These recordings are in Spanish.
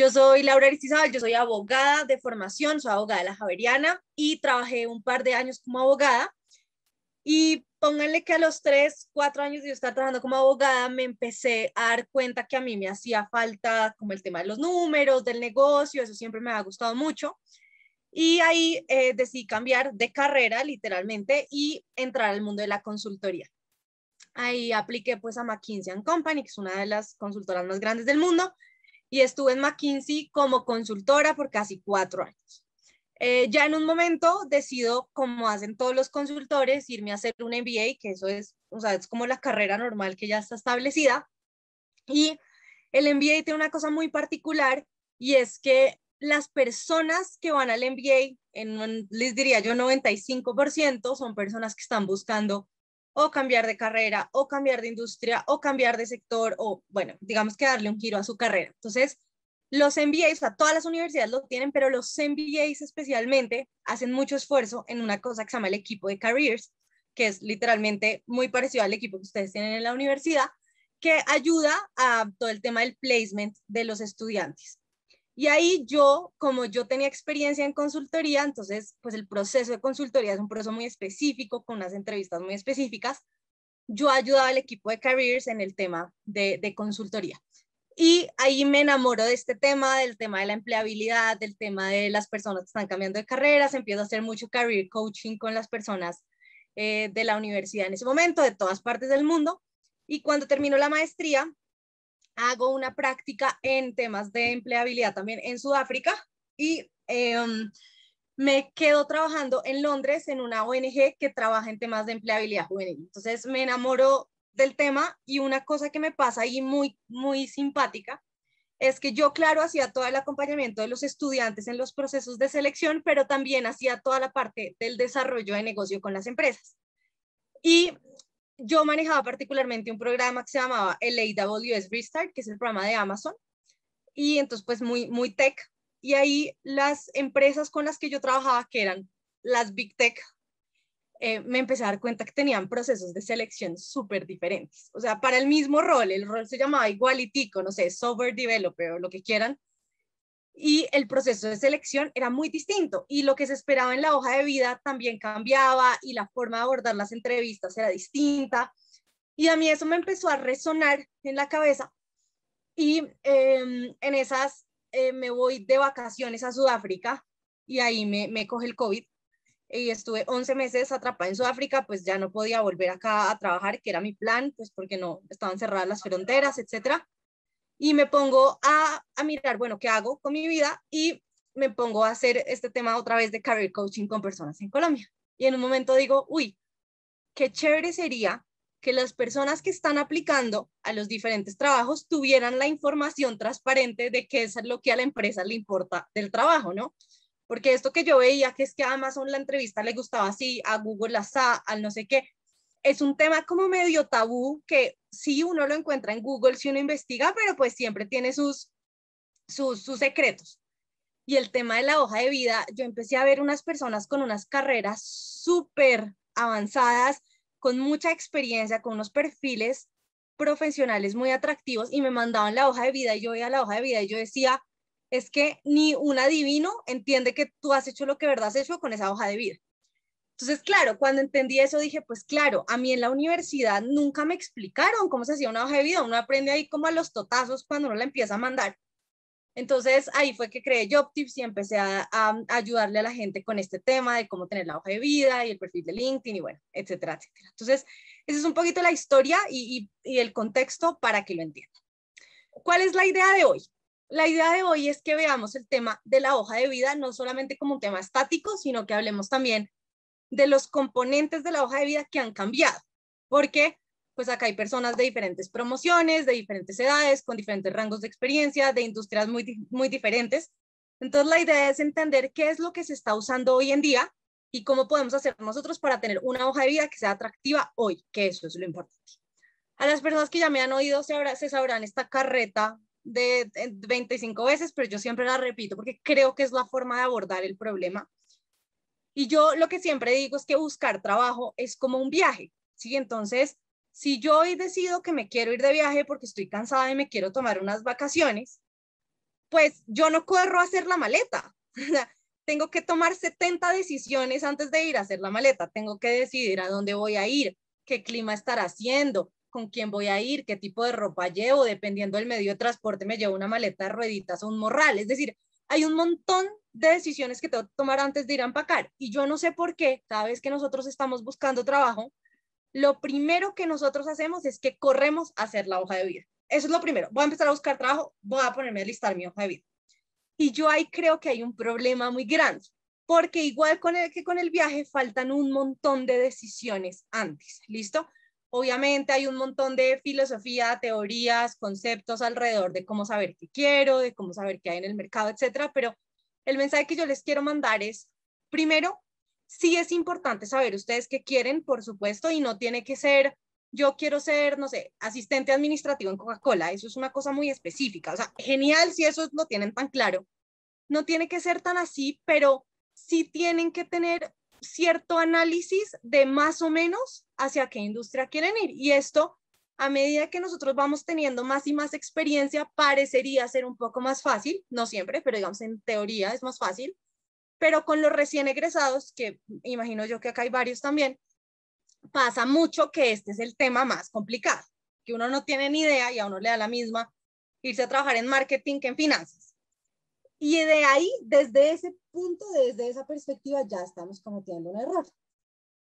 Yo soy Laura Aristizábal, yo soy abogada de formación, soy abogada de la Javeriana y trabajé un par de años como abogada. Y pónganle que a los tres, cuatro años de yo estar trabajando como abogada, me empecé a dar cuenta que a mí me hacía falta como el tema de los números, del negocio, eso siempre me ha gustado mucho. Y ahí eh, decidí cambiar de carrera literalmente y entrar al mundo de la consultoría. Ahí apliqué pues a McKinsey Company, que es una de las consultoras más grandes del mundo, y estuve en McKinsey como consultora por casi cuatro años. Eh, ya en un momento decido, como hacen todos los consultores, irme a hacer un MBA, que eso es, o sea, es como la carrera normal que ya está establecida. Y el MBA tiene una cosa muy particular y es que las personas que van al MBA, en les diría yo 95%, son personas que están buscando o cambiar de carrera, o cambiar de industria, o cambiar de sector, o bueno, digamos que darle un giro a su carrera. Entonces, los MBAs, o sea, todas las universidades lo tienen, pero los MBAs especialmente hacen mucho esfuerzo en una cosa que se llama el equipo de careers, que es literalmente muy parecido al equipo que ustedes tienen en la universidad, que ayuda a todo el tema del placement de los estudiantes. Y ahí yo, como yo tenía experiencia en consultoría, entonces, pues el proceso de consultoría es un proceso muy específico, con unas entrevistas muy específicas. Yo ayudaba al equipo de Careers en el tema de, consultoría. Y ahí me enamoro de este tema, del tema de la empleabilidad, del tema de las personas que están cambiando de carreras. Empiezo a hacer mucho career coaching con las personas eh, de la universidad en ese momento, de todas partes del mundo. Y cuando terminó la maestría, hago una práctica en temas de empleabilidad también en Sudáfrica y em, me quedo trabajando en Londres en una ONG que trabaja en temas de empleabilidad juvenil. Entonces me enamoro del tema y una cosa que me pasa ahí muy, muy simpática es que yo, claro, hacía todo el acompañamiento de los estudiantes en los procesos de selección, pero también hacía toda la parte del desarrollo de negocio con las empresas. Y yo manejaba particularmente un programa que se llamaba el AWS Restart, que es el programa de Amazon, y entonces pues muy, muy tech, y ahí las empresas con las que yo trabajaba, que eran las big tech, eh, me empecé a dar cuenta que tenían procesos de selección súper diferentes. O sea, para el mismo rol, el rol se llamaba igualitico, no sé, software developer o lo que quieran, y el proceso de selección era muy distinto y lo que se esperaba en la hoja de vida también cambiaba y la forma de abordar las entrevistas era distinta. Y a mí eso me empezó a resonar en la cabeza y em, en esas eh, me voy de vacaciones a Sudáfrica y ahí me, me coge el COVID y estuve 11 meses atrapada en Sudáfrica, pues ya no podía volver acá a trabajar, que era mi plan, pues porque no estaban cerradas las fronteras, etcétera y me pongo a, mirar, bueno, ¿qué hago con mi vida? Y me pongo a hacer este tema otra vez de career coaching con personas en Colombia. Y en un momento digo, uy, qué chévere sería que las personas que están aplicando a los diferentes trabajos tuvieran la información transparente de qué es lo que a la empresa le importa del trabajo, ¿no? Porque esto que yo veía, que es que a Amazon la entrevista le gustaba así, a Google la SA, al no sé qué, es un tema como medio tabú que si uno lo encuentra en Google si uno investiga, pero pues siempre tiene sus, sus, secretos. Y el tema de la hoja de vida, yo empecé a ver unas personas con unas carreras súper avanzadas, con mucha experiencia, con unos perfiles profesionales muy atractivos y me mandaban la hoja de vida y yo veía la hoja de vida y yo decía, es que ni un adivino entiende que tú has hecho lo que verdad has hecho con esa hoja de vida. Entonces, claro, cuando entendí eso dije, pues claro, a mí en la universidad nunca me explicaron cómo se hacía una hoja de vida, uno aprende ahí como a los totazos cuando uno la empieza a mandar. Entonces ahí fue que creé Tips y empecé a, ayudarle a la gente con este tema de cómo tener la hoja de vida y el perfil de LinkedIn y bueno, etcétera, etcétera. Entonces, esa es un poquito la historia y, y el contexto para que lo entiendan. ¿Cuál es la idea de hoy? La idea de hoy es que veamos el tema de la hoja de vida no solamente como un tema estático, sino que hablemos también de los componentes de la hoja de vida que han cambiado, porque pues acá hay personas de diferentes promociones, de diferentes edades, con diferentes rangos de experiencia, de industrias muy, muy diferentes. Entonces la idea es entender qué es lo que se está usando hoy en día y cómo podemos hacer nosotros para tener una hoja de vida que sea atractiva hoy, que eso es lo importante. A las personas que ya me han oído se, se sabrán esta carreta de 25 veces, pero yo siempre la repito porque creo que es la forma de abordar el problema. Y yo lo que siempre digo es que buscar trabajo es como un viaje, ¿sí? Entonces, si yo hoy decido que me quiero ir de viaje porque estoy cansada y me quiero tomar unas vacaciones, pues yo no corro a hacer la maleta. Tengo que tomar 70 decisiones antes de ir a hacer la maleta. Tengo que decidir a dónde voy a ir, qué clima estará haciendo, con quién voy a ir, qué tipo de ropa llevo, dependiendo del medio de transporte, me llevo una maleta de rueditas o un morral. Es decir, hay un montón de decisiones que tengo que tomar antes de ir a empacar. Y yo no sé por qué, cada vez que nosotros estamos buscando trabajo, lo primero que nosotros hacemos es que corremos a hacer la hoja de vida. Eso es lo primero. Voy a empezar a buscar trabajo, voy a ponerme a listar mi hoja de vida. Y yo ahí creo que hay un problema muy grande, porque igual con el, que con el viaje faltan un montón de decisiones antes, ¿listo? Obviamente hay un montón de filosofía, teorías, conceptos alrededor de cómo saber qué quiero, de cómo saber qué hay en el mercado, etcétera, pero el mensaje que yo les quiero mandar es, primero, sí es importante saber ustedes qué quieren, por supuesto, y no tiene que ser, yo quiero ser, no sé, asistente administrativo en Coca-Cola, eso es una cosa muy específica, o sea, genial si eso lo tienen tan claro. No tiene que ser tan así, pero sí tienen que tener cierto análisis de más o menos hacia qué industria quieren ir. Y esto a medida que nosotros vamos teniendo más y más experiencia, parecería ser un poco más fácil, no siempre, pero digamos en teoría es más fácil, pero con los recién egresados, que imagino yo que acá hay varios también, pasa mucho que este es el tema más complicado, que uno no tiene ni idea y a uno le da la misma irse a trabajar en marketing que en finanzas. Y de ahí, desde ese punto, desde esa perspectiva, ya estamos cometiendo un error,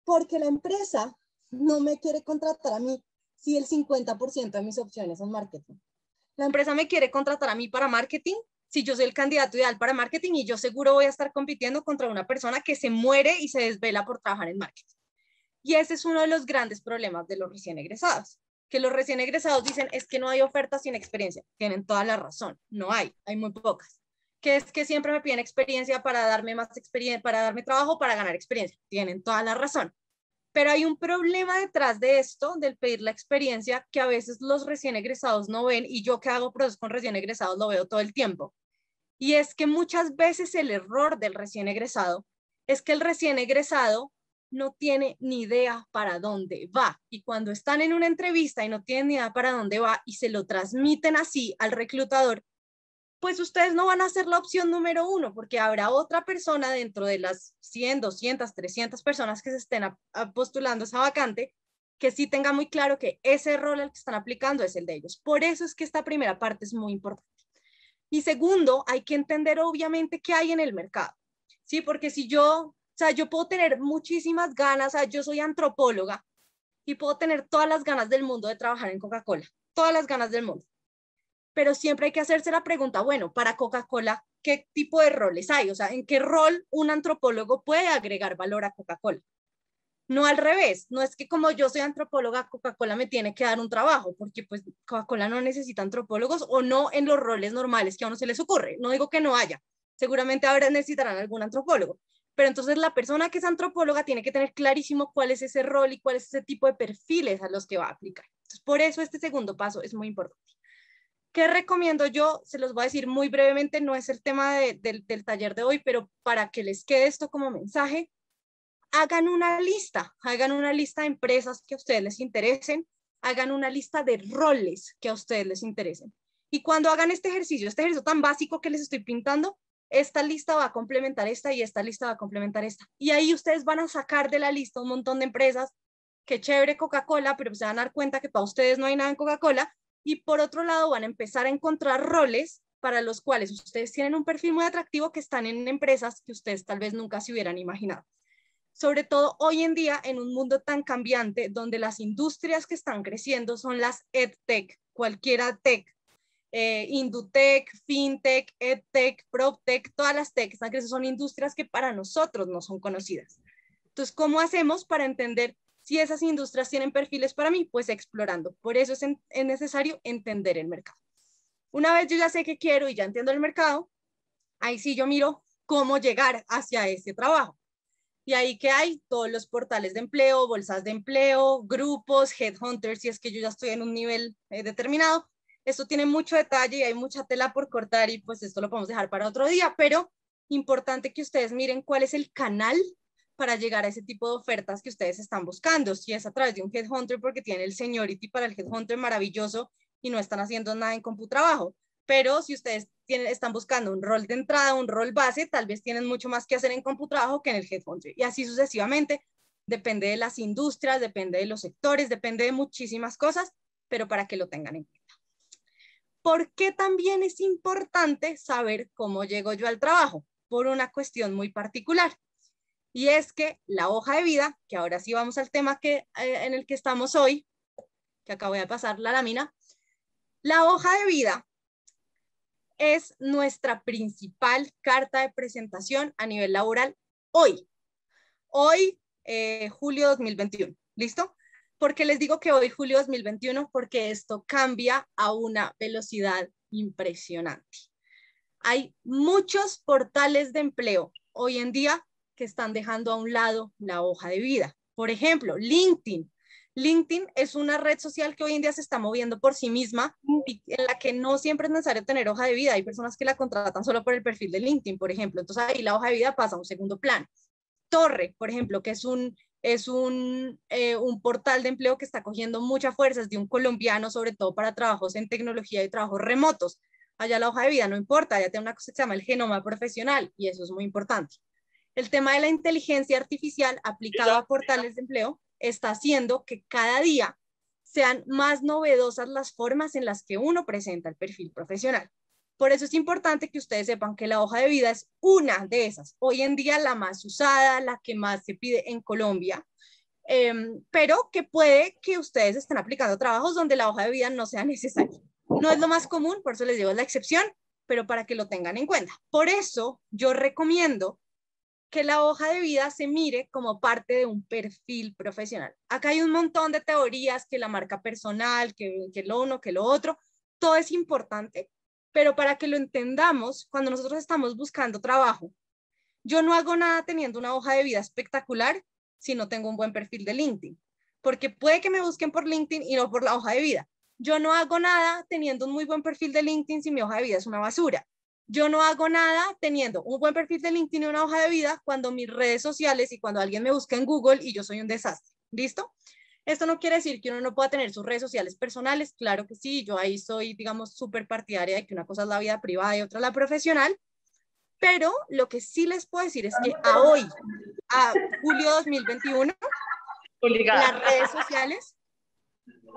porque la empresa no me quiere contratar a mí si el 50% de mis opciones son marketing? La empresa me quiere contratar a mí para marketing, si yo soy el candidato ideal para marketing y yo seguro voy a estar compitiendo contra una persona que se muere y se desvela por trabajar en marketing. Y ese es uno de los grandes problemas de los recién egresados, que los recién egresados dicen es que no hay ofertas sin experiencia. Tienen toda la razón, no hay, hay muy pocas. Que es que siempre me piden experiencia para darme más experiencia, para darme trabajo, para ganar experiencia. Tienen toda la razón. Pero hay un problema detrás de esto, del pedir la experiencia, que a veces los recién egresados no ven y yo que hago procesos con recién egresados lo veo todo el tiempo. Y es que muchas veces el error del recién egresado es que el recién egresado no tiene ni idea para dónde va. Y cuando están en una entrevista y no tienen ni idea para dónde va y se lo transmiten así al reclutador, pues ustedes no van a ser la opción número uno, porque habrá otra persona dentro de las 100, 200, 300 personas que se estén a ah, postulando esa vacante que sí tenga muy claro que ese rol al que están aplicando es el de ellos. Por eso es que esta primera parte es muy importante. Y segundo, hay que entender obviamente qué hay en el mercado, ¿sí? Porque si yo, o sea, yo puedo tener muchísimas ganas, o yo soy antropóloga y puedo tener todas las ganas del mundo de trabajar en Coca-Cola, todas las ganas del mundo pero siempre hay que hacerse la pregunta, bueno, para Coca-Cola, ¿qué tipo de roles hay? O sea, ¿en qué rol un antropólogo puede agregar valor a Coca-Cola? No al revés, no es que como yo soy antropóloga, Coca-Cola me tiene que dar un trabajo, porque pues Coca-Cola no necesita antropólogos o no en los roles normales que a uno se les ocurre. No digo que no haya, seguramente ahora necesitarán algún antropólogo, pero entonces la persona que es antropóloga tiene que tener clarísimo cuál es ese rol y cuál es ese tipo de perfiles a los que va a aplicar. por eso este segundo paso es muy importante. ¿Qué recomiendo yo? Se los voy a decir muy brevemente, no es el tema del, taller de hoy, pero para que les quede esto como mensaje, hagan una lista, hagan una lista de empresas que a ustedes les interesen, hagan una lista de roles que a ustedes les interesen. Y cuando hagan este ejercicio, este ejercicio tan básico que les estoy pintando, esta lista va a complementar esta y esta lista va a complementar esta. Y ahí ustedes van a sacar de la lista un montón de empresas. Qué chévere Coca-Cola, pero se van a dar cuenta que para ustedes no hay nada en Coca-Cola y por otro lado van a empezar a encontrar roles para los cuales ustedes tienen un perfil muy atractivo que están en empresas que ustedes tal vez nunca se hubieran imaginado. Sobre todo hoy en día en un mundo tan cambiante donde las industrias que están creciendo son las EdTech, cualquiera tech, eh, Indutech, FinTech, EdTech, PropTech, todas las tech están creciendo, son industrias que para nosotros no son conocidas. Entonces, ¿cómo hacemos para entender si esas industrias tienen perfiles para mí, pues explorando. Por eso es, necesario entender el mercado. Una vez yo ya sé qué quiero y ya entiendo el mercado, ahí sí yo miro cómo llegar hacia ese trabajo. Y ahí que hay todos los portales de empleo, bolsas de empleo, grupos, headhunters, si es que yo ya estoy en un nivel eh, determinado. Esto tiene mucho detalle y hay mucha tela por cortar y pues esto lo podemos dejar para otro día, pero importante que ustedes miren cuál es el canal para llegar a ese tipo de ofertas que ustedes están buscando. Si es a través de un headhunter porque tiene el seniority para el headhunter maravilloso y no están haciendo nada en CompuTrabajo. Pero si ustedes tienen, están buscando un rol de entrada, un rol base, tal vez tienen mucho más que hacer en CompuTrabajo que en el headhunter. Y así sucesivamente. Depende de las industrias, depende de los sectores, depende de muchísimas cosas, pero para que lo tengan en cuenta. ¿Por qué también es importante saber cómo llego yo al trabajo? Por una cuestión muy particular y es que la hoja de vida, que ahora sí vamos al tema que, eh, en el que estamos hoy, que acabo de pasar la lámina, la hoja de vida es nuestra principal carta de presentación a nivel laboral hoy. Hoy, eh, julio 2021. ¿Listo? Porque les digo que hoy, julio 2021, porque esto cambia a una velocidad impresionante. Hay muchos portales de empleo hoy en día que están dejando a un lado la hoja de vida. Por ejemplo, LinkedIn. LinkedIn es una red social que hoy en día se está moviendo por sí misma y en la que no siempre es necesario tener hoja de vida. Hay personas que la contratan solo por el perfil de LinkedIn, por ejemplo. Entonces ahí la hoja de vida pasa a un segundo plano. Torre, por ejemplo, que es un, es un, eh, un, portal de empleo que está cogiendo muchas fuerzas de un colombiano, sobre todo para trabajos en tecnología y trabajos remotos. Allá la hoja de vida no importa, allá tiene una cosa que se llama el genoma profesional y eso es muy importante. El tema de la inteligencia artificial aplicada a portales de empleo está haciendo que cada día sean más novedosas las formas en las que uno presenta el perfil profesional. Por eso es importante que ustedes sepan que la hoja de vida es una de esas. Hoy en día la más usada, la que más se pide en Colombia, em, pero que puede que ustedes estén aplicando trabajos donde la hoja de vida no sea necesaria. No es lo más común, por eso les digo es la excepción, pero para que lo tengan en cuenta. Por eso yo recomiendo que la hoja de vida se mire como parte de un perfil profesional. Acá hay un montón de teorías, que la marca personal, que, que lo uno, que lo otro, todo es importante, pero para que lo entendamos, cuando nosotros estamos buscando trabajo, yo no hago nada teniendo una hoja de vida espectacular si no tengo un buen perfil de LinkedIn, porque puede que me busquen por LinkedIn y no por la hoja de vida. Yo no hago nada teniendo un muy buen perfil de LinkedIn si mi hoja de vida es una basura. Yo no hago nada teniendo un buen perfil de LinkedIn y una hoja de vida cuando mis redes sociales y cuando alguien me busca en Google y yo soy un desastre. ¿Listo? Esto no quiere decir que uno no pueda tener sus redes sociales personales, claro que sí, yo ahí soy, digamos, súper partidaria de que una cosa es la vida privada y otra la profesional, pero lo que sí les puedo decir es que a hoy, a julio de 2021, las redes sociales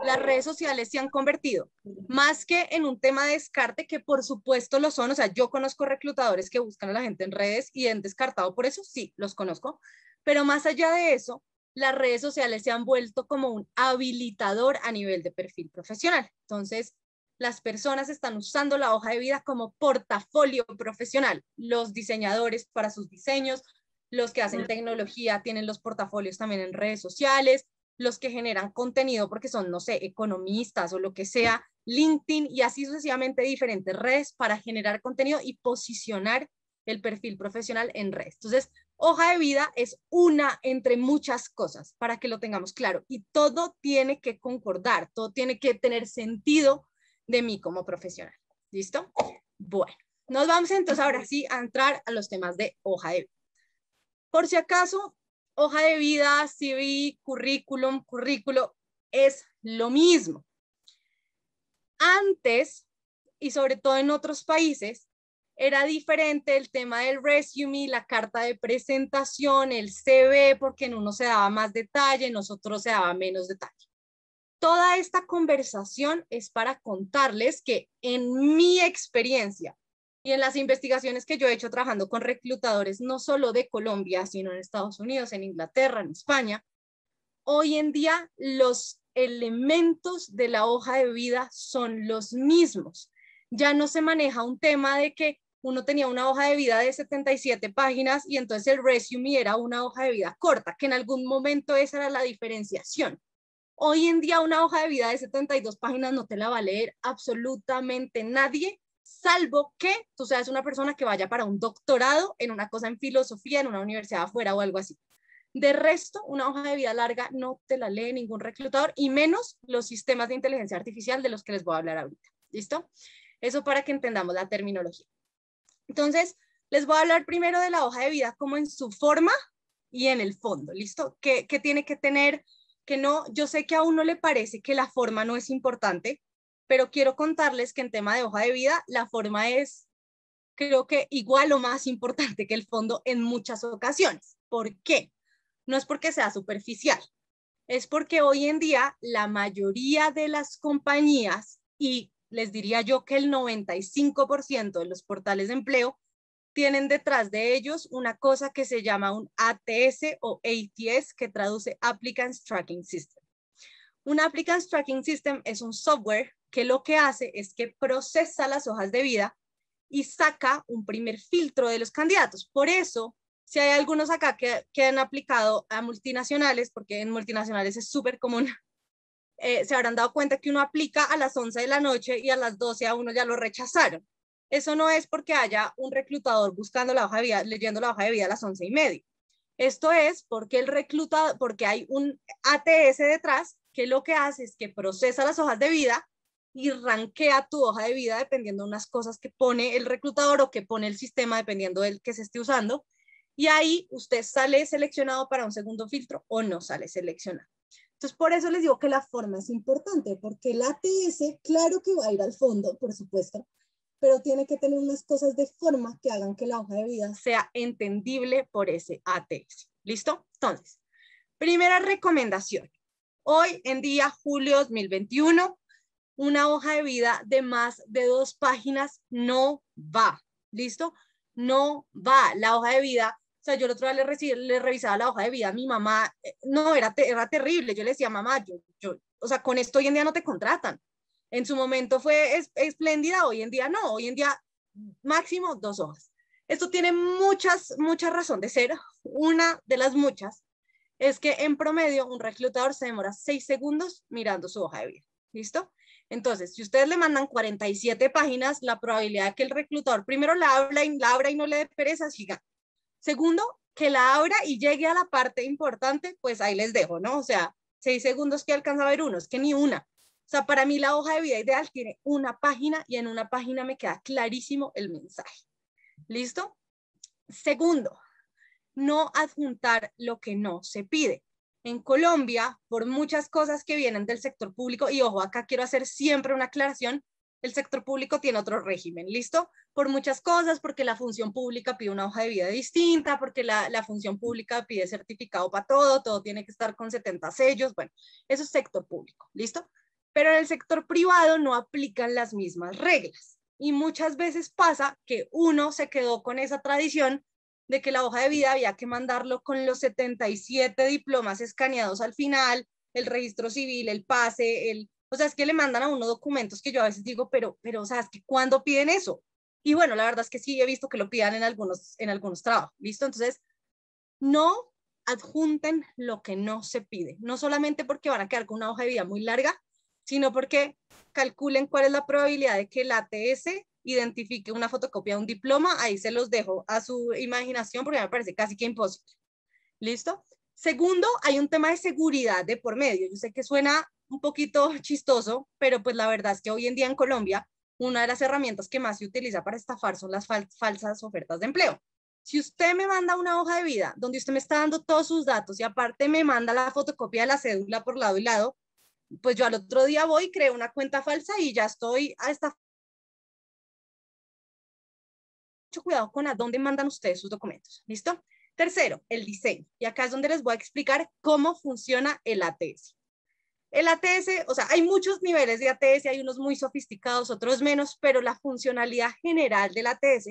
las redes sociales se han convertido más que en un tema de descarte, que por supuesto lo son, o sea, yo conozco reclutadores que buscan a la gente en redes y han descartado por eso, sí, los conozco, pero más allá de eso, las redes sociales se han vuelto como un habilitador a nivel de perfil profesional. Entonces, las personas están usando la hoja de vida como portafolio profesional, los diseñadores para sus diseños, los que hacen tecnología tienen los portafolios también en redes sociales, los que generan contenido porque son, no sé, economistas o lo que sea, LinkedIn y así sucesivamente diferentes redes para generar contenido y posicionar el perfil profesional en redes. Entonces, hoja de vida es una entre muchas cosas para que lo tengamos claro y todo tiene que concordar, todo tiene que tener sentido de mí como profesional. ¿Listo? Bueno, nos vamos entonces ahora sí a entrar a los temas de hoja de vida. Por si acaso, hoja de vida, CV, currículum, currículo, es lo mismo. Antes, y sobre todo en otros países, era diferente el tema del resume, la carta de presentación, el CV, porque en uno se daba más detalle, en nosotros se daba menos detalle. Toda esta conversación es para contarles que en mi experiencia y en las investigaciones que yo he hecho trabajando con reclutadores, no solo de Colombia, sino en Estados Unidos, en Inglaterra, en España, hoy en día los elementos de la hoja de vida son los mismos. Ya no se maneja un tema de que uno tenía una hoja de vida de 77 páginas y entonces el resume era una hoja de vida corta, que en algún momento esa era la diferenciación. Hoy en día una hoja de vida de 72 páginas no te la va a leer absolutamente nadie salvo que tú seas una persona que vaya para un doctorado en una cosa en filosofía, en una universidad afuera o algo así. De resto, una hoja de vida larga no te la lee ningún reclutador y menos los sistemas de inteligencia artificial de los que les voy a hablar ahorita. ¿Listo? Eso para que entendamos la terminología. Entonces, les voy a hablar primero de la hoja de vida como en su forma y en el fondo. ¿Listo? ¿Qué, tiene que tener? Que no, yo sé que a uno le parece que la forma no es importante, pero quiero contarles que en tema de hoja de vida, la forma es, creo que igual o más importante que el fondo en muchas ocasiones. ¿Por qué? No es porque sea superficial, es porque hoy en día la mayoría de las compañías, y les diría yo que el 95% de los portales de empleo, tienen detrás de ellos una cosa que se llama un ATS o ATS, que traduce Applicants Tracking System. Un Applicant Tracking System es un software que lo que hace es que procesa las hojas de vida y saca un primer filtro de los candidatos. Por eso, si hay algunos acá que, que han aplicado a multinacionales, porque en multinacionales es súper común, eh, se habrán dado cuenta que uno aplica a las 11 de la noche y a las 12 a uno ya lo rechazaron. Eso no es porque haya un reclutador buscando la hoja de vida, leyendo la hoja de vida a las 11 y media. Esto es porque el porque hay un ATS detrás que lo que hace es que procesa las hojas de vida y ranquea tu hoja de vida dependiendo de unas cosas que pone el reclutador o que pone el sistema dependiendo del que se esté usando. Y ahí usted sale seleccionado para un segundo filtro o no sale seleccionado. Entonces, por eso les digo que la forma es importante, porque el ATS, claro que va a ir al fondo, por supuesto, pero tiene que tener unas cosas de forma que hagan que la hoja de vida sea entendible por ese ATS. ¿Listo? Entonces, primera recomendación, Hoy en día, julio 2021, una hoja de vida de más de dos páginas no va. ¿Listo? No va. La hoja de vida, o sea, yo el otro día le, revisaba la hoja de vida a mi mamá. No, era, terrible. Yo le decía, mamá, yo, yo, o sea, con esto hoy en día no te contratan. En su momento fue espléndida, hoy en día no. Hoy en día máximo dos hojas. Esto tiene muchas, muchas razón de ser. Una de las muchas es que en promedio un reclutador se demora seis segundos mirando su hoja de vida. ¿Listo? Entonces, si ustedes le mandan 47 páginas, la probabilidad de que el reclutador primero la, habla abra y no le dé pereza es Segundo, que la abra y llegue a la parte importante, pues ahí les dejo, ¿no? O sea, seis segundos que alcanza a ver uno, es que ni una. O sea, para mí la hoja de vida ideal tiene una página y en una página me queda clarísimo el mensaje. ¿Listo? Segundo, no adjuntar lo que no se pide. En Colombia, por muchas cosas que vienen del sector público, y ojo, acá quiero hacer siempre una aclaración, el sector público tiene otro régimen, ¿listo? Por muchas cosas, porque la función pública pide una hoja de vida distinta, porque la, función pública pide certificado para todo, todo tiene que estar con 70 sellos, bueno, eso es sector público, ¿listo? Pero en el sector privado no aplican las mismas reglas y muchas veces pasa que uno se quedó con esa tradición de que la hoja de vida había que mandarlo con los 77 diplomas escaneados al final, el registro civil, el pase, el... O sea, es que le mandan a uno documentos que yo a veces digo, pero, pero, o sea, es que ¿cuándo piden eso? Y bueno, la verdad es que sí he visto que lo pidan en algunos, en algunos trabajos, ¿listo? Entonces, no adjunten lo que no se pide, no solamente porque van a quedar con una hoja de vida muy larga, sino porque calculen cuál es la probabilidad de que el ATS identifique una fotocopia de un diploma, ahí se los dejo a su imaginación porque me parece casi que imposible. ¿Listo? Segundo, hay un tema de seguridad de por medio. Yo sé que suena un poquito chistoso, pero pues la verdad es que hoy en día en Colombia una de las herramientas que más se utiliza para estafar son las falsas ofertas de empleo. Si usted me manda una hoja de vida donde usted me está dando todos sus datos y aparte me manda la fotocopia de la cédula por lado y lado, pues yo al otro día voy, creo una cuenta falsa y ya estoy a esta... Mucho cuidado con a dónde mandan ustedes sus documentos, ¿listo? Tercero, el diseño. Y acá es donde les voy a explicar cómo funciona el ATS. El ATS, o sea, hay muchos niveles de ATS, hay unos muy sofisticados, otros menos, pero la funcionalidad general del ATS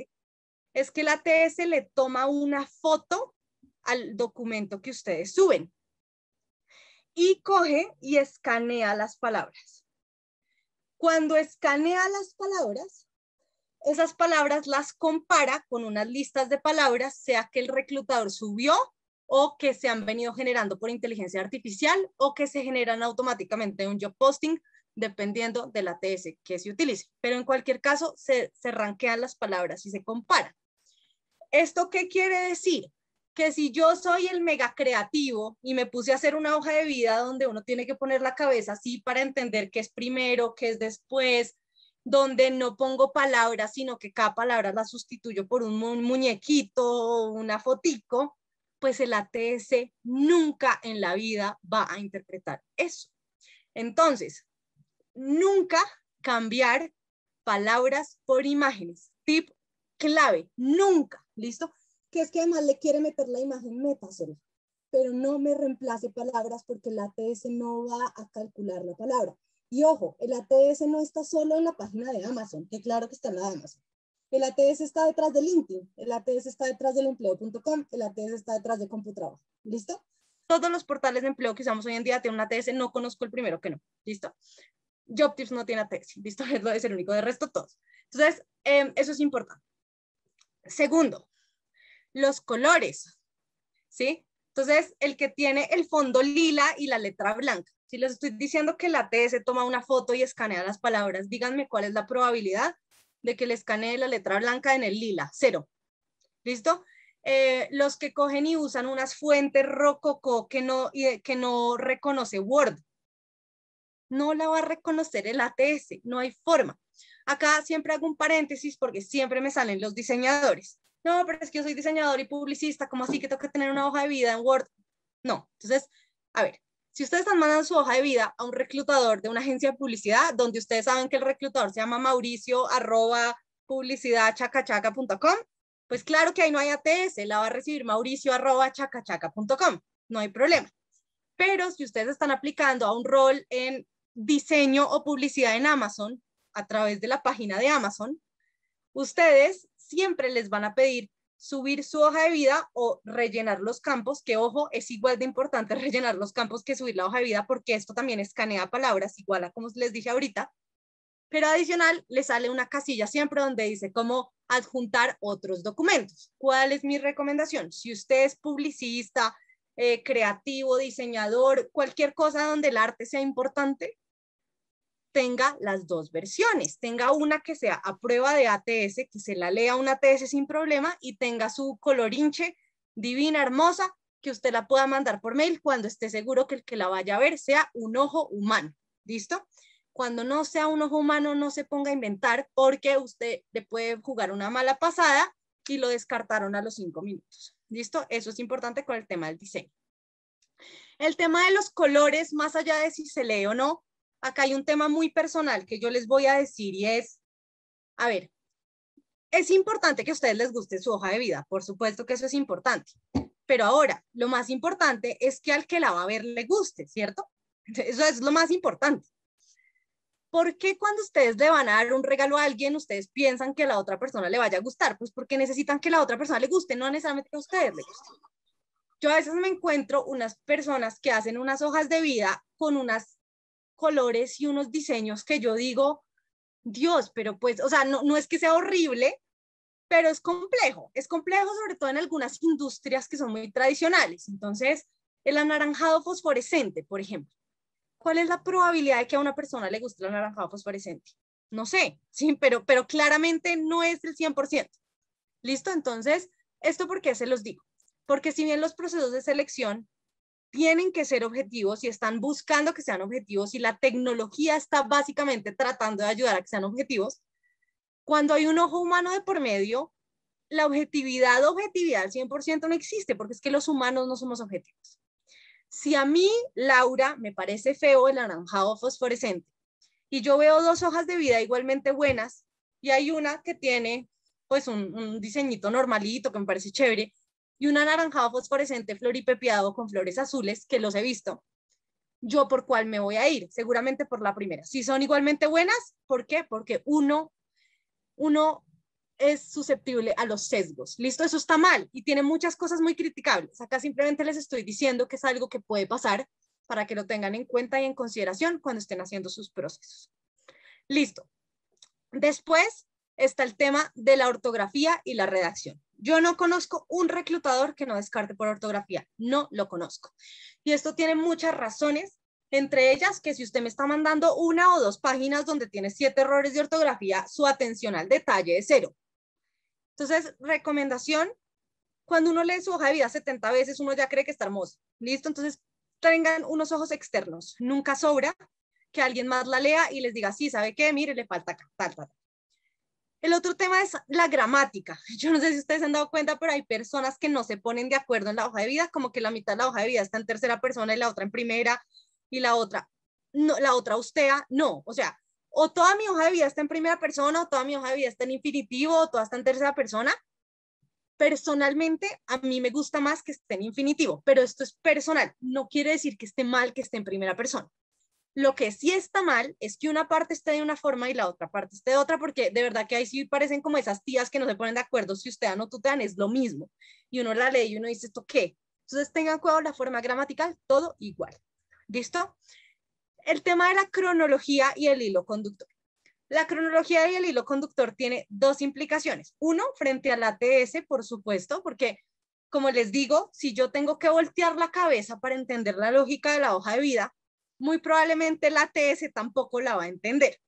es que el ATS le toma una foto al documento que ustedes suben y coge y escanea las palabras. Cuando escanea las palabras, esas palabras las compara con unas listas de palabras, sea que el reclutador subió o que se han venido generando por inteligencia artificial o que se generan automáticamente en un job posting, dependiendo de la TS que se utilice. Pero en cualquier caso, se, se ranquean las palabras y se compara. ¿Esto qué quiere decir? que si yo soy el mega creativo y me puse a hacer una hoja de vida donde uno tiene que poner la cabeza así para entender qué es primero, qué es después, donde no pongo palabras, sino que cada palabra la sustituyo por un, muñequito o una fotico, pues el ATS nunca en la vida va a interpretar eso. Entonces, nunca cambiar palabras por imágenes. Tip clave, nunca, ¿listo? que es que además le quiere meter la imagen meta solo. pero no me reemplace palabras porque el ATS no va a calcular la palabra. Y ojo, el ATS no está solo en la página de Amazon, que claro que está en la Amazon. El ATS está detrás de LinkedIn, el ATS está detrás del empleo.com, el ATS está detrás de CompuTrabajo. ¿Listo? Todos los portales de empleo que usamos hoy en día tienen un ATS, no conozco el primero que no. ¿Listo? JobTips no tiene ATS, ¿listo? Es el único, de resto todos. Entonces, em, eso es importante. Segundo, los colores, ¿sí? Entonces, el que tiene el fondo lila y la letra blanca. Si les estoy diciendo que la ATS toma una foto y escanea las palabras, díganme cuál es la probabilidad de que le escanee la letra blanca en el lila. Cero. ¿Listo? Eh, los que cogen y usan unas fuentes rococó que no, que no reconoce Word. No la va a reconocer el ATS, no hay forma. Acá siempre hago un paréntesis porque siempre me salen los diseñadores no, pero es que yo soy diseñador y publicista, ¿cómo así que toca tener una hoja de vida en Word? No, entonces, a ver, si ustedes están mandando su hoja de vida a un reclutador de una agencia de publicidad, donde ustedes saben que el reclutador se llama mauricio arroba publicidad pues claro que ahí no hay ATS, la va a recibir mauricio arroba chacachaca.com, no hay problema. Pero si ustedes están aplicando a un rol en diseño o publicidad en Amazon, a través de la página de Amazon, ustedes siempre les van a pedir subir su hoja de vida o rellenar los campos, que ojo, es igual de importante rellenar los campos que subir la hoja de vida porque esto también escanea palabras, igual a como les dije ahorita, pero adicional le sale una casilla siempre donde dice cómo adjuntar otros documentos. ¿Cuál es mi recomendación? Si usted es publicista, eh, creativo, diseñador, cualquier cosa donde el arte sea importante, tenga las dos versiones, tenga una que sea a prueba de ATS, que se la lea una ATS sin problema y tenga su colorinche divina, hermosa, que usted la pueda mandar por mail cuando esté seguro que el que la vaya a ver sea un ojo humano, ¿listo? Cuando no sea un ojo humano, no se ponga a inventar porque usted le puede jugar una mala pasada y lo descartaron a los cinco minutos, ¿listo? Eso es importante con el tema del diseño. El tema de los colores, más allá de si se lee o no, acá hay un tema muy personal que yo les voy a decir y es, a ver, es importante que a ustedes les guste su hoja de vida, por supuesto que eso es importante, pero ahora lo más importante es que al que la va a ver le guste, ¿cierto? Eso es lo más importante. ¿Por qué cuando ustedes le van a dar un regalo a alguien, ustedes piensan que a la otra persona le vaya a gustar? Pues porque necesitan que la otra persona le guste, no necesariamente a ustedes le guste. Yo a veces me encuentro unas personas que hacen unas hojas de vida con unas colores y unos diseños que yo digo, Dios, pero pues, o sea, no, no es que sea horrible, pero es complejo. Es complejo sobre todo en algunas industrias que son muy tradicionales. Entonces, el anaranjado fosforescente, por ejemplo. ¿Cuál es la probabilidad de que a una persona le guste el anaranjado fosforescente? No sé, sí, pero, pero claramente no es el 100%. ¿Listo? Entonces, ¿esto por qué se los digo? Porque si bien los procesos de selección tienen que ser objetivos y están buscando que sean objetivos y la tecnología está básicamente tratando de ayudar a que sean objetivos. Cuando hay un ojo humano de por medio, la objetividad, objetividad al 100% no existe porque es que los humanos no somos objetivos. Si a mí, Laura, me parece feo el anaranjado fosforescente y yo veo dos hojas de vida igualmente buenas y hay una que tiene pues un diseñito normalito que me parece chévere y un anaranjado fosforescente floripepiado con flores azules que los he visto. ¿Yo por cuál me voy a ir? Seguramente por la primera. Si son igualmente buenas, ¿por qué? Porque uno, uno es susceptible a los sesgos. Listo, eso está mal y tiene muchas cosas muy criticables. Acá simplemente les estoy diciendo que es algo que puede pasar para que lo tengan en cuenta y en consideración cuando estén haciendo sus procesos. Listo. Después está el tema de la ortografía y la redacción. Yo no conozco un reclutador que no descarte por ortografía, no lo conozco. Y esto tiene muchas razones, entre ellas que si usted me está mandando una o dos páginas donde tiene siete errores de ortografía, su atención al detalle es cero. Entonces, recomendación, cuando uno lee su hoja de vida 70 veces, uno ya cree que está hermoso. ¿Listo? Entonces, tengan unos ojos externos. Nunca sobra que alguien más la lea y les diga, sí, ¿sabe qué? Mire, le falta acá, tal, tal. El otro tema es la gramática. Yo no sé si ustedes se han dado cuenta, pero hay personas que no se ponen de acuerdo en la hoja de vida, como que la mitad de la hoja de vida está en tercera persona y la otra en primera y la otra, no, la otra ustea, no, o sea, o toda mi hoja de vida está en primera persona, o toda mi hoja de vida está en infinitivo, o toda está en tercera persona. Personalmente, a mí me gusta más que esté en infinitivo, pero esto es personal. No quiere decir que esté mal que esté en primera persona. Lo que sí está mal es que una parte esté de una forma y la otra parte esté de otra, porque de verdad que ahí sí parecen como esas tías que no se ponen de acuerdo si usted no dan, es lo mismo. Y uno la lee y uno dice, ¿esto qué? Entonces tengan cuidado la forma gramatical, todo igual. ¿Listo? El tema de la cronología y el hilo conductor. La cronología y el hilo conductor tiene dos implicaciones. Uno, frente al ATS, por supuesto, porque como les digo, si yo tengo que voltear la cabeza para entender la lógica de la hoja de vida, muy probablemente el ATS tampoco la va a entender.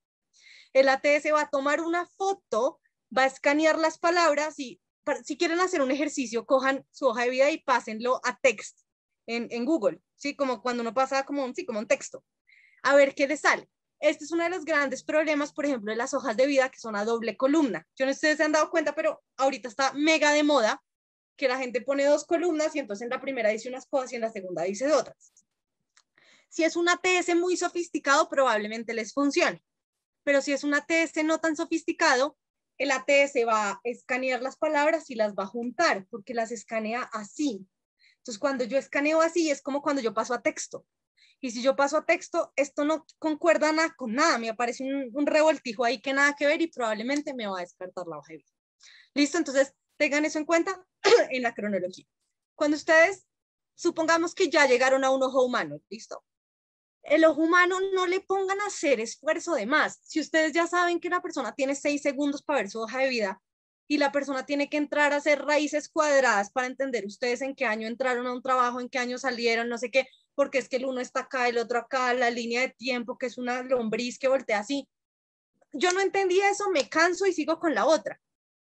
El ATS va a tomar una foto, va a escanear las palabras y si quieren hacer un ejercicio, cojan su hoja de vida y pásenlo a text en, Google, ¿sí? Como cuando uno pasa como un, sí, como un texto. A ver qué le sale. Este es uno de los grandes problemas, por ejemplo, de las hojas de vida que son a doble columna. Yo no sé si ustedes se han dado cuenta, pero ahorita está mega de moda que la gente pone dos columnas y entonces en la primera dice unas cosas y en la segunda dice otras. Si es un ATS muy sofisticado, probablemente les funcione. Pero si es un ATS no tan sofisticado, el ATS va a escanear las palabras y las va a juntar, porque las escanea así. Entonces, cuando yo escaneo así, es como cuando yo paso a texto. Y si yo paso a texto, esto no concuerda nada con nada. Me aparece un, revoltijo ahí que nada que ver y probablemente me va a descartar la hoja de vida. ¿Listo? Entonces, tengan eso en cuenta en la cronología. Cuando ustedes, supongamos que ya llegaron a un ojo humano, ¿listo? El eh, ojo humano, no le pongan a hacer esfuerzo de más. Si ustedes ya saben que una persona tiene seis segundos para ver su hoja de vida y la persona tiene que entrar a hacer raíces cuadradas para entender ustedes en qué año entraron a un trabajo, en qué año salieron, no sé qué, porque es que el uno está acá, el otro acá, la línea de tiempo que es una lombriz que voltea así. Yo no entendí eso, me canso y sigo con la otra.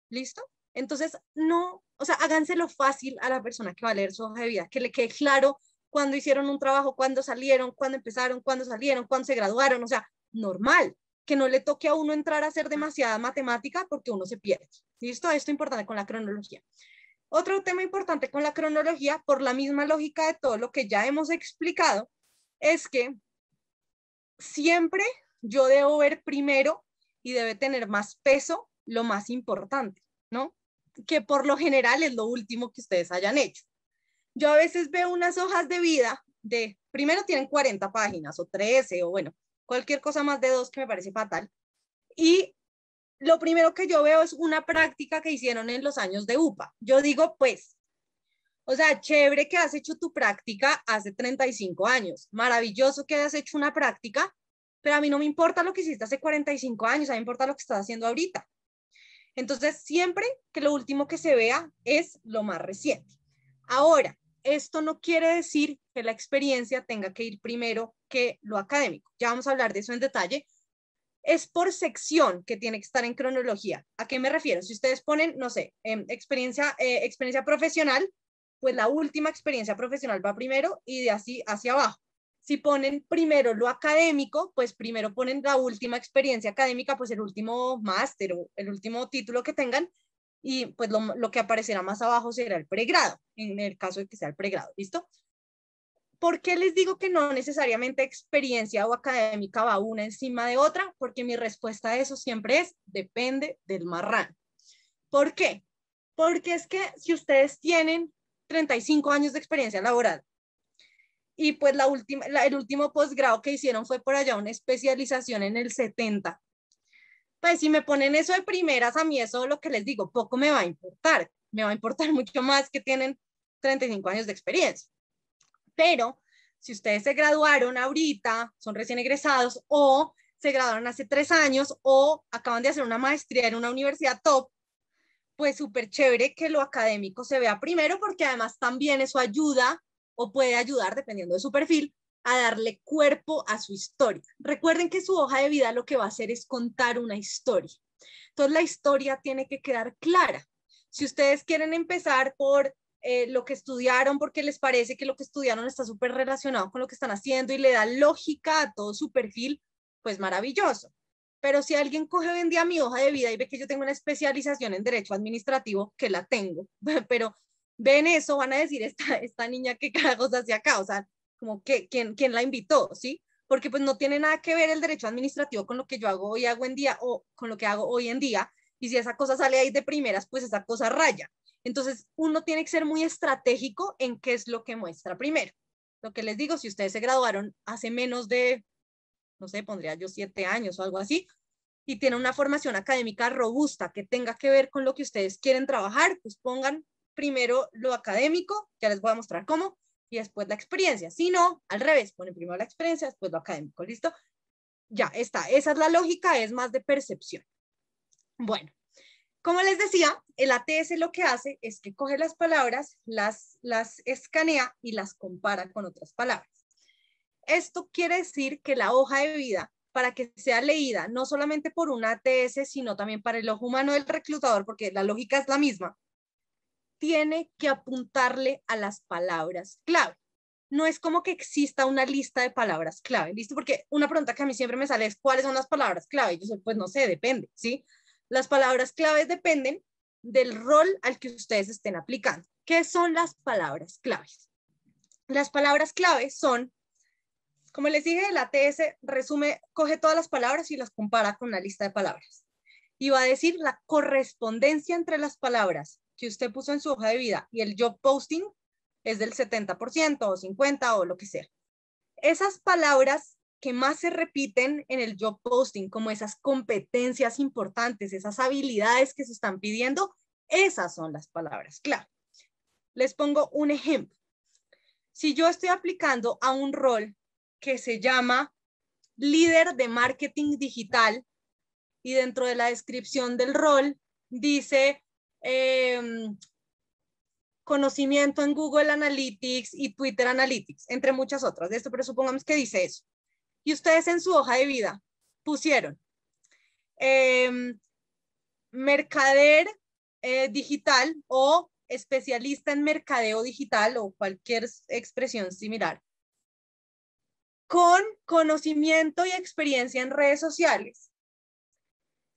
¿Listo? Entonces, no, o sea, lo fácil a la persona que va a leer su hoja de vida, que le quede claro cuándo hicieron un trabajo, cuándo salieron, cuándo empezaron, cuándo salieron, cuándo se graduaron, o sea, normal, que no le toque a uno entrar a hacer demasiada matemática porque uno se pierde. ¿Listo? Esto es importante con la cronología. Otro tema importante con la cronología, por la misma lógica de todo lo que ya hemos explicado, es que siempre yo debo ver primero y debe tener más peso lo más importante, ¿no? Que por lo general es lo último que ustedes hayan hecho yo a veces veo unas hojas de vida de, primero tienen 40 páginas o 13 o bueno, cualquier cosa más de dos que me parece fatal. Y lo primero que yo veo es una práctica que hicieron en los años de UPA. Yo digo, pues, o sea, chévere que has hecho tu práctica hace 35 años, maravilloso que has hecho una práctica, pero a mí no me importa lo que hiciste hace 45 años, a mí me importa lo que estás haciendo ahorita. Entonces, siempre que lo último que se vea es lo más reciente. Ahora, esto no quiere decir que la experiencia tenga que ir primero que lo académico. Ya vamos a hablar de eso en detalle. Es por sección que tiene que estar en cronología. ¿A qué me refiero? Si ustedes ponen, no sé, em, experiencia, eh, experiencia profesional, pues la última experiencia profesional va primero y de así hacia abajo. Si ponen primero lo académico, pues primero ponen la última experiencia académica, pues el último máster o el último título que tengan y pues lo, que aparecerá más abajo será el pregrado, en el caso de que sea el pregrado, ¿listo? ¿Por qué les digo que no necesariamente experiencia o académica va una encima de otra? Porque mi respuesta a eso siempre es, depende del marrán. ¿Por qué? Porque es que si ustedes tienen 35 años de experiencia laboral y pues la última, el último posgrado que hicieron fue por allá una especialización en el 70 pues si me ponen eso de primeras, a mí eso lo que les digo, poco me va a importar, me va a importar mucho más que tienen 35 años de experiencia. Pero si ustedes se graduaron ahorita, son recién egresados o se graduaron hace tres años o acaban de hacer una maestría en una universidad top, pues súper chévere que lo académico se vea primero porque además también eso ayuda o puede ayudar, dependiendo de su perfil, a darle cuerpo a su historia. Recuerden que su hoja de vida lo que va a hacer es contar una historia. Entonces la historia tiene que quedar clara. Si ustedes quieren empezar por eh, lo que estudiaron, porque les parece que lo que estudiaron está súper relacionado con lo que están haciendo y le da lógica a todo su perfil, pues maravilloso. Pero si alguien coge hoy día mi hoja de vida y ve que yo tengo una especialización en derecho administrativo, que la tengo, pero ven eso, van a decir, esta, esta niña qué carajos hace acá, o sea, como que, ¿quién, quién la invitó, ¿sí? Porque pues no tiene nada que ver el derecho administrativo con lo que yo hago hoy, hago en día o con lo que hago hoy en día. Y si esa cosa sale ahí de primeras, pues esa cosa raya. Entonces, uno tiene que ser muy estratégico en qué es lo que muestra primero. Lo que les digo, si ustedes se graduaron hace menos de, no sé, pondría yo siete años o algo así, y tienen una formación académica robusta que tenga que ver con lo que ustedes quieren trabajar, pues pongan primero lo académico, ya les voy a mostrar cómo, y después la experiencia. Si no, al revés, pone primero la experiencia, después lo académico, ¿listo? Ya está, esa es la lógica, es más de percepción. Bueno, como les decía, el ATS lo que hace es que coge las palabras, las, las escanea y las compara con otras palabras. Esto quiere decir que la hoja de vida, para que sea leída no solamente por un ATS, sino también para el ojo humano del reclutador, porque la lógica es la misma, tiene que apuntarle a las palabras clave. No es como que exista una lista de palabras clave, ¿listo? Porque una pregunta que a mí siempre me sale es, ¿cuáles son las palabras clave? Yo pues no sé, depende, ¿sí? Las palabras claves dependen del rol al que ustedes estén aplicando. ¿Qué son las palabras claves? Las palabras claves son, como les dije, la ATS resume, coge todas las palabras y las compara con una lista de palabras. Y va a decir la correspondencia entre las palabras que usted puso en su hoja de vida y el job posting es del 70% o 50% o lo que sea. Esas palabras que más se repiten en el job posting, como esas competencias importantes, esas habilidades que se están pidiendo, esas son las palabras claro. Les pongo un ejemplo. Si yo estoy aplicando a un rol que se llama líder de marketing digital y dentro de la descripción del rol dice Em, conocimiento en Google Analytics y Twitter Analytics, entre muchas otras de esto, pero supongamos que dice eso. Y ustedes en su hoja de vida pusieron em, mercader eh, digital o especialista en mercadeo digital o cualquier expresión similar, con conocimiento y experiencia en redes sociales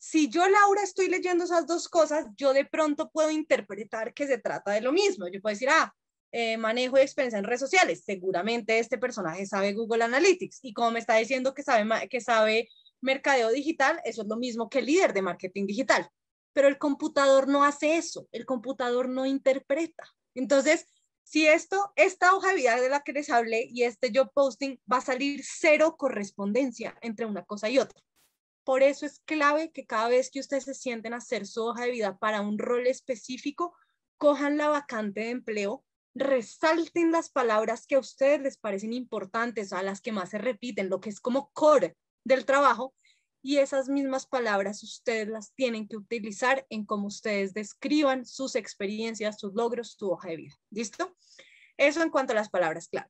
si yo, Laura, estoy leyendo esas dos cosas, yo de pronto puedo interpretar que se trata de lo mismo. Yo puedo decir, ah, eh, manejo experiencia en redes sociales. Seguramente este personaje sabe Google Analytics y como me está diciendo que sabe, que sabe mercadeo digital, eso es lo mismo que líder de marketing digital. Pero el computador no hace eso, el computador no interpreta. Entonces, si esto, esta hoja de vida de la que les hablé y este job posting va a salir cero correspondencia entre una cosa y otra. Por eso es clave que cada vez que ustedes se sienten a hacer su hoja de vida para un rol específico, cojan la vacante de empleo, resalten las palabras que a ustedes les parecen importantes, a las que más se repiten, lo que es como core del trabajo, y esas mismas palabras ustedes las tienen que utilizar en cómo ustedes describan sus experiencias, sus logros, su hoja de vida. ¿Listo? Eso en cuanto a las palabras clave.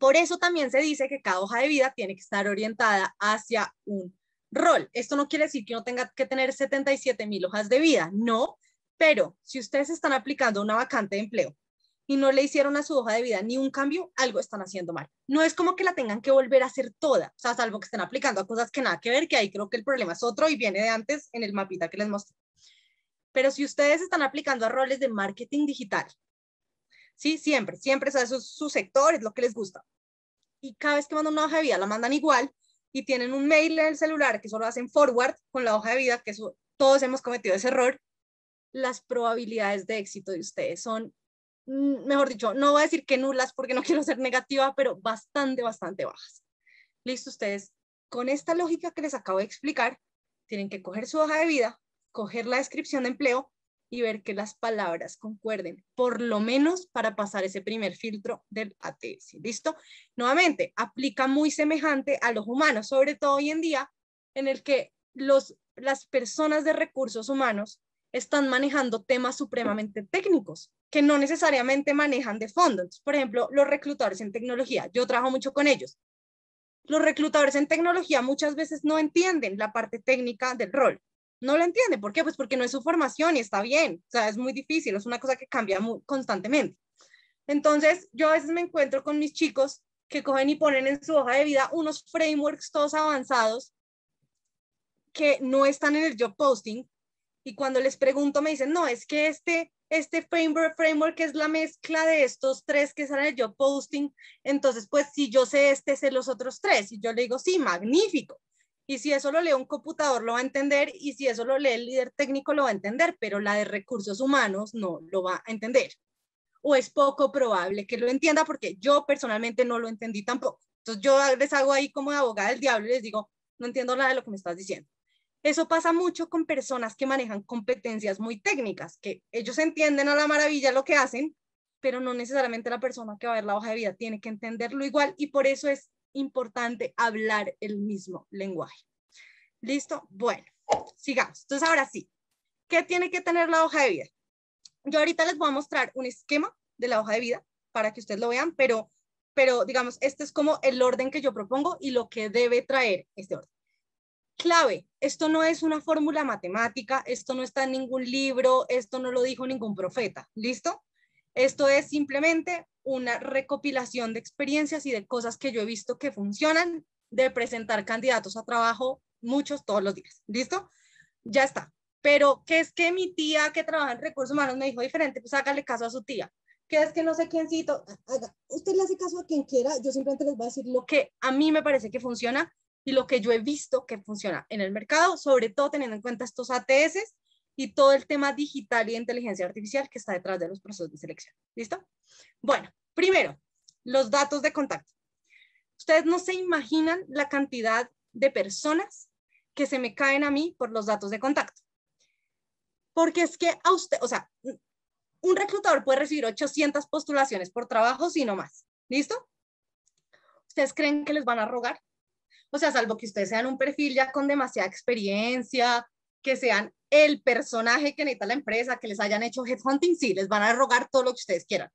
Por eso también se dice que cada hoja de vida tiene que estar orientada hacia un rol. Esto no quiere decir que uno tenga que tener 77 mil hojas de vida, no, pero si ustedes están aplicando una vacante de empleo y no le hicieron a su hoja de vida ni un cambio, algo están haciendo mal. No es como que la tengan que volver a hacer toda, o sea, salvo que estén aplicando a cosas que nada que ver, que ahí creo que el problema es otro y viene de antes en el mapita que les mostré. Pero si ustedes están aplicando a roles de marketing digital, sí, siempre, siempre, o sea, eso es su sector, es lo que les gusta. Y cada vez que mandan una hoja de vida, la mandan igual, y tienen un mail en el celular que solo hacen forward con la hoja de vida, que todos hemos cometido ese error, las probabilidades de éxito de ustedes son, mm, mejor dicho, no voy a decir que nulas porque no quiero ser negativa, pero bastante, bastante bajas. Listo, ustedes, con esta lógica que les acabo de explicar, tienen que coger su hoja de vida, coger la descripción de empleo y ver que las palabras concuerden, por lo menos para pasar ese primer filtro del ATS. ¿Listo? Nuevamente, aplica muy semejante a los humanos, sobre todo hoy en día, en el que los, las personas de recursos humanos están manejando temas supremamente técnicos que no necesariamente manejan de fondo. por ejemplo, los reclutadores en tecnología, yo trabajo mucho con ellos. Los reclutadores en tecnología muchas veces no entienden la parte técnica del rol no lo entiende. ¿Por qué? Pues porque no es su formación y está bien. O sea, es muy difícil, es una cosa que cambia constantemente. Entonces, yo a veces me encuentro con mis chicos que cogen y ponen en su hoja de vida unos frameworks todos avanzados que no están en el job posting. Y cuando les pregunto, me dicen, no, es que este, este framework, es la mezcla de estos tres que están en el job posting. Entonces, pues si yo sé este, sé los otros tres. Y yo le digo, sí, magnífico. Y si eso lo lee un computador, lo va a entender, y si eso lo lee el líder técnico, lo va a entender, pero la de recursos humanos no lo va a entender. O es poco probable que lo entienda porque yo personalmente no lo entendí tampoco. Entonces yo les hago ahí como de abogada del diablo y les digo, no entiendo nada de lo que me estás diciendo. Eso pasa mucho con personas que manejan competencias muy técnicas, que ellos entienden a la maravilla lo que hacen, pero no necesariamente la persona que va a ver la hoja de vida tiene que entenderlo igual y por eso es importante hablar el mismo lenguaje. ¿Listo? Bueno, sigamos. Entonces, ahora sí, ¿qué tiene que tener la hoja de vida? Yo ahorita les voy a mostrar un esquema de la hoja de vida para que ustedes lo vean, pero, pero digamos, este es como el orden que yo propongo y lo que debe traer este orden. Clave, esto no es una fórmula matemática, esto no está en ningún libro, esto no lo dijo ningún profeta, ¿listo? Esto es simplemente una recopilación de experiencias y de cosas que yo he visto que funcionan de presentar candidatos a trabajo muchos todos los días. ¿Listo? Ya está. Pero ¿qué es que mi tía que trabaja en recursos humanos me dijo diferente, pues hágale caso a su tía. ¿qué es que no sé quiéncito. Ah, haga. Usted le hace caso a quien quiera. Yo simplemente les voy a decir lo que a mí me parece que funciona y lo que yo he visto que funciona en el mercado, sobre todo teniendo en cuenta estos ATS y todo el tema digital y inteligencia artificial que está detrás de los procesos de selección. ¿Listo? Bueno, primero, los datos de contacto. Ustedes no se imaginan la cantidad de personas que se me caen a mí por los datos de contacto. Porque es que a usted, o sea, un reclutador puede recibir 800 postulaciones por trabajo, si no más. ¿Listo? ¿Ustedes creen que les van a rogar? O sea, salvo que ustedes sean un perfil ya con demasiada experiencia, que sean el personaje que necesita la empresa, que les hayan hecho headhunting, sí, les van a rogar todo lo que ustedes quieran.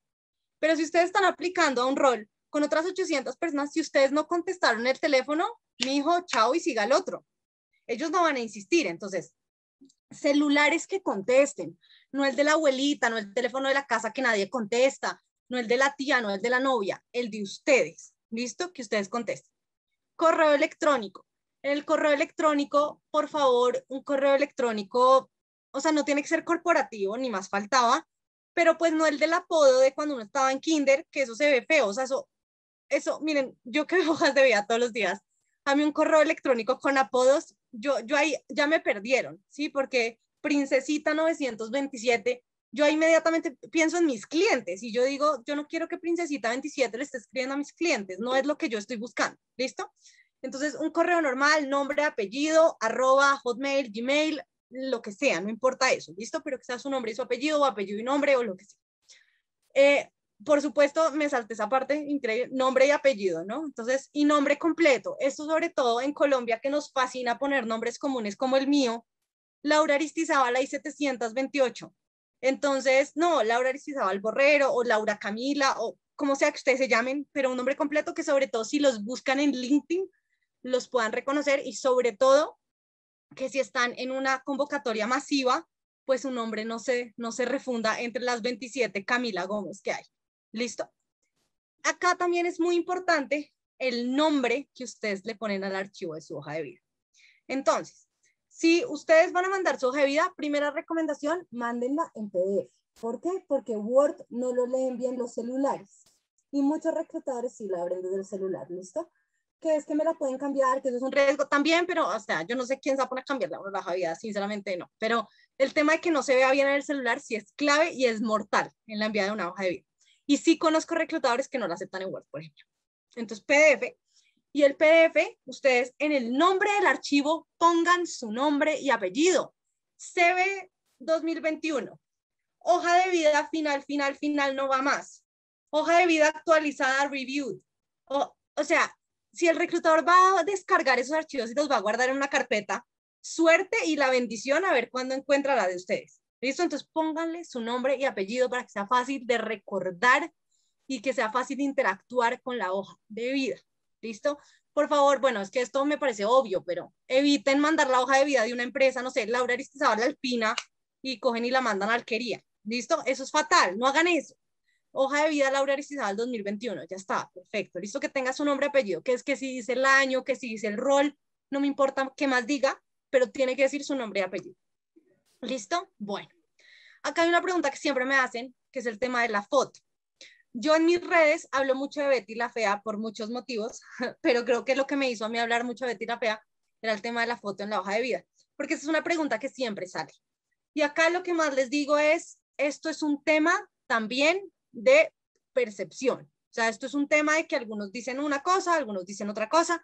Pero si ustedes están aplicando a un rol con otras 800 personas, si ustedes no contestaron el teléfono, mi hijo, chao y siga el otro. Ellos no van a insistir. Entonces, celulares que contesten, no el de la abuelita, no el teléfono de la casa que nadie contesta, no el de la tía, no el de la novia, el de ustedes. ¿Listo? Que ustedes contesten. Correo electrónico. El correo electrónico, por favor, un correo electrónico, o sea, no tiene que ser corporativo, ni más faltaba, pero pues no el del apodo de cuando uno estaba en kinder, que eso se ve feo, o sea, eso, eso, miren, yo que veo hojas de vida todos los días, a mí un correo electrónico con apodos, yo, yo ahí ya me perdieron, ¿sí? Porque princesita 927, yo ahí inmediatamente pienso en mis clientes y yo digo, yo no quiero que Princesita 27 le esté escribiendo a mis clientes, no es lo que yo estoy buscando, ¿listo? Entonces, un correo normal, nombre, apellido, arroba, hotmail, gmail, lo que sea, no importa eso, ¿listo? Pero que sea su nombre y su apellido, o apellido y nombre, o lo que sea. Eh, por supuesto, me salté esa parte increíble, nombre y apellido, ¿no? Entonces, y nombre completo. Esto sobre todo en Colombia, que nos fascina poner nombres comunes como el mío, Laura Aristizabal y 728. Entonces, no, Laura Aristizabal Borrero o Laura Camila o como sea que ustedes se llamen, pero un nombre completo que sobre todo si los buscan en LinkedIn, los puedan reconocer y sobre todo que si están en una convocatoria masiva, pues su nombre no se, no se refunda entre las 27 Camila Gómez que hay. ¿Listo? Acá también es muy importante el nombre que ustedes le ponen al archivo de su hoja de vida. Entonces, si ustedes van a mandar su hoja de vida, primera recomendación, mándenla en PDF. ¿Por qué? Porque Word no lo leen bien los celulares. Y muchos reclutadores sí la abren desde el celular, ¿listo? que es que me la pueden cambiar, que eso es un riesgo también, pero, o sea, yo no sé quién se va a poner a cambiar la de vida, sinceramente no. Pero el tema de que no se vea bien en el celular sí es clave y es mortal en la enviada de una hoja de vida. Y sí conozco reclutadores que no la aceptan en Word, por ejemplo. Entonces, PDF. Y el PDF, ustedes en el nombre del archivo pongan su nombre y apellido. CB 2021. Hoja de vida final, final, final, no va más. Hoja de vida actualizada, reviewed. O, o sea, si el reclutador va a descargar esos archivos y los va a guardar en una carpeta, suerte y la bendición a ver cuándo encuentra la de ustedes. ¿Listo? Entonces pónganle su nombre y apellido para que sea fácil de recordar y que sea fácil de interactuar con la hoja de vida. ¿Listo? Por favor, bueno, es que esto me parece obvio, pero eviten mandar la hoja de vida de una empresa, no sé, Laura la Alpina, y cogen y la mandan a Alquería. ¿Listo? Eso es fatal, no hagan eso hoja de vida Laura Aristizábal 2021, ya está, perfecto, listo que tenga su nombre, apellido, que es que si dice el año, que si dice el rol, no me importa qué más diga, pero tiene que decir su nombre y apellido. ¿Listo? Bueno. Acá hay una pregunta que siempre me hacen, que es el tema de la foto. Yo en mis redes hablo mucho de Betty la Fea por muchos motivos, pero creo que lo que me hizo a mí hablar mucho de Betty la Fea era el tema de la foto en la hoja de vida, porque esa es una pregunta que siempre sale. Y acá lo que más les digo es, esto es un tema también de percepción. O sea, esto es un tema de que algunos dicen una cosa, algunos dicen otra cosa.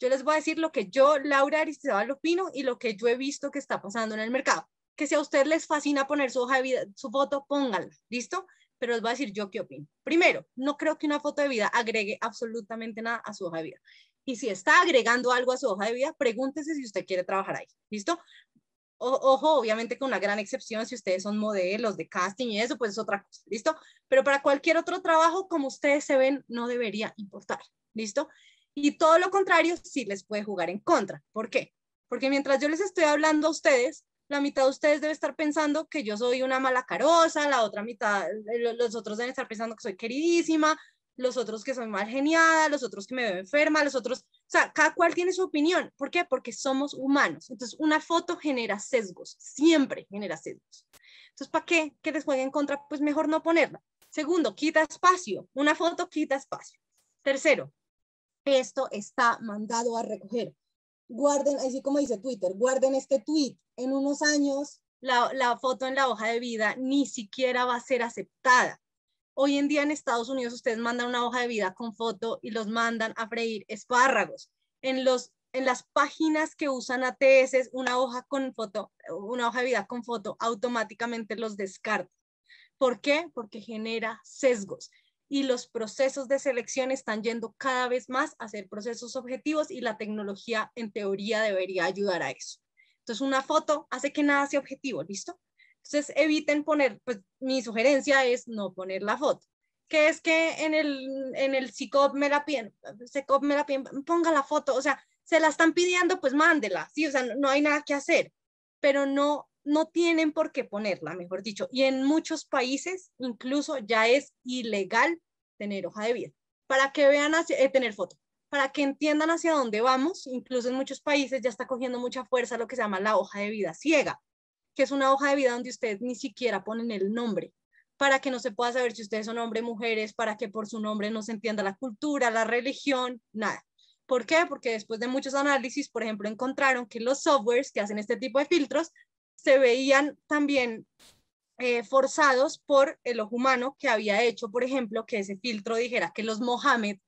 Yo les voy a decir lo que yo, Laura Aristizabal, opino y lo que yo he visto que está pasando en el mercado. Que si a usted les fascina poner su hoja de vida, su foto, póngala, ¿listo? Pero les voy a decir yo qué opino. Primero, no creo que una foto de vida agregue absolutamente nada a su hoja de vida. Y si está agregando algo a su hoja de vida, pregúntese si usted quiere trabajar ahí, ¿listo? ojo, obviamente con una gran excepción, si ustedes son modelos de casting y eso, pues es otra cosa, ¿listo? Pero para cualquier otro trabajo, como ustedes se ven, no debería importar, ¿listo? Y todo lo contrario, sí les puede jugar en contra. ¿Por qué? Porque mientras yo les estoy hablando a ustedes, la mitad de ustedes debe estar pensando que yo soy una mala carosa, la otra mitad, eh, los otros deben estar pensando que soy queridísima, los otros que son mal geniadas, los otros que me veo enferma, los otros, o sea, cada cual tiene su opinión. ¿Por qué? Porque somos humanos. Entonces, una foto genera sesgos, siempre genera sesgos. Entonces, ¿para qué que les jueguen contra? Pues mejor no ponerla. Segundo, quita espacio. Una foto quita espacio. Tercero, esto está mandado a recoger. Guarden, así como dice Twitter, guarden este tweet. En unos años, la foto en la hoja de vida ni siquiera va a ser aceptada Hoy en día en Estados Unidos ustedes mandan una hoja de vida con foto y los mandan a freír espárragos. En, los, en las páginas que usan ATS, una hoja, con foto, una hoja de vida con foto automáticamente los descarta. ¿Por qué? Porque genera sesgos y los procesos de selección están yendo cada vez más a ser procesos objetivos y la tecnología en teoría debería ayudar a eso. Entonces una foto hace que nada sea objetivo, ¿listo? Entonces, eviten poner, pues mi sugerencia es no poner la foto. Que es que en el, en el me la piden, ponga la foto, o sea, se la están pidiendo, pues mándela, sí, o sea, no, hay nada que hacer, pero no, no tienen por qué ponerla, mejor dicho. Y en muchos países incluso ya es ilegal tener hoja de vida, para que vean, eh, tener foto, para que entiendan hacia dónde vamos, incluso en muchos países ya está cogiendo mucha fuerza lo que se llama la hoja de vida ciega, que es una hoja de vida donde ustedes ni siquiera ponen el nombre, para que no se pueda saber si ustedes son hombres, mujeres, para que por su nombre no se entienda la cultura, la religión, nada. ¿Por qué? Porque después de muchos análisis, por ejemplo, encontraron que los softwares que hacen este tipo de filtros se veían también eh, forzados por el ojo humano que había hecho, por ejemplo, que ese filtro dijera que los Mohammed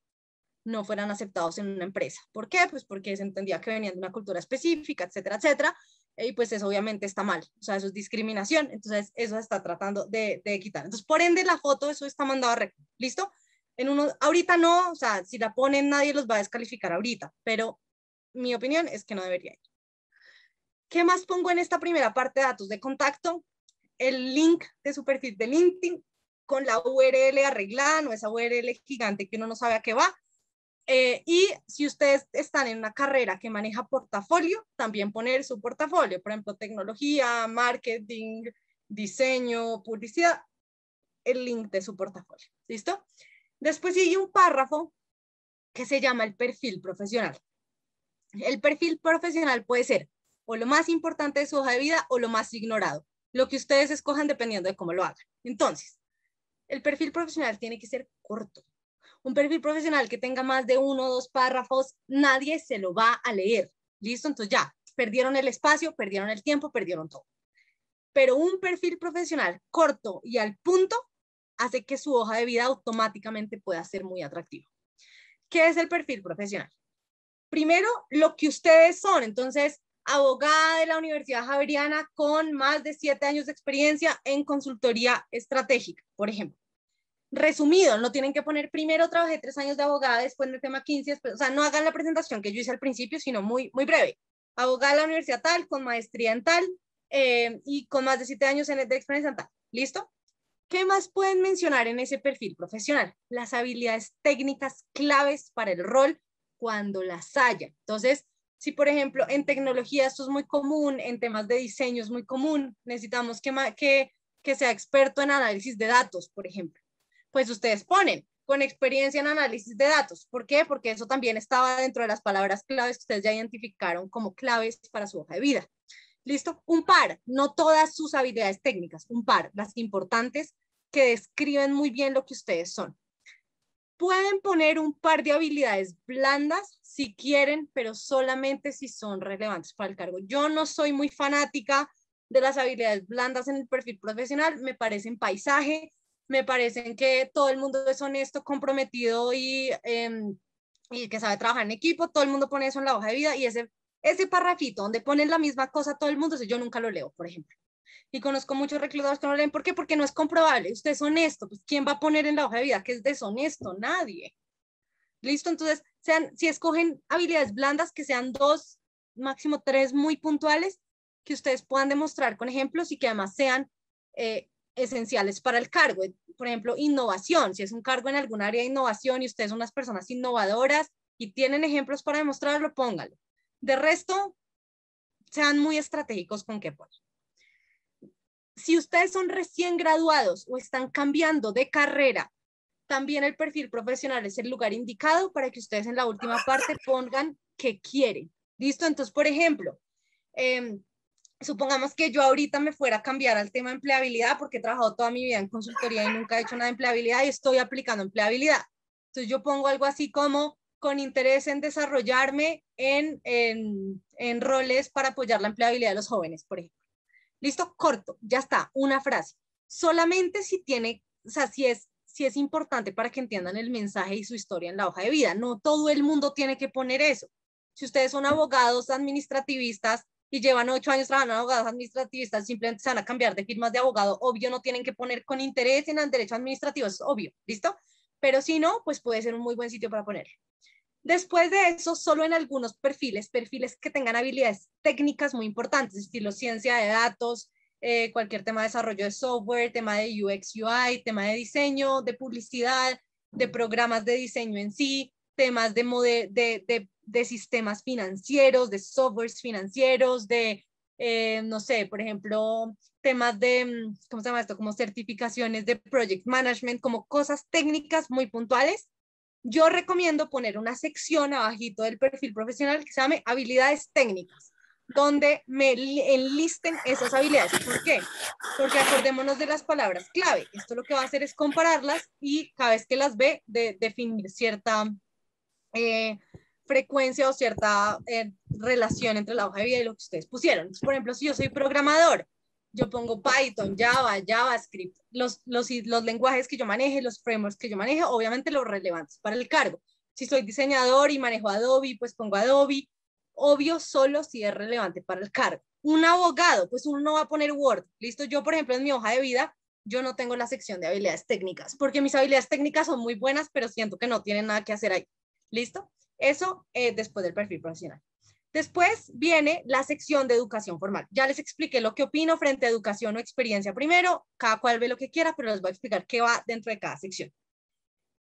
no fueran aceptados en una empresa. ¿Por qué? Pues porque se entendía que venían de una cultura específica, etcétera, etcétera y pues eso obviamente está mal, o sea, eso es discriminación, entonces eso se está tratando de, quitar. Entonces, por ende, la foto, eso está mandado a recto, ¿listo? En uno, ahorita no, o sea, si la ponen nadie los va a descalificar ahorita, pero mi opinión es que no debería ir. ¿Qué más pongo en esta primera parte de datos de contacto? El link de superficie de LinkedIn con la URL arreglada, no esa URL gigante que uno no sabe a qué va, eh, y si ustedes están en una carrera que maneja portafolio, también poner su portafolio, por ejemplo, tecnología, marketing, diseño, publicidad, el link de su portafolio. ¿Listo? Después sigue un párrafo que se llama el perfil profesional. El perfil profesional puede ser o lo más importante de su hoja de vida o lo más ignorado, lo que ustedes escojan dependiendo de cómo lo hagan. Entonces, el perfil profesional tiene que ser corto, un perfil profesional que tenga más de uno o dos párrafos, nadie se lo va a leer. Listo, entonces ya, perdieron el espacio, perdieron el tiempo, perdieron todo. Pero un perfil profesional corto y al punto hace que su hoja de vida automáticamente pueda ser muy atractiva. ¿Qué es el perfil profesional? Primero, lo que ustedes son. Entonces, abogada de la Universidad Javeriana con más de siete años de experiencia en consultoría estratégica, por ejemplo resumido, no tienen que poner primero trabajé tres años de abogada, después en el tema 15, o sea, no hagan la presentación que yo hice al principio, sino muy, muy breve. Abogada de la universidad tal, con maestría en tal eh, y con más de siete años en, de experiencia en tal. ¿Listo? ¿Qué más pueden mencionar en ese perfil profesional? Las habilidades técnicas claves para el rol cuando las haya. Entonces, si por ejemplo en tecnología esto es muy común, en temas de diseño es muy común, necesitamos que sea experto en análisis de datos, por ejemplo pues ustedes ponen con experiencia en análisis de datos. ¿Por qué? Porque eso también estaba dentro de las palabras claves que ustedes ya identificaron como claves para su hoja de vida. ¿Listo? Un par, no todas sus habilidades técnicas, un par, las importantes que describen muy bien lo que ustedes son. Pueden poner un par de habilidades blandas si quieren, pero solamente si son relevantes para el cargo. Yo no soy muy fanática de las habilidades blandas en el perfil profesional, me parecen paisaje, me parecen que todo el mundo es honesto, comprometido y, em, y que sabe trabajar en equipo, todo el mundo pone eso en la hoja de vida y ese, ese parrafito donde ponen la misma cosa todo el mundo, yo nunca lo leo, por ejemplo. Y conozco muchos reclutadores que no leen. ¿Por qué? Porque no es comprobable. Usted es honesto. Pues, ¿Quién va a poner en la hoja de vida que es deshonesto? Nadie. Listo, entonces, sean, si escogen habilidades blandas, que sean dos, máximo tres muy puntuales, que ustedes puedan demostrar con ejemplos y que además sean eh, esenciales para el cargo. Por ejemplo, innovación. Si es un cargo en algún área de innovación y ustedes son unas personas innovadoras y tienen ejemplos para demostrarlo, póngalo. De resto, sean muy estratégicos con qué poner. Si ustedes son recién graduados o están cambiando de carrera, también el perfil profesional es el lugar indicado para que ustedes en la última parte pongan qué quieren. ¿Listo? Entonces, por ejemplo, em, supongamos que yo ahorita me fuera a cambiar al tema de empleabilidad porque he trabajado toda mi vida en consultoría y nunca he hecho nada de empleabilidad y estoy aplicando empleabilidad. Entonces yo pongo algo así como con interés en desarrollarme en, roles para apoyar la empleabilidad de los jóvenes, por ejemplo. Listo, corto, ya está, una frase. Solamente si tiene, o sea, si es, si es importante para que entiendan el mensaje y su historia en la hoja de vida. No todo el mundo tiene que poner eso. Si ustedes son abogados, administrativistas, y llevan ocho años trabajando en abogados administrativistas, simplemente se van a cambiar de firmas de abogado, obvio, no tienen que poner con interés en el derecho administrativo, es obvio, ¿listo? Pero si no, pues puede ser un muy buen sitio para poner. Después de eso, solo en algunos perfiles, perfiles que tengan habilidades técnicas muy importantes, estilo ciencia de datos, eh, cualquier tema de desarrollo de software, tema de UX, UI, tema de diseño, de publicidad, de programas de diseño en sí, temas de, de, de, sistemas financieros, de softwares financieros, de, eh, no sé, por ejemplo, temas de, mm, ¿cómo se llama esto? Como certificaciones de project management, como cosas técnicas muy puntuales. Yo recomiendo poner una sección abajito del perfil profesional que se llame habilidades técnicas donde me enlisten esas habilidades. ¿Por qué? Porque acordémonos de las palabras clave. Esto lo que va a hacer es compararlas y cada vez que las ve, de, definir cierta, eh, frecuencia o cierta eh, relación entre la hoja de vida y lo que ustedes pusieron. por ejemplo, si yo soy programador, yo pongo Python, Java, JavaScript, los, los, los lenguajes que yo maneje, los frameworks que yo maneje, obviamente los relevantes para el cargo. Si soy diseñador y manejo Adobe, pues pongo Adobe. Obvio, solo si es relevante para el cargo. Un abogado, pues uno va a poner Word. Listo, yo por ejemplo en mi hoja de vida, yo no tengo la sección de habilidades técnicas, porque mis habilidades técnicas son muy buenas, pero siento que no tienen nada que hacer ahí. ¿Listo? Eso eh, después del perfil profesional. Después viene la sección de educación formal. Ya les expliqué lo que opino frente a educación o experiencia primero, cada cual ve lo que quiera, pero les voy a explicar qué va dentro de cada sección.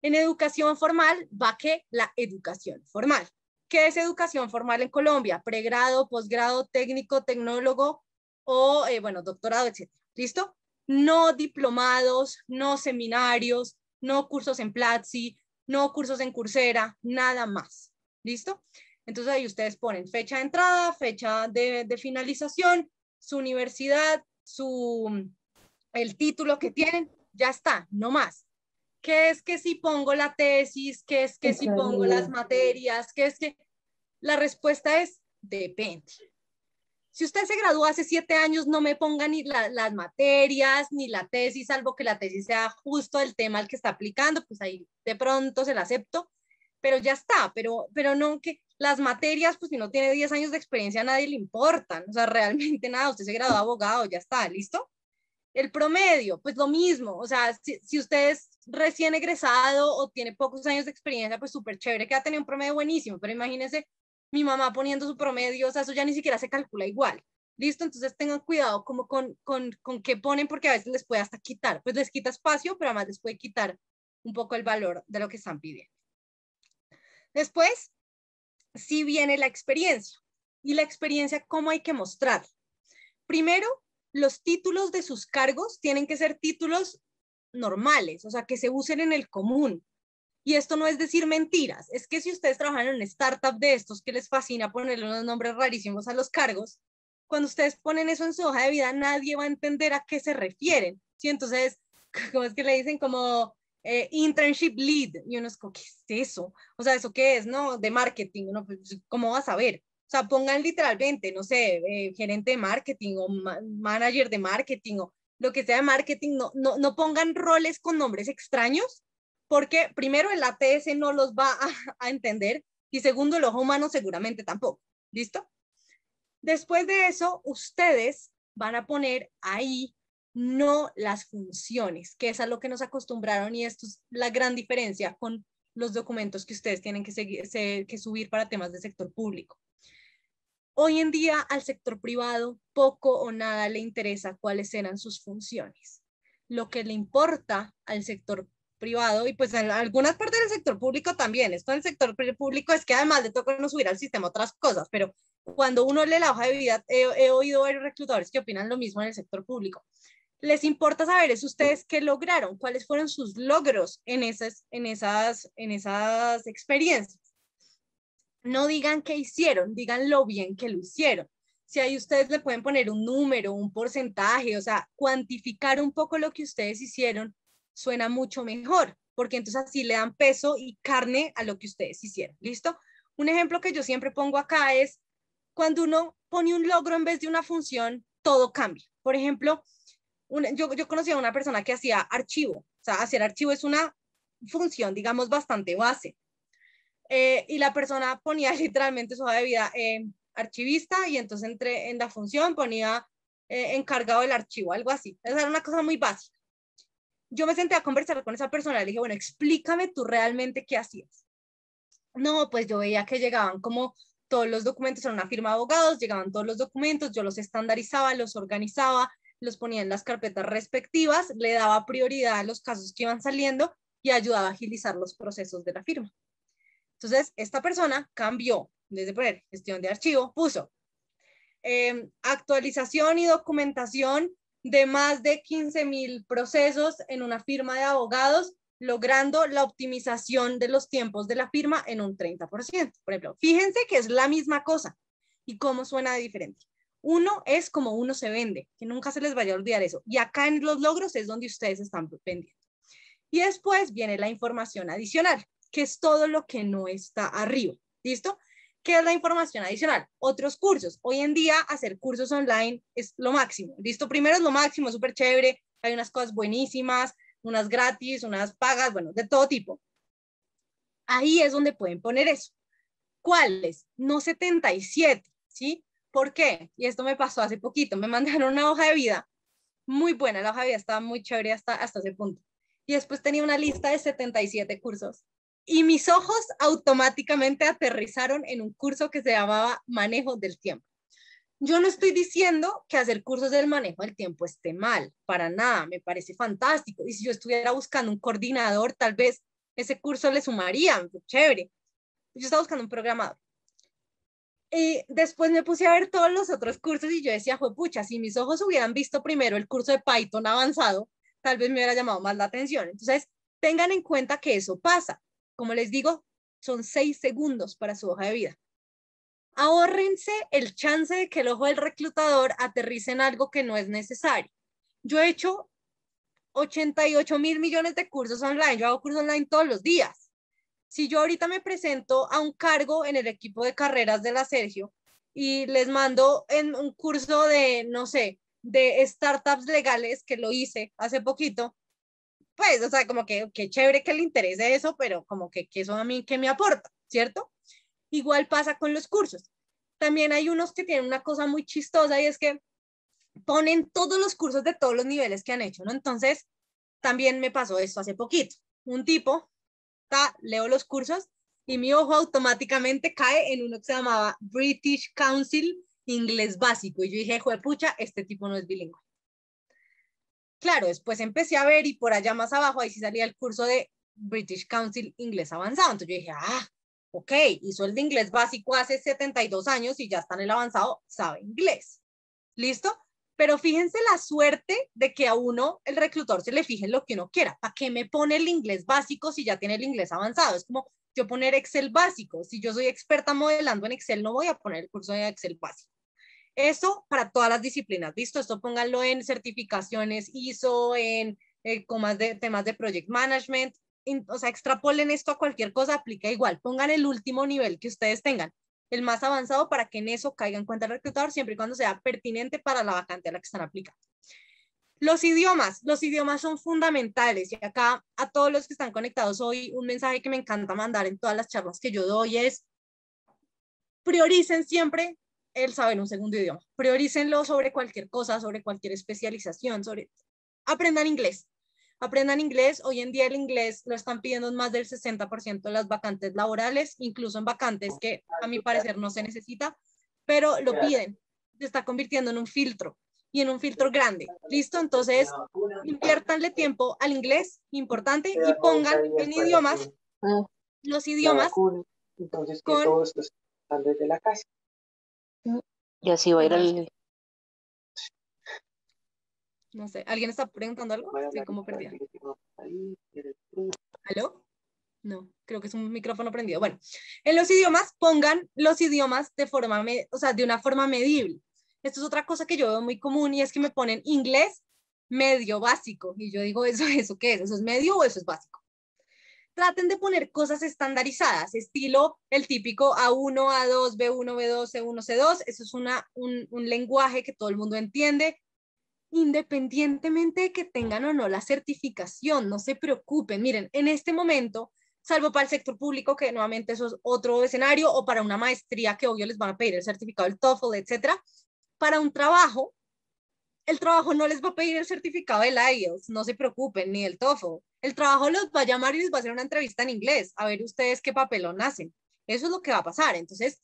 En educación formal va que la educación formal. ¿Qué es educación formal en Colombia? Pregrado, posgrado, técnico, tecnólogo o, eh, bueno, doctorado, etc. ¿Listo? No diplomados, no seminarios, no cursos en Platzi, no cursos en cursera nada más. ¿Listo? Entonces ahí ustedes ponen fecha de entrada, fecha de, finalización, su universidad, su, el título que tienen, ya está, no más. ¿Qué es que si pongo la tesis? ¿Qué es que si pongo las materias? ¿Qué es que...? La respuesta es depende si usted se graduó hace siete años, no me ponga ni las materias ni la tesis, salvo que la tesis sea justo el tema al que está aplicando, pues ahí de pronto se la acepto, pero ya está, pero, pero no que las materias, pues si no tiene 10 años de experiencia, a nadie le importan, o sea, realmente nada, usted se graduó abogado, ya está, ¿listo? El promedio, pues lo mismo, o sea, si, si usted es recién egresado o tiene pocos años de experiencia, pues súper chévere que ha tenido un promedio buenísimo, pero imagínense mi mamá poniendo su promedio, o sea, eso ya ni siquiera se calcula igual. Listo, entonces tengan cuidado como con, con, qué ponen, porque a veces les puede hasta quitar, pues les quita espacio, pero además les puede quitar un poco el valor de lo que están pidiendo. Después, si viene la experiencia. ¿Y la experiencia cómo hay que mostrar? Primero, los títulos de sus cargos tienen que ser títulos normales, o sea, que se usen en el común. Y esto no es decir mentiras, es que si ustedes trabajan en una startup de estos que les fascina ponerle unos nombres rarísimos a los cargos, cuando ustedes ponen eso en su hoja de vida, nadie va a entender a qué se refieren. si Entonces, ¿cómo es que le dicen? Como eh, internship lead. Y uno es como, ¿qué es eso? O sea, ¿eso qué es? No, de marketing. Pues, ¿Cómo vas a ver? O sea, pongan literalmente, no sé, eh, gerente de marketing o manager de marketing o lo que sea de marketing. no, no pongan roles con nombres extraños porque primero el ATS no los va a, entender y segundo el ojo humano seguramente tampoco. ¿Listo? Después de eso, ustedes van a poner ahí no las funciones, que es a lo que nos acostumbraron y esto es la gran diferencia con los documentos que ustedes tienen que, que subir para temas del sector público. Hoy en día al sector privado poco o nada le interesa cuáles eran sus funciones. Lo que le importa al sector privado y pues en algunas partes del sector público también. Esto en el sector público es que además le toca no subir al sistema otras cosas, pero cuando uno lee la hoja de vida, he, he oído varios reclutadores que opinan lo mismo en el sector público. Les importa saber es ustedes qué lograron, cuáles fueron sus logros en esas, en esas, en esas experiencias. No digan qué hicieron, digan lo bien que lo hicieron. Si ahí ustedes le pueden poner un número, un porcentaje, o sea, cuantificar un poco lo que ustedes hicieron suena mucho mejor, porque entonces así le dan peso y carne a lo que ustedes hicieron. ¿Listo? Un ejemplo que yo siempre pongo acá es cuando uno pone un logro en vez de una función, todo cambia. Por ejemplo, yo, yo conocía a una persona que hacía archivo. O sea, hacer archivo es una función, digamos, bastante base. Eh, y la persona ponía literalmente su de vida archivista y entonces entre en la función ponía eh, encargado del archivo, algo así. Esa era una cosa muy básica yo me senté a conversar con esa persona, le dije, bueno, explícame tú realmente qué hacías. No, pues yo veía que llegaban como todos los documentos, era una firma de abogados, llegaban todos los documentos, yo los estandarizaba, los organizaba, los ponía en las carpetas respectivas, le daba prioridad a los casos que iban saliendo y ayudaba a agilizar los procesos de la firma. Entonces, esta persona cambió desde poner gestión de archivo, puso em, actualización y documentación de más de 15 mil procesos en una firma de abogados, logrando la optimización de los tiempos de la firma en un 30%. Por ejemplo, fíjense que es la misma cosa y cómo suena diferente. Uno es como uno se vende, que nunca se les vaya a olvidar eso. Y acá en los logros es donde ustedes están pendientes. Y después viene la información adicional, que es todo lo que no está arriba. ¿Listo? ¿Qué es la información adicional? Otros cursos. Hoy en día hacer cursos online es lo máximo. Listo, primero es lo máximo, súper chévere. Hay unas cosas buenísimas, unas gratis, unas pagas, bueno, de todo tipo. Ahí es donde pueden poner eso. ¿Cuáles? No 77, ¿sí? ¿Por qué? Y esto me pasó hace poquito. Me mandaron una hoja de vida muy buena. La hoja de vida estaba muy chévere hasta, hasta ese punto. Y después tenía una lista de 77 cursos y mis ojos automáticamente aterrizaron en un curso que se llamaba manejo del tiempo. Yo no estoy diciendo que hacer cursos del manejo del tiempo esté mal, para nada, me parece fantástico. Y si yo estuviera buscando un coordinador, tal vez ese curso le sumaría, chévere. Yo estaba buscando un programador. Y después me puse a ver todos los otros cursos y yo decía, pucha, si mis ojos hubieran visto primero el curso de Python avanzado, tal vez me hubiera llamado más la atención. Entonces, tengan en cuenta que eso pasa. Como les digo, son seis segundos para su hoja de vida. Ahórrense el chance de que el ojo del reclutador aterrice en algo que no es necesario. Yo he hecho 88 mil millones de cursos online. Yo hago cursos online todos los días. Si yo ahorita me presento a un cargo en el equipo de carreras de la Sergio y les mando en un curso de, no sé, de startups legales que lo hice hace poquito, pues, o sea, como que, qué chévere que le interese eso, pero como que, que eso a mí, qué me aporta, ¿cierto? Igual pasa con los cursos. También hay unos que tienen una cosa muy chistosa y es que ponen todos los cursos de todos los niveles que han hecho, ¿no? Entonces, también me pasó esto hace poquito. Un tipo, ta, leo los cursos y mi ojo automáticamente cae en uno que se llamaba British Council Inglés Básico. Y yo dije, pucha, este tipo no es bilingüe. Claro, después empecé a ver y por allá más abajo, ahí sí salía el curso de British Council Inglés Avanzado. Entonces yo dije, ah, ok, hizo el de inglés básico hace 72 años y ya está en el avanzado, sabe inglés. ¿Listo? Pero fíjense la suerte de que a uno, el reclutor, se le fije lo que uno quiera. ¿Para qué me pone el inglés básico si ya tiene el inglés avanzado? Es como yo poner Excel básico. Si yo soy experta modelando en Excel, no voy a poner el curso de Excel básico. Eso para todas las disciplinas, ¿listo? Esto pónganlo en certificaciones ISO, en eh, de, temas de project management, o sea, extrapolen esto a cualquier cosa, aplica igual, pongan el último nivel que ustedes tengan, el más avanzado para que en eso caiga en cuenta el reclutador siempre y cuando sea pertinente para la vacante a la que están aplicando. Los idiomas, los idiomas son fundamentales y acá a todos los que están conectados hoy, un mensaje que me encanta mandar en todas las charlas que yo doy es prioricen siempre el saber un segundo idioma. Priorícenlo sobre cualquier cosa, sobre cualquier especialización, sobre... Aprendan inglés. Aprendan inglés. Hoy en día el inglés lo están pidiendo más del 60% de las vacantes laborales, incluso en vacantes que a mi parecer no se necesita, pero lo piden. Se está convirtiendo en un filtro y en un filtro grande. ¿Listo? Entonces, inviértanle tiempo al inglés, importante, y pongan en idiomas, los idiomas, entonces casa y así va a ir al. No sé, ¿alguien está preguntando algo? Estoy como perdida. ¿Aló? No, creo que es un micrófono prendido. Bueno, en los idiomas pongan los idiomas de forma, de una forma medible. Esto es otra cosa que yo veo muy común y es que me ponen inglés medio básico y yo digo, eso eso qué es? Eso es medio o eso es básico traten de poner cosas estandarizadas, estilo el típico A1, A2, B1, B2, C1, C2. Eso es una, un, lenguaje que todo el mundo entiende, independientemente de que tengan o no la certificación, no se preocupen. Miren, en este momento, salvo para el sector público, que nuevamente eso es otro escenario, o para una maestría que obvio les van a pedir el certificado el TOEFL, etcétera, para un trabajo el trabajo no les va a pedir el certificado del IELTS, no se preocupen, ni el TOEFL. El trabajo los va a llamar y les va a hacer una entrevista en inglés, a ver ustedes qué papelón hacen. Eso es lo que va a pasar. Entonces,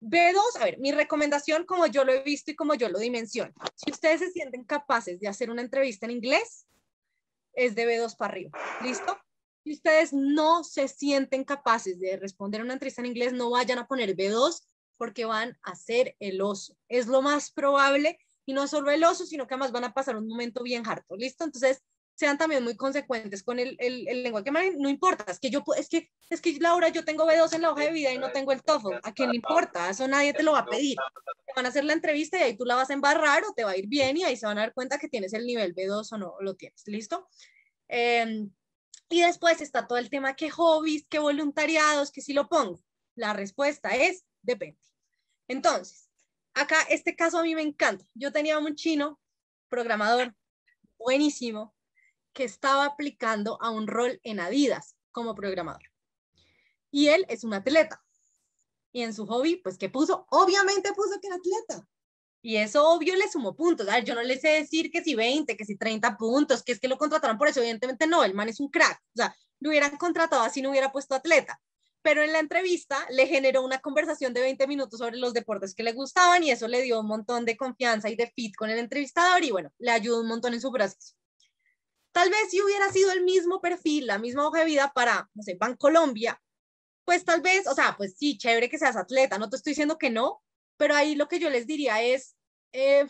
B2, a ver, mi recomendación, como yo lo he visto y como yo lo dimensiono, si ustedes se sienten capaces de hacer una entrevista en inglés, es de B2 para arriba. ¿Listo? Si ustedes no se sienten capaces de responder una entrevista en inglés, no vayan a poner B2 porque van a ser el oso. Es lo más probable y no solo el oso, sino que además van a pasar un momento bien harto, ¿listo? Entonces, sean también muy consecuentes con el, el, lenguaje que no importa, es que yo, es que, es que Laura, yo tengo B2 en la hoja de vida y no tengo el TOEFL, ¿a quién le importa? Eso nadie te lo va a pedir. Te van a hacer la entrevista y ahí tú la vas a embarrar o te va a ir bien y ahí se van a dar cuenta que tienes el nivel B2 o no lo tienes, ¿listo? Em, y después está todo el tema ¿qué hobbies, qué voluntariados, que si lo pongo. La respuesta es depende. Entonces, Acá, este caso a mí me encanta. Yo tenía un chino programador buenísimo que estaba aplicando a un rol en Adidas como programador. Y él es un atleta. Y en su hobby, pues, ¿qué puso? Obviamente puso que era atleta. Y eso obvio le sumó puntos. A ver, yo no le sé decir que si 20, que si 30 puntos, que es que lo contrataron por eso. Evidentemente no, el man es un crack. O sea, lo hubieran contratado así, no hubiera puesto atleta pero en la entrevista le generó una conversación de 20 minutos sobre los deportes que le gustaban y eso le dio un montón de confianza y de fit con el entrevistador y bueno, le ayudó un montón en su proceso. Tal vez si hubiera sido el mismo perfil, la misma hoja de vida para, no sé, Colombia, pues tal vez, o sea, pues sí, chévere que seas atleta, no te estoy diciendo que no, pero ahí lo que yo les diría es, eh,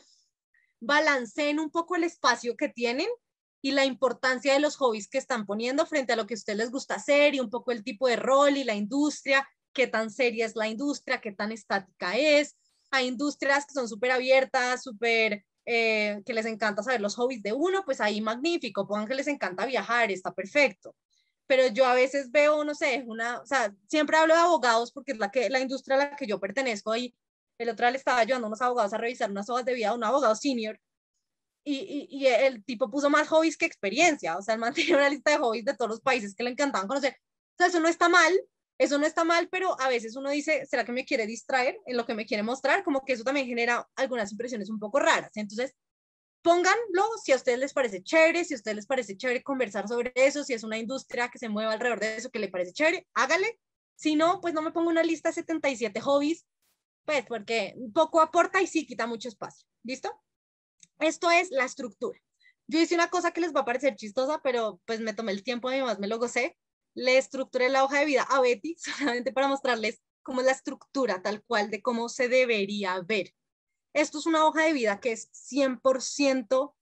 balanceen un poco el espacio que tienen y la importancia de los hobbies que están poniendo frente a lo que a usted les gusta hacer y un poco el tipo de rol y la industria, qué tan seria es la industria, qué tan estática es. Hay industrias que son súper abiertas, súper, eh, que les encanta saber los hobbies de uno, pues ahí magnífico, pongan que les encanta viajar, está perfecto. Pero yo a veces veo, no sé, una, o sea, siempre hablo de abogados porque es la, que, la industria a la que yo pertenezco y el otro día le estaba ayudando a unos abogados a revisar unas hojas de vida a un abogado senior y, el tipo puso más hobbies que experiencia, o sea, él man una lista de hobbies de todos los países que le encantaban conocer. O sea, eso no está mal, eso no está mal, pero a veces uno dice, ¿será que me quiere distraer en lo que me quiere mostrar? Como que eso también genera algunas impresiones un poco raras. Entonces, pónganlo si a ustedes les parece chévere, si a ustedes les parece chévere conversar sobre eso, si es una industria que se mueva alrededor de eso que le parece chévere, hágale. Si no, pues no me pongo una lista de 77 hobbies, pues porque poco aporta y sí quita mucho espacio. ¿Listo? Esto es la estructura. Yo hice una cosa que les va a parecer chistosa, pero pues me tomé el tiempo, además me lo gocé. Le estructuré la hoja de vida a Betty solamente para mostrarles cómo es la estructura tal cual de cómo se debería ver. Esto es una hoja de vida que es 100%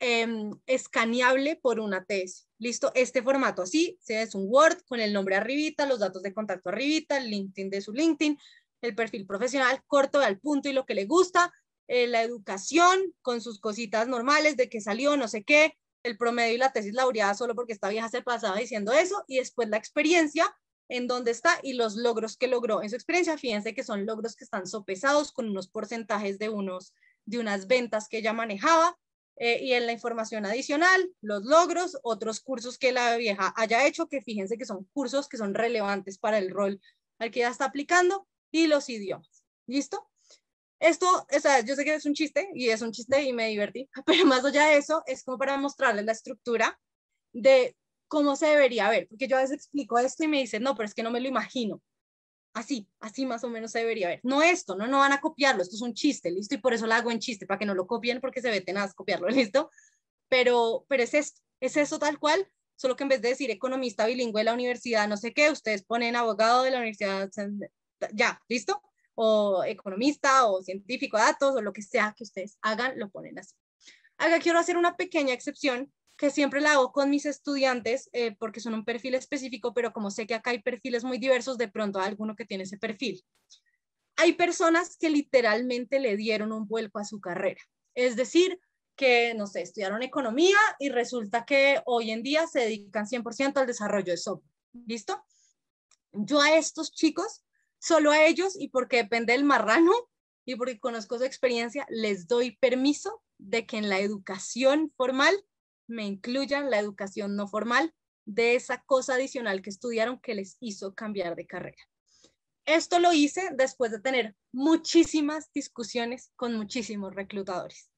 em, escaneable por una tesis. Listo, este formato así, es un Word con el nombre arribita, los datos de contacto arribita, el LinkedIn de su LinkedIn, el perfil profesional corto al punto y lo que le gusta, eh, la educación con sus cositas normales de que salió no sé qué, el promedio y la tesis laureada solo porque esta vieja se pasaba diciendo eso y después la experiencia en dónde está y los logros que logró en su experiencia. Fíjense que son logros que están sopesados con unos porcentajes de, unos, de unas ventas que ella manejaba eh, y en la información adicional, los logros, otros cursos que la vieja haya hecho, que fíjense que son cursos que son relevantes para el rol al que ella está aplicando y los idiomas. ¿Listo? Esto, o sea, yo sé que es un chiste y es un chiste y me divertí, pero más allá de eso, es como para mostrarles la estructura de cómo se debería ver, porque yo a veces explico esto y me dicen, no, pero es que no me lo imagino. Así, así más o menos se debería ver. No esto, no, no van a copiarlo, esto es un chiste, listo, y por eso lo hago en chiste, para que no lo copien porque se ve tenaz copiarlo, listo. Pero, pero es esto, es eso tal cual, solo que en vez de decir economista bilingüe de la universidad, no sé qué, ustedes ponen abogado de la universidad, ya, listo o economista o científico de datos o lo que sea que ustedes hagan, lo ponen así. Ahora quiero hacer una pequeña excepción que siempre la hago con mis estudiantes eh, porque son un perfil específico, pero como sé que acá hay perfiles muy diversos, de pronto hay alguno que tiene ese perfil. Hay personas que literalmente le dieron un vuelco a su carrera. Es decir, que, no sé, estudiaron economía y resulta que hoy en día se dedican 100% al desarrollo de software. ¿Listo? Yo a estos chicos solo a ellos y porque depende del marrano y porque conozco su experiencia, les doy permiso de que en la educación formal me incluyan la educación no formal de esa cosa adicional que estudiaron que les hizo cambiar de carrera. Esto lo hice después de tener muchísimas discusiones con muchísimos reclutadores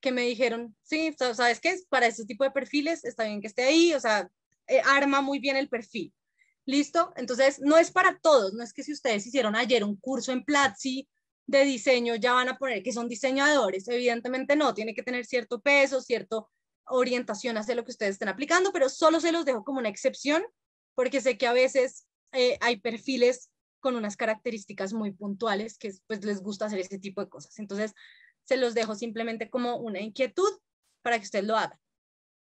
que me dijeron, sí, ¿sabes qué? Para ese tipo de perfiles está bien que esté ahí, o sea, eh, arma muy bien el perfil. ¿Listo? Entonces, no es para todos, no es que si ustedes hicieron ayer un curso en Platzi de diseño, ya van a poner que son diseñadores. Evidentemente no, tiene que tener cierto peso, cierta orientación hacia lo que ustedes estén aplicando, pero solo se los dejo como una excepción, porque sé que a veces eh, hay perfiles con unas características muy puntuales que pues les gusta hacer ese tipo de cosas. Entonces, se los dejo simplemente como una inquietud para que ustedes lo hagan.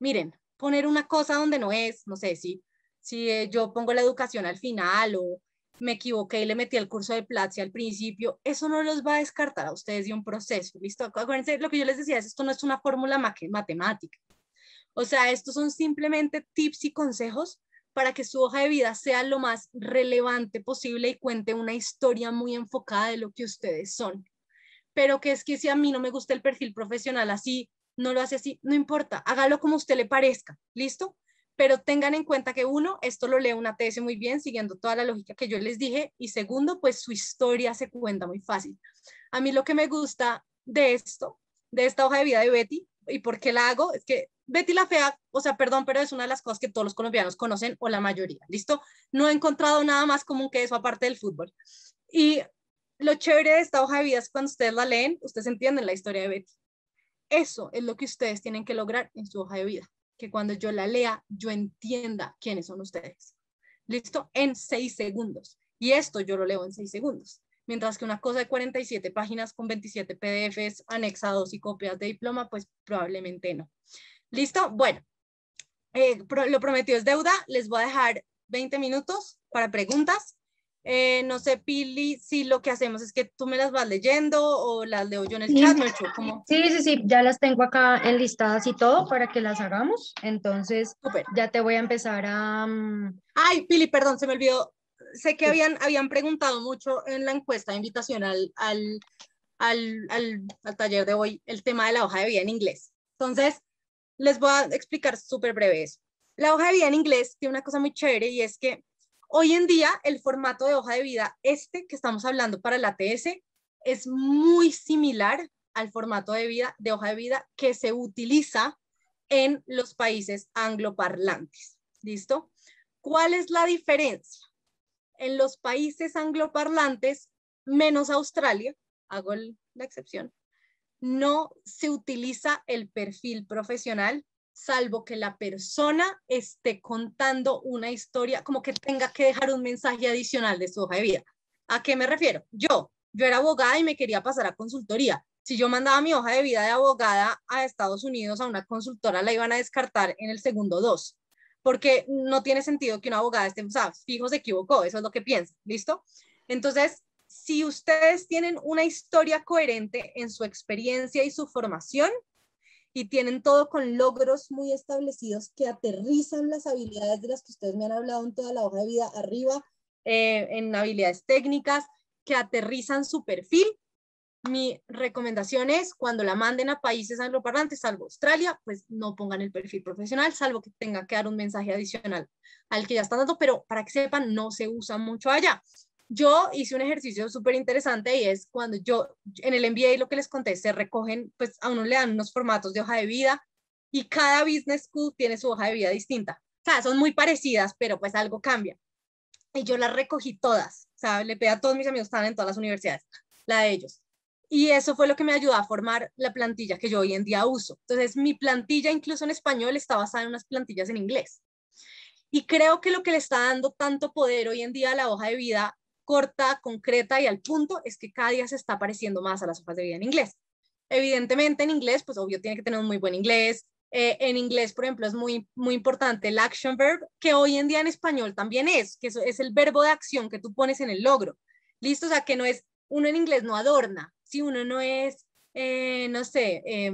Miren, poner una cosa donde no es, no sé si si eh, yo pongo la educación al final o me equivoqué y le metí el curso de Platzi al principio, eso no los va a descartar a ustedes de un proceso, ¿listo? Acuérdense, lo que yo les decía es, esto no es una fórmula matemática. O sea, estos son simplemente tips y consejos para que su hoja de vida sea lo más relevante posible y cuente una historia muy enfocada de lo que ustedes son. Pero que es que si a mí no me gusta el perfil profesional así, no lo hace así, no importa, hágalo como usted le parezca, ¿listo? pero tengan en cuenta que uno, esto lo lee una tesis muy bien, siguiendo toda la lógica que yo les dije, y segundo, pues su historia se cuenta muy fácil. A mí lo que me gusta de esto, de esta hoja de vida de Betty, y por qué la hago, es que Betty la Fea, o sea, perdón, pero es una de las cosas que todos los colombianos conocen, o la mayoría, ¿listo? No he encontrado nada más común que eso aparte del fútbol. Y lo chévere de esta hoja de vida es cuando ustedes la leen, ustedes entienden la historia de Betty. Eso es lo que ustedes tienen que lograr en su hoja de vida que cuando yo la lea, yo entienda quiénes son ustedes. ¿Listo? En seis segundos. Y esto yo lo leo en seis segundos. Mientras que una cosa de 47 páginas con 27 PDFs anexados y copias de diploma, pues probablemente no. ¿Listo? Bueno, eh, lo prometido es deuda. Les voy a dejar 20 minutos para preguntas eh, no sé, Pili, si lo que hacemos es que tú me las vas leyendo o las leo yo en el chat, ¿no? Sí, sí, sí, ya las tengo acá enlistadas y todo para que las hagamos. Entonces, ya te voy a empezar a... Mm, Ay, Pili, perdón, se me olvidó. Sé que habían, habían preguntado mucho en la encuesta invitacional al, al, al, al taller de hoy el tema de la hoja de vida en inglés. Entonces, les voy a explicar súper breve eso. La hoja de vida en inglés tiene una cosa muy chévere y es que Hoy en día, el formato de hoja de vida, este que estamos hablando para la ATS, es muy similar al formato de, hoja de vida que se utiliza en los países angloparlantes. ¿Listo? ¿Cuál es la diferencia? En los países angloparlantes, menos Australia, hago la excepción, no se utiliza el perfil profesional salvo que la persona esté contando una historia, como que tenga que dejar un mensaje adicional de su hoja de vida. ¿A qué me refiero? Yo, yo era abogada y me quería pasar a consultoría. Si yo mandaba mi hoja de vida de abogada a Estados Unidos a una consultora, la iban a descartar en el segundo dos, porque no tiene sentido que una abogada esté, o sea, fijo se equivocó, eso es lo que piensa, ¿listo? Entonces, si ustedes tienen una historia coherente en su experiencia y su formación, y tienen todo con logros muy establecidos que aterrizan las habilidades de las que ustedes me han hablado en toda la hoja de vida arriba, eh, en habilidades técnicas, que aterrizan su perfil. Mi recomendación es cuando la manden a países angloparlantes, salvo Australia, pues no pongan el perfil profesional, salvo que tenga que dar un mensaje adicional al que ya están dando, pero para que sepan, no se usa mucho allá yo hice un ejercicio súper interesante y es cuando yo, en el MBA, lo que les conté, se recogen, pues a uno le dan unos formatos de hoja de vida y cada business school tiene su hoja de vida distinta. O sea, son muy parecidas, pero pues algo cambia. Y yo las recogí todas, o sea, le pedí a todos mis amigos, estaban en todas las universidades, la de ellos. Y eso fue lo que me ayudó a formar la plantilla que yo hoy en día uso. Entonces, mi plantilla, incluso en español, está basada en unas plantillas en inglés. Y creo que lo que le está dando tanto poder hoy en día a la hoja de vida corta, concreta y al punto es que cada día se está pareciendo más a las hojas de vida en inglés. Evidentemente en inglés, pues obvio, tiene que tener un muy buen inglés. Eh, en inglés, por ejemplo, es muy, muy importante el action verb, que hoy en día en español también es, que es el verbo de acción que tú pones en el logro. Listo, o sea, que no es, uno en inglés no adorna, si uno no es, eh, no sé, eh,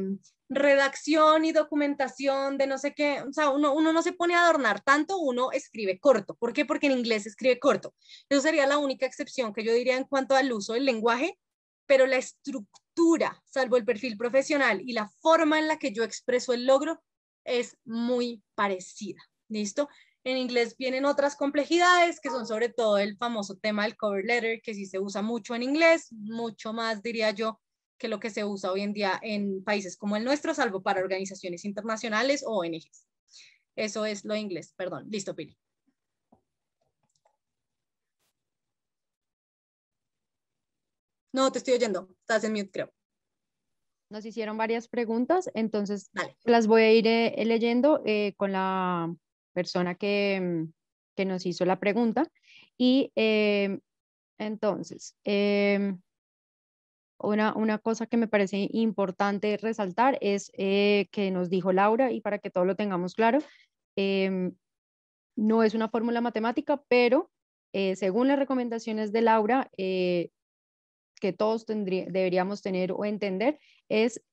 redacción y documentación de no sé qué, o sea, uno, uno no se pone a adornar tanto, uno escribe corto. ¿Por qué? Porque en inglés escribe corto. Eso sería la única excepción que yo diría en cuanto al uso del lenguaje, pero la estructura, salvo el perfil profesional y la forma en la que yo expreso el logro, es muy parecida. ¿Listo? En inglés vienen otras complejidades que son sobre todo el famoso tema del cover letter, que sí se usa mucho en inglés, mucho más, diría yo, que lo que se usa hoy en día en países como el nuestro, salvo para organizaciones internacionales o ONGs. Eso es lo inglés, perdón. Listo, Pili. No, te estoy oyendo. Estás en mute, creo. Nos hicieron varias preguntas, entonces las voy a ir eh, leyendo eh, con la persona que, que, nos hizo la pregunta. Y eh, entonces, una, cosa que me parece importante resaltar es eh, que nos dijo Laura y para que todo lo tengamos claro, em, no es una fórmula matemática, pero eh, según las recomendaciones de Laura, eh, que todos deberíamos tener o entender, es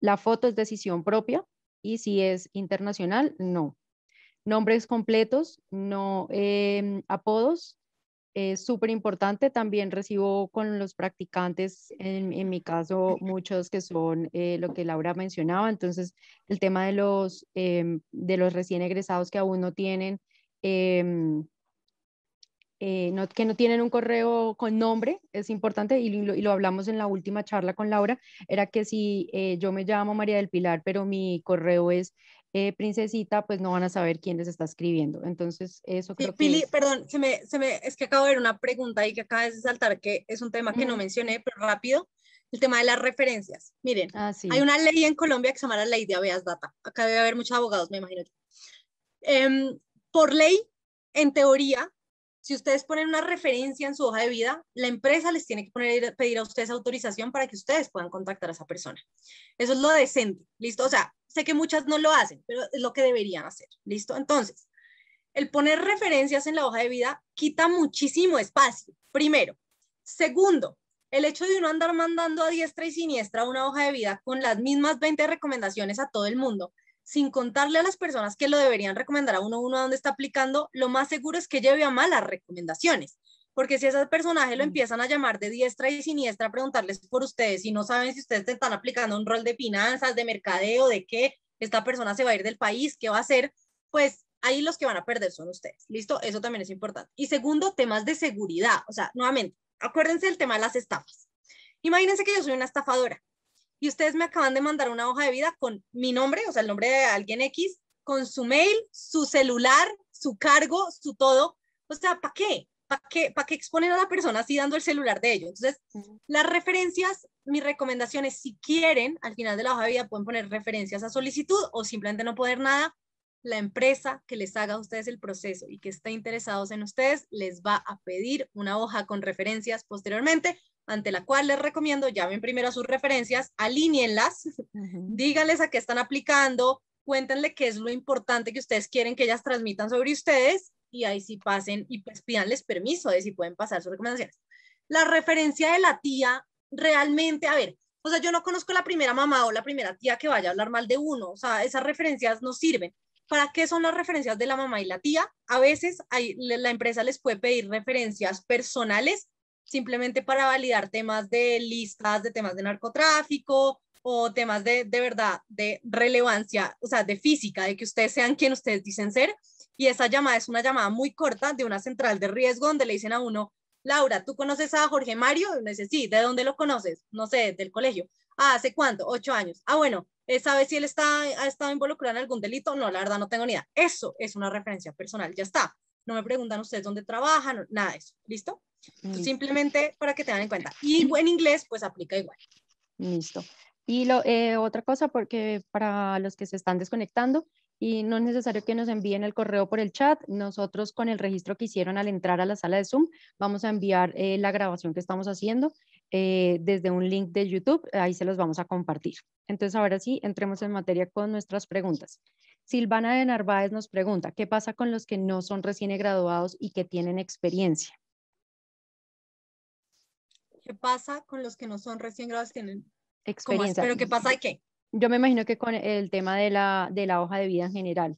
la foto es decisión propia y si es internacional, no. Nombres completos, no em, apodos, es eh, súper importante. También recibo con los practicantes, en, mi caso, muchos que son eh, lo que Laura mencionaba. Entonces, el tema de los, em, de los recién egresados que aún no tienen, em, eh, que no tienen un correo con nombre, es importante y lo, y lo hablamos en la última charla con Laura, era que si yo me llamo María del Pilar, pero mi correo es eh, princesita, pues no van a saber quién les está escribiendo. Entonces, eso que perdón, se es que acabo de ver una pregunta ahí que acaba de saltar, que es un tema que no mencioné, pero rápido, el tema de las referencias. Miren, ah, hay una ley en Colombia que se llama la ley de habeas data. Acá debe haber muchos abogados, me imagino. Em, por ley, en teoría, si ustedes ponen una referencia en su hoja de vida, la empresa les tiene que pedir a ustedes autorización para que ustedes puedan contactar a esa persona. Eso es lo decente, ¿listo? O sea, sé que muchas no lo hacen, pero es lo que deberían hacer, ¿listo? Entonces, el poner referencias en la hoja de vida quita muchísimo espacio, primero. Segundo, el hecho de uno andar mandando a diestra y siniestra una hoja de vida con las mismas 20 recomendaciones a todo el mundo sin contarle a las personas que lo deberían recomendar a uno a uno a dónde está aplicando, lo más seguro es que lleve a malas recomendaciones. Porque si ese personaje lo mm. empiezan a llamar de diestra y siniestra a preguntarles por ustedes, si no saben si ustedes están aplicando un rol de finanzas, de mercadeo, de qué, esta persona se va a ir del país, qué va a hacer, pues ahí los que van a perder son ustedes. ¿Listo? Eso también es importante. Y segundo, temas de seguridad. O sea, nuevamente, acuérdense del tema de las estafas. Imagínense que yo soy una estafadora y ustedes me acaban de mandar una hoja de vida con mi nombre, o sea, el nombre de alguien X, con su mail, su celular, su cargo, su todo. O sea, ¿para qué? ¿Para qué, ¿Para qué exponer a la persona así dando el celular de ellos? Entonces, las referencias, mi recomendaciones, si quieren, al final de la hoja de vida pueden poner referencias a solicitud o simplemente no poner nada. La empresa que les haga a ustedes el proceso y que esté interesados en ustedes les va a pedir una hoja con referencias posteriormente ante la cual les recomiendo llamen primero a sus referencias, alíñenlas, dígales díganles a qué están aplicando, cuéntenle qué es lo importante que ustedes quieren que ellas transmitan sobre ustedes y ahí sí pasen y pues permiso de si pueden pasar sus recomendaciones. La referencia de la tía realmente, a ver, o sea, yo no conozco la primera mamá o la primera tía que vaya a hablar mal de uno, o sea, esas referencias no sirven. ¿Para qué son las referencias de la mamá y la tía? A veces hay, la empresa les puede pedir referencias personales simplemente para validar temas de listas de temas de narcotráfico o temas de, de verdad, de relevancia, o sea, de física, de que ustedes sean quien ustedes dicen ser. Y esa llamada es una llamada muy corta de una central de riesgo donde le dicen a uno, Laura, ¿tú conoces a Jorge Mario? Y uno dice, sí, ¿de dónde lo conoces? No sé, del colegio. Ah, ¿hace cuánto? Ocho años. Ah, bueno, ¿sabe si él está, ha estado involucrado en algún delito? No, la verdad no tengo ni idea. Eso es una referencia personal, ya está. No me preguntan ustedes dónde trabajan, nada de eso. ¿Listo? simplemente para que tengan en cuenta. Y en inglés, pues aplica igual. Listo. Y lo, eh, otra cosa, porque para los que se están desconectando, y no es necesario que nos envíen el correo por el chat. Nosotros con el registro que hicieron al entrar a la sala de Zoom, vamos a enviar eh, la grabación que estamos haciendo eh, desde un link de YouTube. Ahí se los vamos a compartir. Entonces, ahora sí, entremos en materia con nuestras preguntas. Silvana de Narváez nos pregunta, ¿qué pasa con los que no son recién graduados y que tienen experiencia? ¿Qué pasa con los que no son recién graduados? Tienen experiencia. ¿Pero qué pasa de qué? Yo me imagino que con el tema de la, de la hoja de vida en general.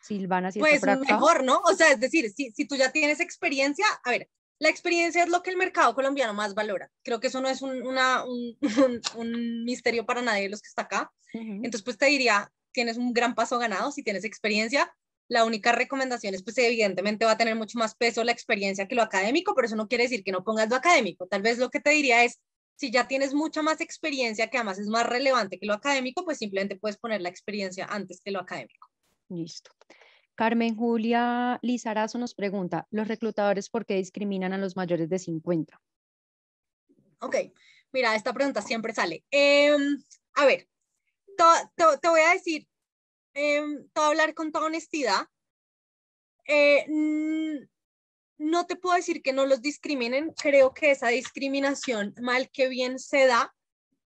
Silvana, si pues mejor, ¿no? O sea, es decir, si, si tú ya tienes experiencia, a ver, la experiencia es lo que el mercado colombiano más valora. Creo que eso no es un, una, un, un, misterio para nadie de los que está acá. Entonces, pues te diría, tienes un gran paso ganado si tienes experiencia, la única recomendación es, pues evidentemente va a tener mucho más peso la experiencia que lo académico, pero eso no quiere decir que no pongas lo académico. Tal vez lo que te diría es, si ya tienes mucha más experiencia, que además es más relevante que lo académico, pues simplemente puedes poner la experiencia antes que lo académico. Listo. Carmen Julia Lizarazo nos pregunta, ¿los reclutadores por qué discriminan a los mayores de 50? Ok, mira, esta pregunta siempre sale. Em, a ver, te voy a decir eh, hablar con toda honestidad. Eh, no te puedo decir que no los discriminen, creo que esa discriminación, mal que bien, se da.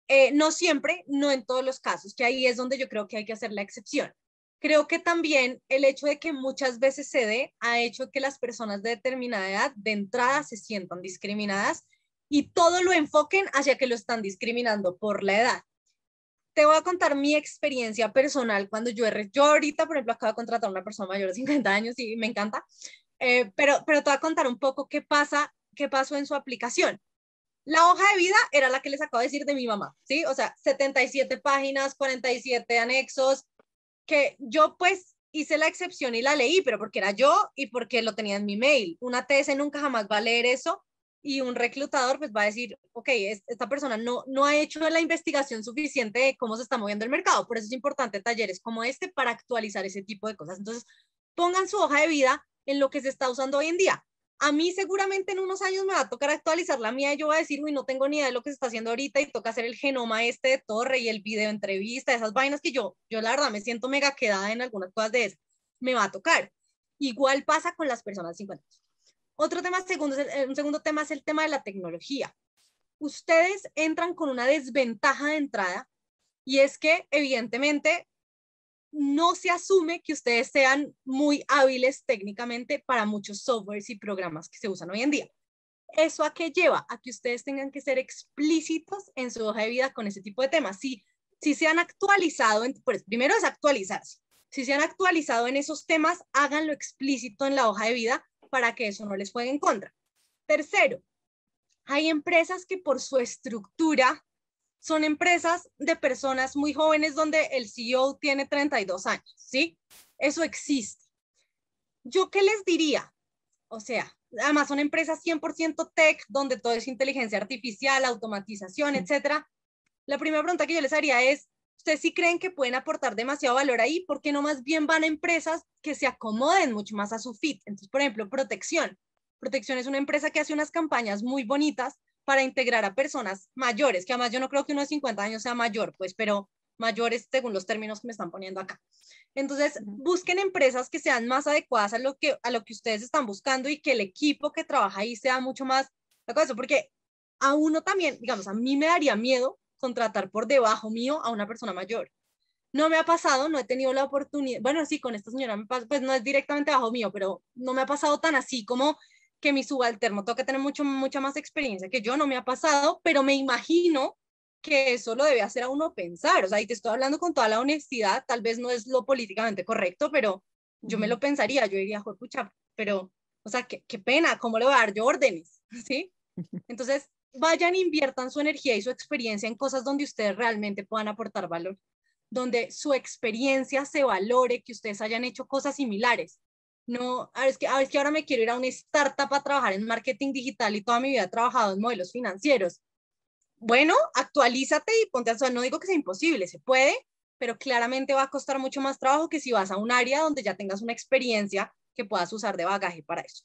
Eh, no siempre, no en todos los casos, que ahí es donde yo creo que hay que hacer la excepción. Creo que también el hecho de que muchas veces se dé ha hecho que las personas de determinada edad de entrada se sientan discriminadas y todo lo enfoquen hacia que lo están discriminando por la edad te voy a contar mi experiencia personal cuando yo, yo ahorita, por ejemplo, acabo de contratar a una persona mayor de 50 años y me encanta, eh, pero, pero te voy a contar un poco qué pasa, qué pasó en su aplicación. La hoja de vida era la que les acabo de decir de mi mamá, ¿sí? O sea, 77 páginas, 47 anexos, que yo pues hice la excepción y la leí, pero porque era yo y porque lo tenía en mi mail. Una TS nunca jamás va a leer eso y un reclutador pues va a decir, ok, esta persona no, no ha hecho la investigación suficiente de cómo se está moviendo el mercado, por eso es importante talleres como este para actualizar ese tipo de cosas. Entonces, pongan su hoja de vida en lo que se está usando hoy en día. A mí seguramente en unos años me va a tocar actualizar la mía y yo voy a decir, uy, no tengo ni idea de lo que se está haciendo ahorita y toca hacer el genoma este de torre y el video entrevista, esas vainas que yo, yo la verdad me siento mega quedada en algunas cosas de esas. Me va a tocar. Igual pasa con las personas 50. Otro tema segundo, eh, un segundo tema es el tema de la tecnología. Ustedes entran con una desventaja de entrada y es que evidentemente no se asume que ustedes sean muy hábiles técnicamente para muchos softwares y programas que se usan hoy en día. ¿Eso a qué lleva? A que ustedes tengan que ser explícitos en su hoja de vida con ese tipo de temas. Si, si se han actualizado, pues, primero es actualizarse. Si se han actualizado en esos temas, háganlo explícito en la hoja de vida para que eso no les juegue en contra. Tercero, hay empresas que por su estructura son empresas de personas muy jóvenes donde el CEO tiene 32 años, ¿sí? Eso existe. ¿Yo qué les diría? O sea, además son empresas 100% tech, donde todo es inteligencia artificial, automatización, etcétera. La primera pregunta que yo les haría es, ustedes sí creen que pueden aportar demasiado valor ahí, ¿por qué no más bien van a empresas que se acomoden mucho más a su fit? Entonces, por ejemplo, Protección. Protección es una empresa que hace unas campañas muy bonitas para integrar a personas mayores, que además yo no creo que uno de 50 años sea mayor, pues, pero mayores según los términos que me están poniendo acá. Entonces, busquen empresas que sean más adecuadas a lo que, a lo que ustedes están buscando y que el equipo que trabaja ahí sea mucho más, porque a uno también, digamos, a mí me daría miedo contratar por debajo mío a una persona mayor. No me ha pasado, no he tenido la oportunidad, bueno, sí, con esta señora me pasa, pues no es directamente bajo mío, pero no me ha pasado tan así como que mi subalterno que tener mucho, mucha más experiencia que yo, no me ha pasado, pero me imagino que eso lo debe hacer a uno pensar, o sea, y te estoy hablando con toda la honestidad, tal vez no es lo políticamente correcto, pero yo me lo pensaría, yo diría, pucha, pero, o sea, qué, qué pena, ¿cómo le voy a dar yo órdenes? ¿Sí? Entonces, vayan, inviertan su energía y su experiencia en cosas donde ustedes realmente puedan aportar valor, donde su experiencia se valore, que ustedes hayan hecho cosas similares. No, a ver, es que, a que ahora me quiero ir a una startup a trabajar en marketing digital y toda mi vida he trabajado en modelos financieros. Bueno, actualízate y ponte a No digo que sea imposible, se puede, pero claramente va a costar mucho más trabajo que si vas a un área donde ya tengas una experiencia que puedas usar de bagaje para eso.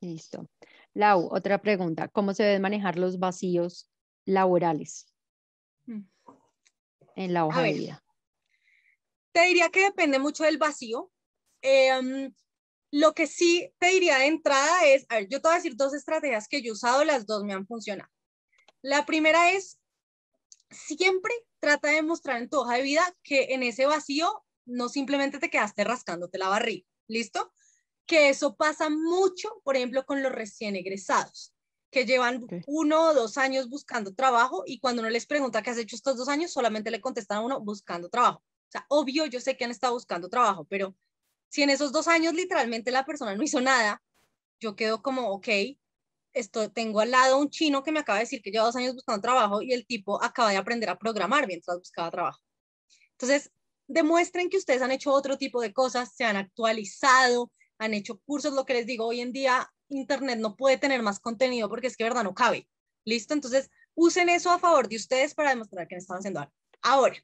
Listo. Lau, otra pregunta. ¿Cómo se deben manejar los vacíos laborales mm. en la hoja de vida? Te diría que depende mucho del vacío. Em, lo que sí te diría de entrada es, yo te voy a decir dos estrategias que yo he usado, las dos me han funcionado. La primera es, siempre trata de mostrar en tu hoja de vida que en ese vacío no simplemente te quedaste rascándote la barriga, ¿listo? que eso pasa mucho, por ejemplo, con los recién egresados, que llevan uno o dos años buscando trabajo y cuando uno les pregunta qué has hecho estos dos años, solamente le contestan a uno buscando trabajo. O sea, obvio, yo sé que han estado buscando trabajo, pero si en esos dos años literalmente la persona no hizo nada, yo quedo como, ok, esto, tengo al lado un chino que me acaba de decir que lleva dos años buscando trabajo y el tipo acaba de aprender a programar mientras buscaba trabajo. Entonces, demuestren que ustedes han hecho otro tipo de cosas, se han actualizado, han hecho cursos, lo que les digo, hoy en día Internet no puede tener más contenido porque es que, verdad, no cabe. ¿Listo? Entonces, usen eso a favor de ustedes para demostrar que están haciendo algo. Ahora,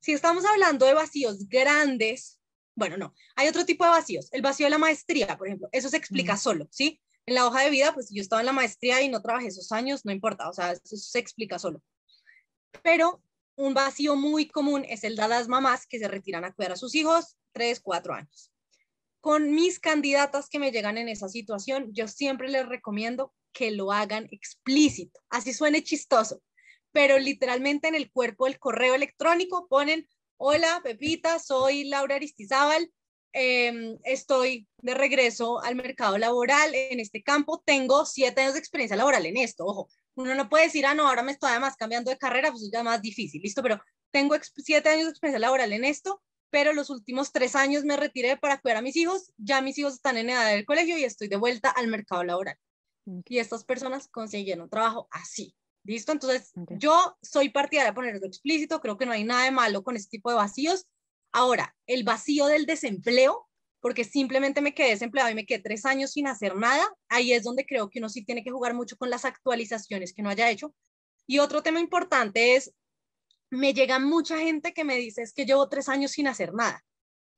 si estamos hablando de vacíos grandes, bueno, no, hay otro tipo de vacíos. El vacío de la maestría, por ejemplo, eso se explica solo, ¿sí? En la hoja de vida, pues yo estaba en la maestría y no trabajé esos años, no importa, o sea, eso se explica solo. Pero un vacío muy común es el de las mamás que se retiran a cuidar a sus hijos tres, cuatro años con mis candidatas que me llegan en esa situación, yo siempre les recomiendo que lo hagan explícito. Así suene chistoso, pero literalmente en el cuerpo del correo electrónico ponen, hola Pepita, soy Laura Aristizábal, em, estoy de regreso al mercado laboral en este campo, tengo siete años de experiencia laboral en esto, ojo, uno no puede decir, ah, no, ahora me estoy además cambiando de carrera, pues ya más difícil, listo, pero tengo siete años de experiencia laboral en esto, pero los últimos tres años me retiré para cuidar a mis hijos, ya mis hijos están en edad del colegio y estoy de vuelta al mercado laboral. Y estas personas consiguen consiguieron trabajo así. ¿Listo? Entonces, yo soy partidaria de ponerlo explícito, creo que no hay nada de malo con este tipo de vacíos. Ahora, el vacío del desempleo, porque simplemente me quedé desempleado y me quedé tres años sin hacer nada, ahí es donde creo que uno sí tiene que jugar mucho con las actualizaciones que no haya hecho. Y otro tema importante es me llega mucha gente que me dice es que llevo tres años sin hacer nada.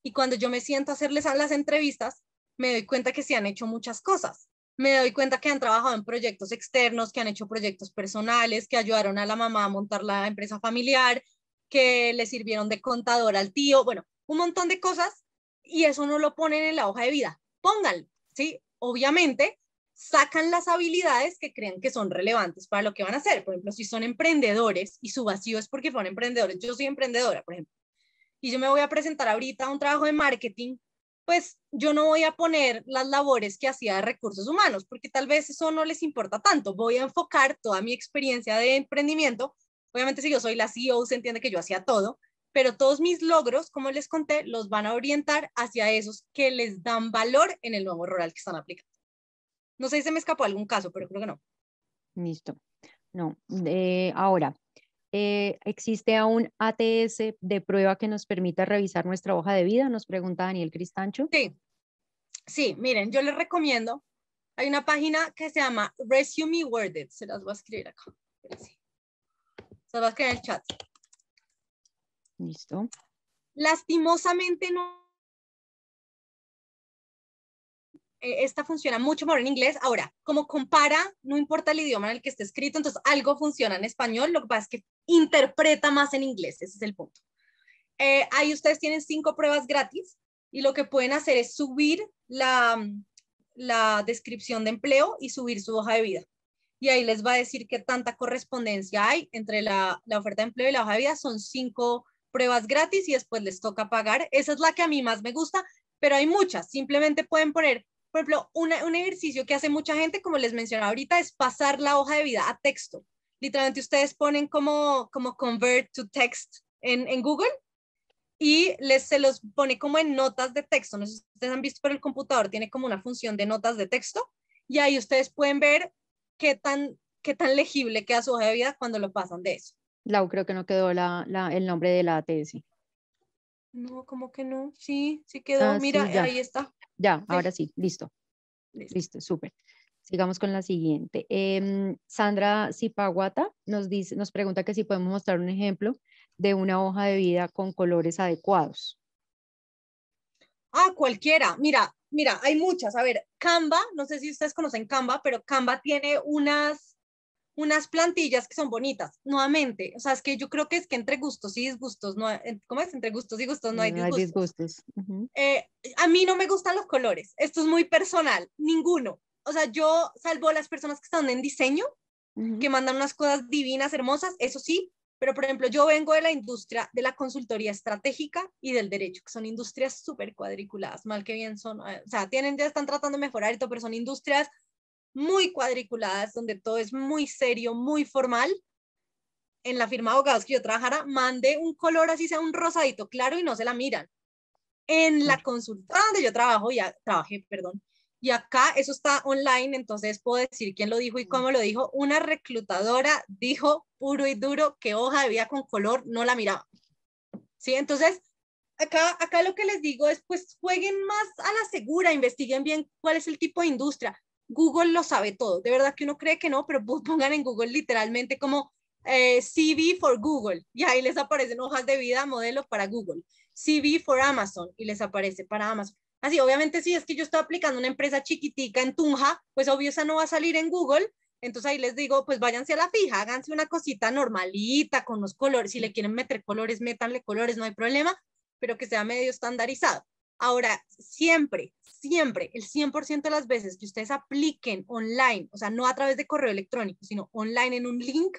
Y cuando yo me siento a hacerles a las entrevistas, me doy cuenta que se han hecho muchas cosas. Me doy cuenta que han trabajado en proyectos externos, que han hecho proyectos personales, que ayudaron a la mamá a montar la empresa familiar, que le sirvieron de contador al tío, bueno, un montón de cosas y eso no lo ponen en la hoja de vida. Pónganlo, ¿sí? Obviamente, sacan las habilidades que creen que son relevantes para lo que van a hacer. Por ejemplo, si son emprendedores y su vacío es porque fueron emprendedores, yo soy emprendedora, por ejemplo, y yo me voy a presentar ahorita a un trabajo de marketing, pues yo no voy a poner las labores que hacía de recursos humanos, porque tal vez eso no les importa tanto. Voy a enfocar toda mi experiencia de emprendimiento. Obviamente si yo soy la CEO, se entiende que yo hacía todo, pero todos mis logros, como les conté, los van a orientar hacia esos que les dan valor en el nuevo rural que están aplicando. No sé si se me escapó algún caso, pero creo que no. Listo. No. ahora, eh, ¿existe aún ATS de prueba que nos permita revisar nuestra hoja de vida? Nos pregunta Daniel Cristancho. Sí. Sí, miren, yo les recomiendo, hay una página que se llama Resume Worded, se las voy a escribir acá. Se las voy a escribir en el chat. Listo. Lastimosamente no Eh, esta funciona mucho mejor en inglés. Ahora, como compara, no importa el idioma en el que esté escrito, entonces algo funciona en español, lo que pasa es que interpreta más en inglés, ese es el punto. Eh, ahí ustedes tienen cinco pruebas gratis y lo que pueden hacer es subir la, la descripción de empleo y subir su hoja de vida. Y ahí les va a decir qué tanta correspondencia hay entre la, la oferta de empleo y la hoja de vida. Son cinco pruebas gratis y después les toca pagar. Esa es la que a mí más me gusta, pero hay muchas. Simplemente pueden poner por ejemplo, un ejercicio que hace mucha gente, como les mencionaba ahorita, es pasar la hoja de vida a texto. Literalmente ustedes ponen como, como convert to text en, en Google y les, se los pone como en notas de texto. No sé si ustedes han visto, pero el computador tiene como una función de notas de texto y ahí ustedes pueden ver qué tan, qué tan legible queda su hoja de vida cuando lo pasan de eso. Lau, creo que no quedó la, la, el nombre de la tesis. No, como que no. Sí, sí quedó. Ah, Mira, ahí está. Ya, ahora sí, listo. Listo, súper. Sigamos con la siguiente. Em, Sandra Zipaguata nos, dice, nos pregunta que si podemos mostrar un ejemplo de una hoja de vida con colores adecuados. Ah, cualquiera. Mira, mira, hay muchas. A ver, Canva, no sé si ustedes conocen Canva, pero Canva tiene unas unas plantillas que son bonitas, nuevamente. O sea, es que yo creo que es que entre gustos y disgustos, no, eh, ¿cómo es? Entre gustos y gustos no hay disgustos. Mm, no hay disgustos. Eh, a mí no me gustan los colores, esto es muy personal, ninguno. O sea, yo, salvo las personas que están en diseño, que mandan unas cosas divinas, hermosas, eso sí, pero por ejemplo, yo vengo de la industria de la consultoría estratégica y del derecho, que son industrias súper cuadriculadas, mal que bien son, eh, o sea, tienen, ya están tratando de mejorar esto, pero son industrias muy cuadriculadas, donde todo es muy serio, muy formal, en la firma de abogados que yo trabajara, mande un color así sea un rosadito claro y no se la miran. En la consulta donde yo trabajo, ya trabajé, perdón, y acá eso está online, entonces puedo decir quién lo dijo y cómo lo dijo. Una reclutadora dijo puro y duro que hoja de vida con color no la miraba. ¿Sí? Entonces, acá, acá lo que les digo es, pues jueguen más a la segura, investiguen bien cuál es el tipo de industria. Google lo sabe todo. De verdad que uno cree que no, pero pongan en Google literalmente como eh, CV for Google y ahí les aparecen hojas de vida, modelo para Google. CV for Amazon y les aparece para Amazon. Así, ah, obviamente, si es que yo estoy aplicando una empresa chiquitica en Tunja, pues obvio esa no va a salir en Google. Entonces ahí les digo, pues váyanse a la fija, háganse una cosita normalita con los colores. Si le quieren meter colores, métanle colores, no hay problema, pero que sea medio estandarizado. Ahora, siempre, siempre, el 100% de las veces que ustedes apliquen online, o sea, no a través de correo electrónico, sino online en un link,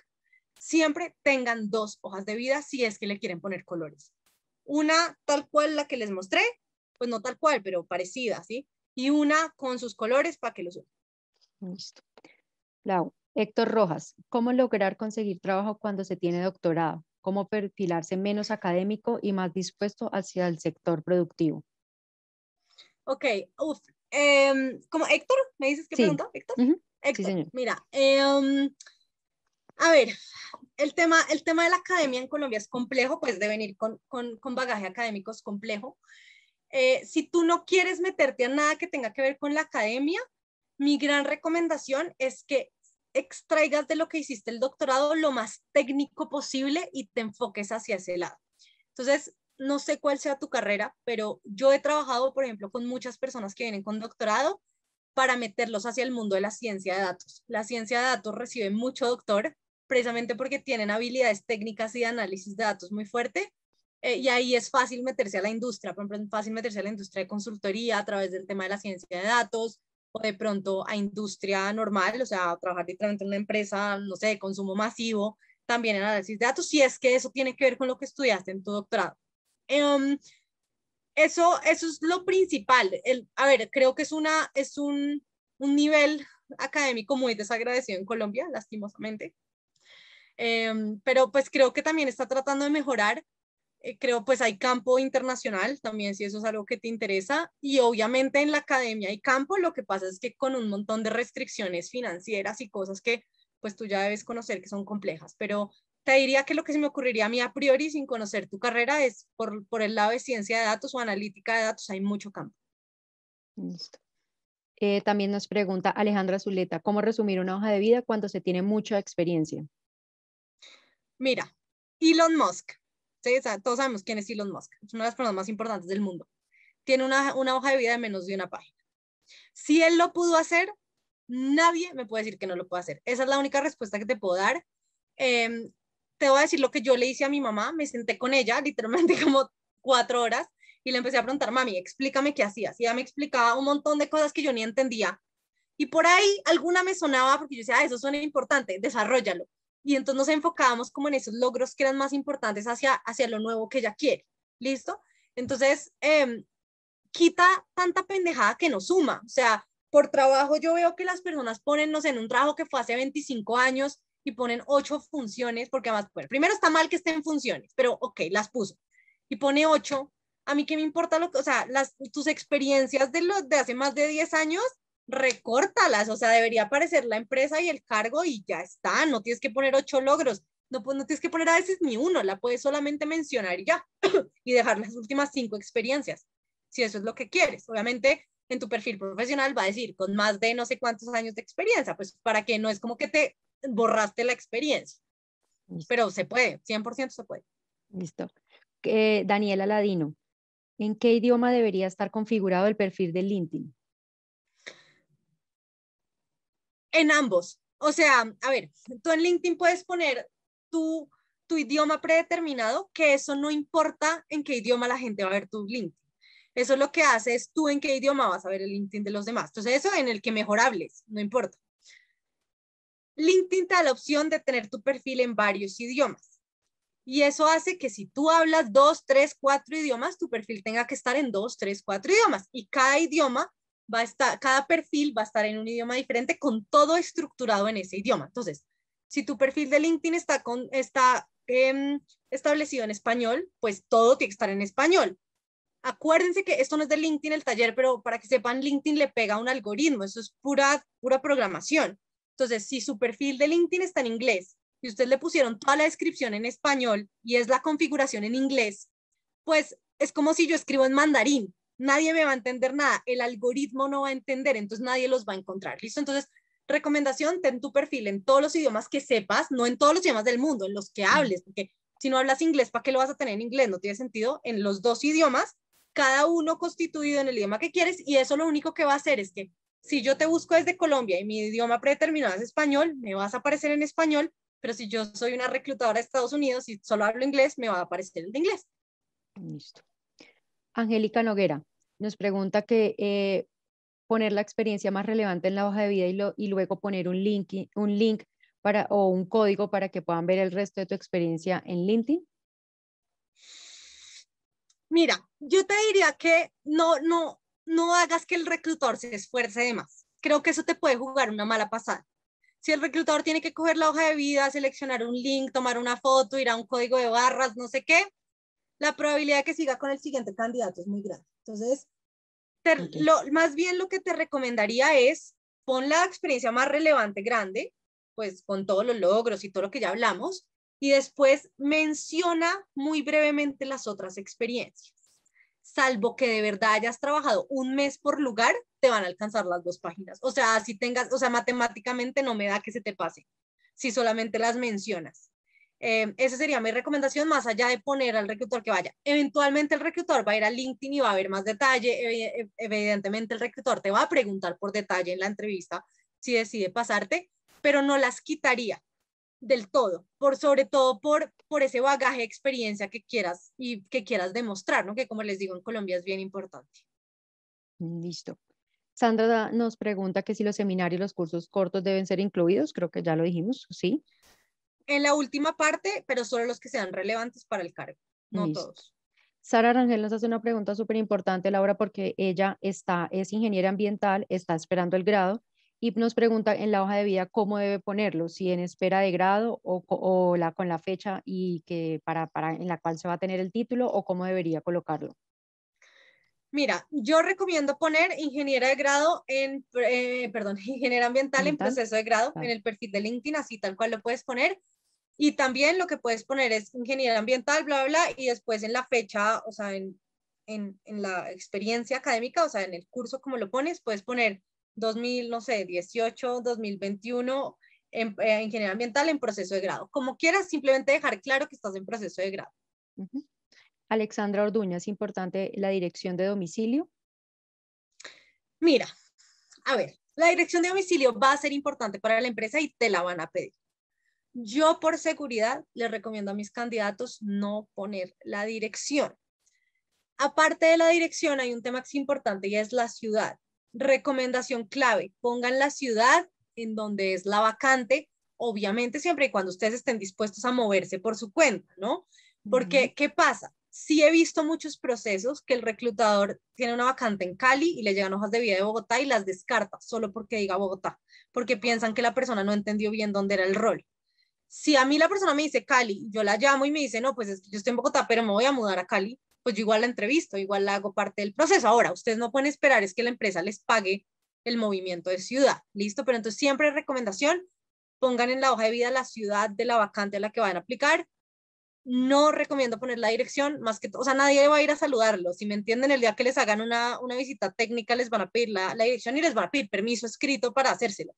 siempre tengan dos hojas de vida si es que le quieren poner colores. Una tal cual la que les mostré, pues no tal cual, pero parecida, ¿sí? Y una con sus colores para que los usen. Listo. Lau, Héctor Rojas, ¿cómo lograr conseguir trabajo cuando se tiene doctorado? ¿Cómo perfilarse menos académico y más dispuesto hacia el sector productivo? Ok, uf. Em, como Héctor, ¿me dices qué pregunta, Héctor. mira, em, a ver, el tema, el tema de la academia en Colombia es complejo, pues de venir con, bagaje académico es complejo. Eh, si tú no quieres meterte a nada que tenga que ver con la academia, mi gran recomendación es que extraigas de lo que hiciste el doctorado lo más técnico posible y te enfoques hacia ese lado. Entonces, no sé cuál sea tu carrera, pero yo he trabajado, por ejemplo, con muchas personas que vienen con doctorado para meterlos hacia el mundo de la ciencia de datos. La ciencia de datos recibe mucho doctor precisamente porque tienen habilidades técnicas y de análisis de datos muy fuerte. Eh, y ahí es fácil meterse a la industria, por ejemplo, es fácil meterse a la industria de consultoría a través del tema de la ciencia de datos o de pronto a industria normal, o sea, trabajar directamente en una empresa, no sé, de consumo masivo, también en análisis de datos, si es que eso tiene que ver con lo que estudiaste en tu doctorado. Em, eso, eso es lo principal. El, a ver, creo que es, una, es un, un nivel académico muy desagradecido en Colombia, lastimosamente. Em, pero pues creo que también está tratando de mejorar. Eh, creo pues hay campo internacional también, si eso es algo que te interesa. Y obviamente en la academia hay campo, lo que pasa es que con un montón de restricciones financieras y cosas que pues tú ya debes conocer que son complejas, pero te diría que lo que se me ocurriría a mí a priori sin conocer tu carrera es por, por el lado de ciencia de datos o analítica de datos, hay mucho campo. Eh, también nos pregunta Alejandra Zuleta, ¿cómo resumir una hoja de vida cuando se tiene mucha experiencia? Mira, Elon Musk, todos sabemos quién es Elon Musk, es una de las personas más importantes del mundo. Tiene una, una hoja de vida de menos de una página. Si él lo pudo hacer, nadie me puede decir que no lo puede hacer. Esa es la única respuesta que te puedo dar. Em, te voy a decir lo que yo le hice a mi mamá, me senté con ella literalmente como cuatro horas y le empecé a preguntar, mami, explícame qué hacías. Y ella me explicaba un montón de cosas que yo ni entendía. Y por ahí alguna me sonaba porque yo decía, ah, eso suena importante, desarrollalo. Y entonces nos enfocábamos como en esos logros que eran más importantes hacia, hacia lo nuevo que ella quiere. ¿Listo? Entonces, em, quita tanta pendejada que nos suma. O sea, por trabajo yo veo que las personas ponen, en un trabajo que fue hace 25 años y ponen ocho funciones, porque además, bueno, primero está mal que estén funciones, pero ok, las puso. Y pone ocho, a mí qué me importa lo que, o sea, las, tus experiencias de, los de hace más de diez años, recórtalas, o sea, debería aparecer la empresa y el cargo y ya está, no tienes que poner ocho logros, no, pues no tienes que poner a veces ni uno, la puedes solamente mencionar y ya, y dejar las últimas cinco experiencias, si eso es lo que quieres. Obviamente, en tu perfil profesional va a decir con más de no sé cuántos años de experiencia, pues para que no es como que te borraste la experiencia. Pero se puede, 100% se puede. Listo. Eh, Daniela Ladino, ¿en qué idioma debería estar configurado el perfil de LinkedIn? En ambos. O sea, a ver, tú en LinkedIn puedes poner tu, tu idioma predeterminado, que eso no importa en qué idioma la gente va a ver tu LinkedIn. Eso lo que hace es tú en qué idioma vas a ver el LinkedIn de los demás. Entonces, eso en el que mejor hables, no importa. LinkedIn te da la opción de tener tu perfil en varios idiomas. Y eso hace que si tú hablas dos, tres, cuatro idiomas, tu perfil tenga que estar en dos, tres, cuatro idiomas. Y cada idioma va a estar, cada perfil va a estar en un idioma diferente con todo estructurado en ese idioma. Entonces, si tu perfil de LinkedIn está, con, está em, establecido en español, pues todo tiene que estar en español. Acuérdense que esto no es de LinkedIn el taller, pero para que sepan, LinkedIn le pega un algoritmo, eso es pura, pura programación. Entonces, si su perfil de LinkedIn está en inglés y usted le pusieron toda la descripción en español y es la configuración en inglés, pues es como si yo escribo en mandarín. Nadie me va a entender nada, el algoritmo no va a entender, entonces nadie los va a encontrar. ¿Listo? Entonces, recomendación, ten tu perfil en todos los idiomas que sepas, no en todos los idiomas del mundo, en los que hables, porque si no hablas inglés, ¿para qué lo vas a tener en inglés? No tiene sentido. En los dos idiomas, cada uno constituido en el idioma que quieres y eso lo único que va a hacer es que si yo te busco desde Colombia y mi idioma predeterminado es español, me vas a aparecer en español, pero si yo soy una reclutadora de Estados Unidos y solo hablo inglés, me va a aparecer el de inglés. Listo. Angélica Noguera nos pregunta que eh, poner la experiencia más relevante en la hoja de vida y, y luego poner un link, un link para, o un código para que puedan ver el resto de tu experiencia en LinkedIn. Mira, yo te diría que no, no, no hagas que el reclutador se esfuerce de más. Creo que eso te puede jugar una mala pasada. Si el reclutador tiene que coger la hoja de vida, seleccionar un link, tomar una foto, ir a un código de barras, no sé qué, la probabilidad de que siga con el siguiente candidato es muy grande. Entonces, más bien lo que te recomendaría es pon la experiencia más relevante grande, pues con todos los logros y todo lo que ya hablamos, y después menciona muy brevemente las otras experiencias salvo que de verdad hayas trabajado un mes por lugar, te van a alcanzar las dos páginas. O sea, si tengas, o sea, matemáticamente no me da que se te pase, si solamente las mencionas. Eh, esa sería mi recomendación, más allá de poner al reclutor que vaya. Eventualmente el reclutador va a ir a LinkedIn y va a ver más detalle. E-, evidentemente el reclutor te va a preguntar por detalle en la entrevista si decide pasarte, pero no las quitaría del todo, por sobre todo por, por ese bagaje de experiencia que quieras y que quieras demostrar, Que como les digo en Colombia es bien importante. Mm, listo. Sandra nos pregunta que si los seminarios, y los cursos cortos deben ser incluidos, creo que ya lo dijimos, ¿sí? En la última parte, pero solo los que sean relevantes para el cargo, no todos. Sara Rangel nos hace una pregunta súper importante, Laura, porque ella está, es ingeniera ambiental, está esperando el grado, y nos pregunta en la hoja de vida cómo debe ponerlo, si en espera de grado o, la, con la fecha y que para, para, en la cual se va a tener el título o cómo debería colocarlo. Mira, yo recomiendo poner ingeniera de grado en, eh, perdón, ingeniera ambiental, en proceso de grado en el perfil de LinkedIn, así tal cual lo puedes poner. Y también lo que puedes poner es ingeniera ambiental, bla, bla, y después en la fecha, o sea, en, en la experiencia académica, o sea, en el curso como lo pones, puedes poner 2018, no sé, 2021 en eh, ingeniería ambiental en proceso de grado. Como quieras, simplemente dejar claro que estás en proceso de grado. Alexandra Orduña, ¿es importante la dirección de domicilio? Mira, a ver, la dirección de domicilio va a ser importante para la empresa y te la van a pedir. Yo por seguridad les recomiendo a mis candidatos no poner la dirección. Aparte de la dirección hay un tema que es importante y es la ciudad. Recomendación clave, pongan la ciudad en donde es la vacante, obviamente siempre y cuando ustedes estén dispuestos a moverse por su cuenta, ¿no? Porque, ¿qué pasa? Sí he visto muchos procesos que el reclutador tiene una vacante en Cali y le llegan hojas de vida de Bogotá y las descarta solo porque diga Bogotá, porque piensan que la persona no entendió bien dónde era el rol. Si a mí la persona me dice Cali, yo la llamo y me dice, no, pues es que yo estoy en Bogotá, pero me voy a mudar a Cali, pues yo igual la entrevisto, igual la hago parte del proceso. Ahora, ustedes no pueden esperar es que la empresa les pague el movimiento de ciudad, ¿listo? Pero entonces siempre recomendación, pongan en la hoja de vida la ciudad de la vacante a la que van a aplicar. No recomiendo poner la dirección, más que, o sea, nadie va a ir a saludarlo. Si me entienden, el día que les hagan una, una visita técnica, les van a pedir la, la dirección y les van a pedir permiso escrito para hacérselo.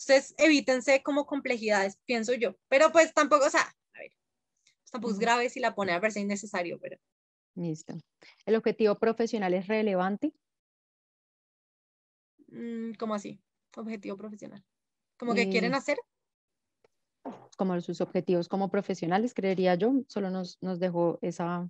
Entonces, evítense como complejidades, pienso yo. Pero pues tampoco, o sea, a ver, pues, tampoco es grave si la pone a verse innecesario, pero Listo. ¿El objetivo profesional es relevante? Mm, ¿Cómo así? Objetivo profesional. ¿Cómo que quieren eh, hacer? Como sus objetivos como profesionales, creería yo, solo nos, nos dejó esa...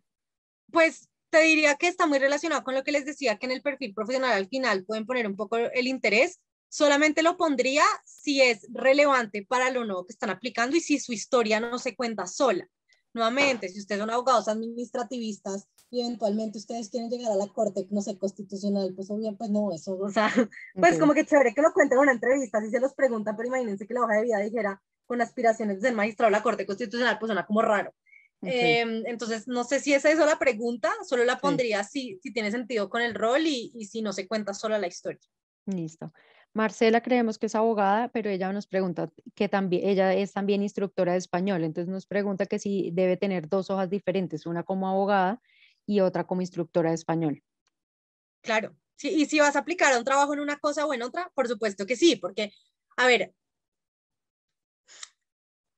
Pues te diría que está muy relacionado con lo que les decía, que en el perfil profesional al final pueden poner un poco el interés. Solamente lo pondría si es relevante para lo nuevo que están aplicando y si su historia no se cuenta sola. Nuevamente, si ustedes son abogados administrativistas y eventualmente ustedes quieren llegar a la corte, no sé, constitucional, pues obvio, pues no, eso. O sea, pues como que chévere que lo cuenten en una entrevista, si se los preguntan, pero imagínense que la hoja de vida dijera con aspiraciones del magistrado de la corte constitucional, pues suena como raro. Em, entonces, no sé si esa es la pregunta, solo la pondría si, si tiene sentido con el rol y, y si no se cuenta solo la historia. Listo. Marcela creemos que es abogada, pero ella nos pregunta que también, ella es también instructora de español, entonces nos pregunta que si debe tener dos hojas diferentes, una como abogada y otra como instructora de español. Claro, sí, y si vas a aplicar a un trabajo en una cosa o en otra, por supuesto que sí, porque, a ver,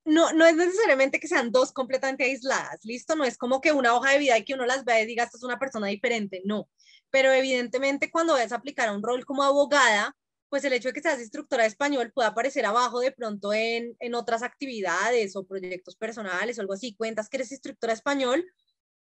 no, no es necesariamente que sean dos completamente aisladas, ¿listo? No es como que una hoja de vida y que uno las vea y diga, esto es una persona diferente, no. Pero evidentemente cuando vas a aplicar a un rol como abogada, pues el hecho de que seas instructora de español puede aparecer abajo de pronto en, en otras actividades o proyectos personales o algo así. Cuentas que eres instructora de español,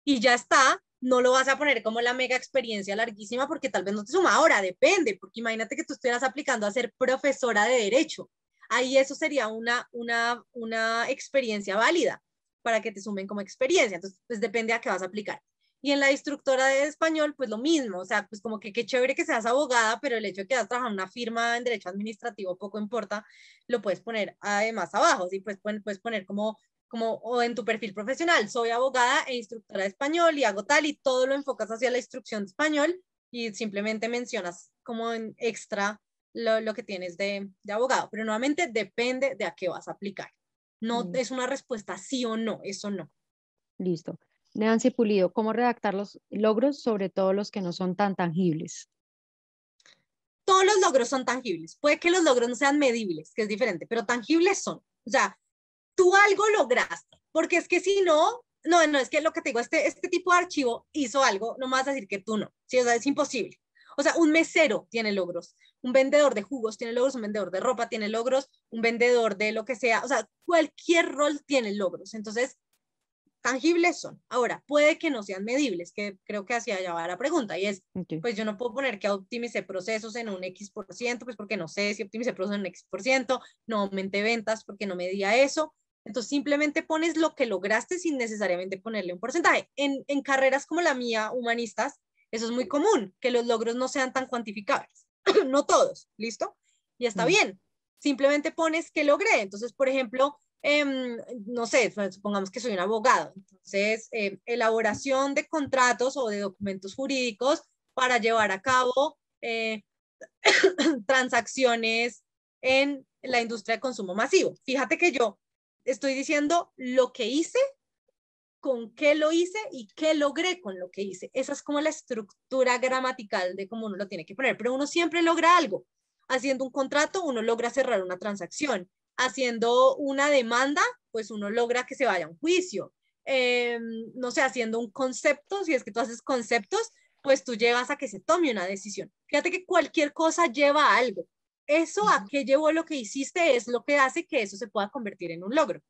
y ya está, no lo vas a poner como la mega experiencia larguísima porque tal vez no te suma ahora, depende, porque imagínate que tú estuvieras aplicando a ser profesora de derecho. Ahí eso sería una, una, una experiencia válida para que te sumen como experiencia. Entonces, pues depende a qué vas a aplicar. Y en la instructora de español, pues lo mismo, o sea, pues como que qué chévere que seas abogada, pero el hecho de que has trabajado en una firma en derecho administrativo poco importa, lo puedes poner además abajo, sí, pues puedes poner como como o en tu perfil profesional, soy abogada e instructora de español y hago tal y todo lo enfocas hacia la instrucción de español y simplemente mencionas como en extra lo, que tienes de, de, abogado, pero nuevamente depende de a qué vas a aplicar. No es una respuesta sí o no, eso no. Listo. Nancy Pulido, ¿cómo redactar los logros, sobre todo los que no son tan tangibles? Todos los logros son tangibles. Puede que los logros no sean medibles, que es diferente, pero tangibles son. O sea, tú algo logras, porque es que si no, no, no, es que lo que te digo, este, este tipo de archivo hizo algo, no más decir que tú no, ¿sí? o sea, es imposible. O sea, un mesero tiene logros, un vendedor de jugos tiene logros, un vendedor de ropa tiene logros, un vendedor de lo que sea, o sea, cualquier rol tiene logros. Entonces, tangibles son. Ahora, puede que no sean medibles, que creo que hacía llevar la pregunta, y es, pues yo no puedo poner que optimice procesos en un X por ciento, pues porque no sé si optimice procesos en un X por ciento, no aumente ventas porque no medía eso, entonces simplemente pones lo que lograste sin necesariamente ponerle un porcentaje. En, carreras como la mía, humanistas, eso es muy común, que los logros no sean tan cuantificables. no todos, ¿listo? Y está mm. bien. Simplemente pones que logré. Entonces, por ejemplo, em, no sé, pues, supongamos que soy un abogado. Entonces, em, elaboración de contratos o de documentos jurídicos para llevar a cabo eh, transacciones en la industria de consumo masivo. Fíjate que yo Estoy diciendo lo que hice, con qué lo hice y qué logré con lo que hice. Esa es como la estructura gramatical de cómo uno lo tiene que poner, pero uno siempre logra algo. Haciendo un contrato, uno logra cerrar una transacción. Haciendo una demanda, pues uno logra que se vaya a un juicio. Em, no sé, haciendo un concepto, si es que tú haces conceptos, pues tú llevas a que se tome una decisión. Fíjate que cualquier cosa lleva a algo eso a qué llevó lo que hiciste es lo que hace que eso se pueda convertir en un logro.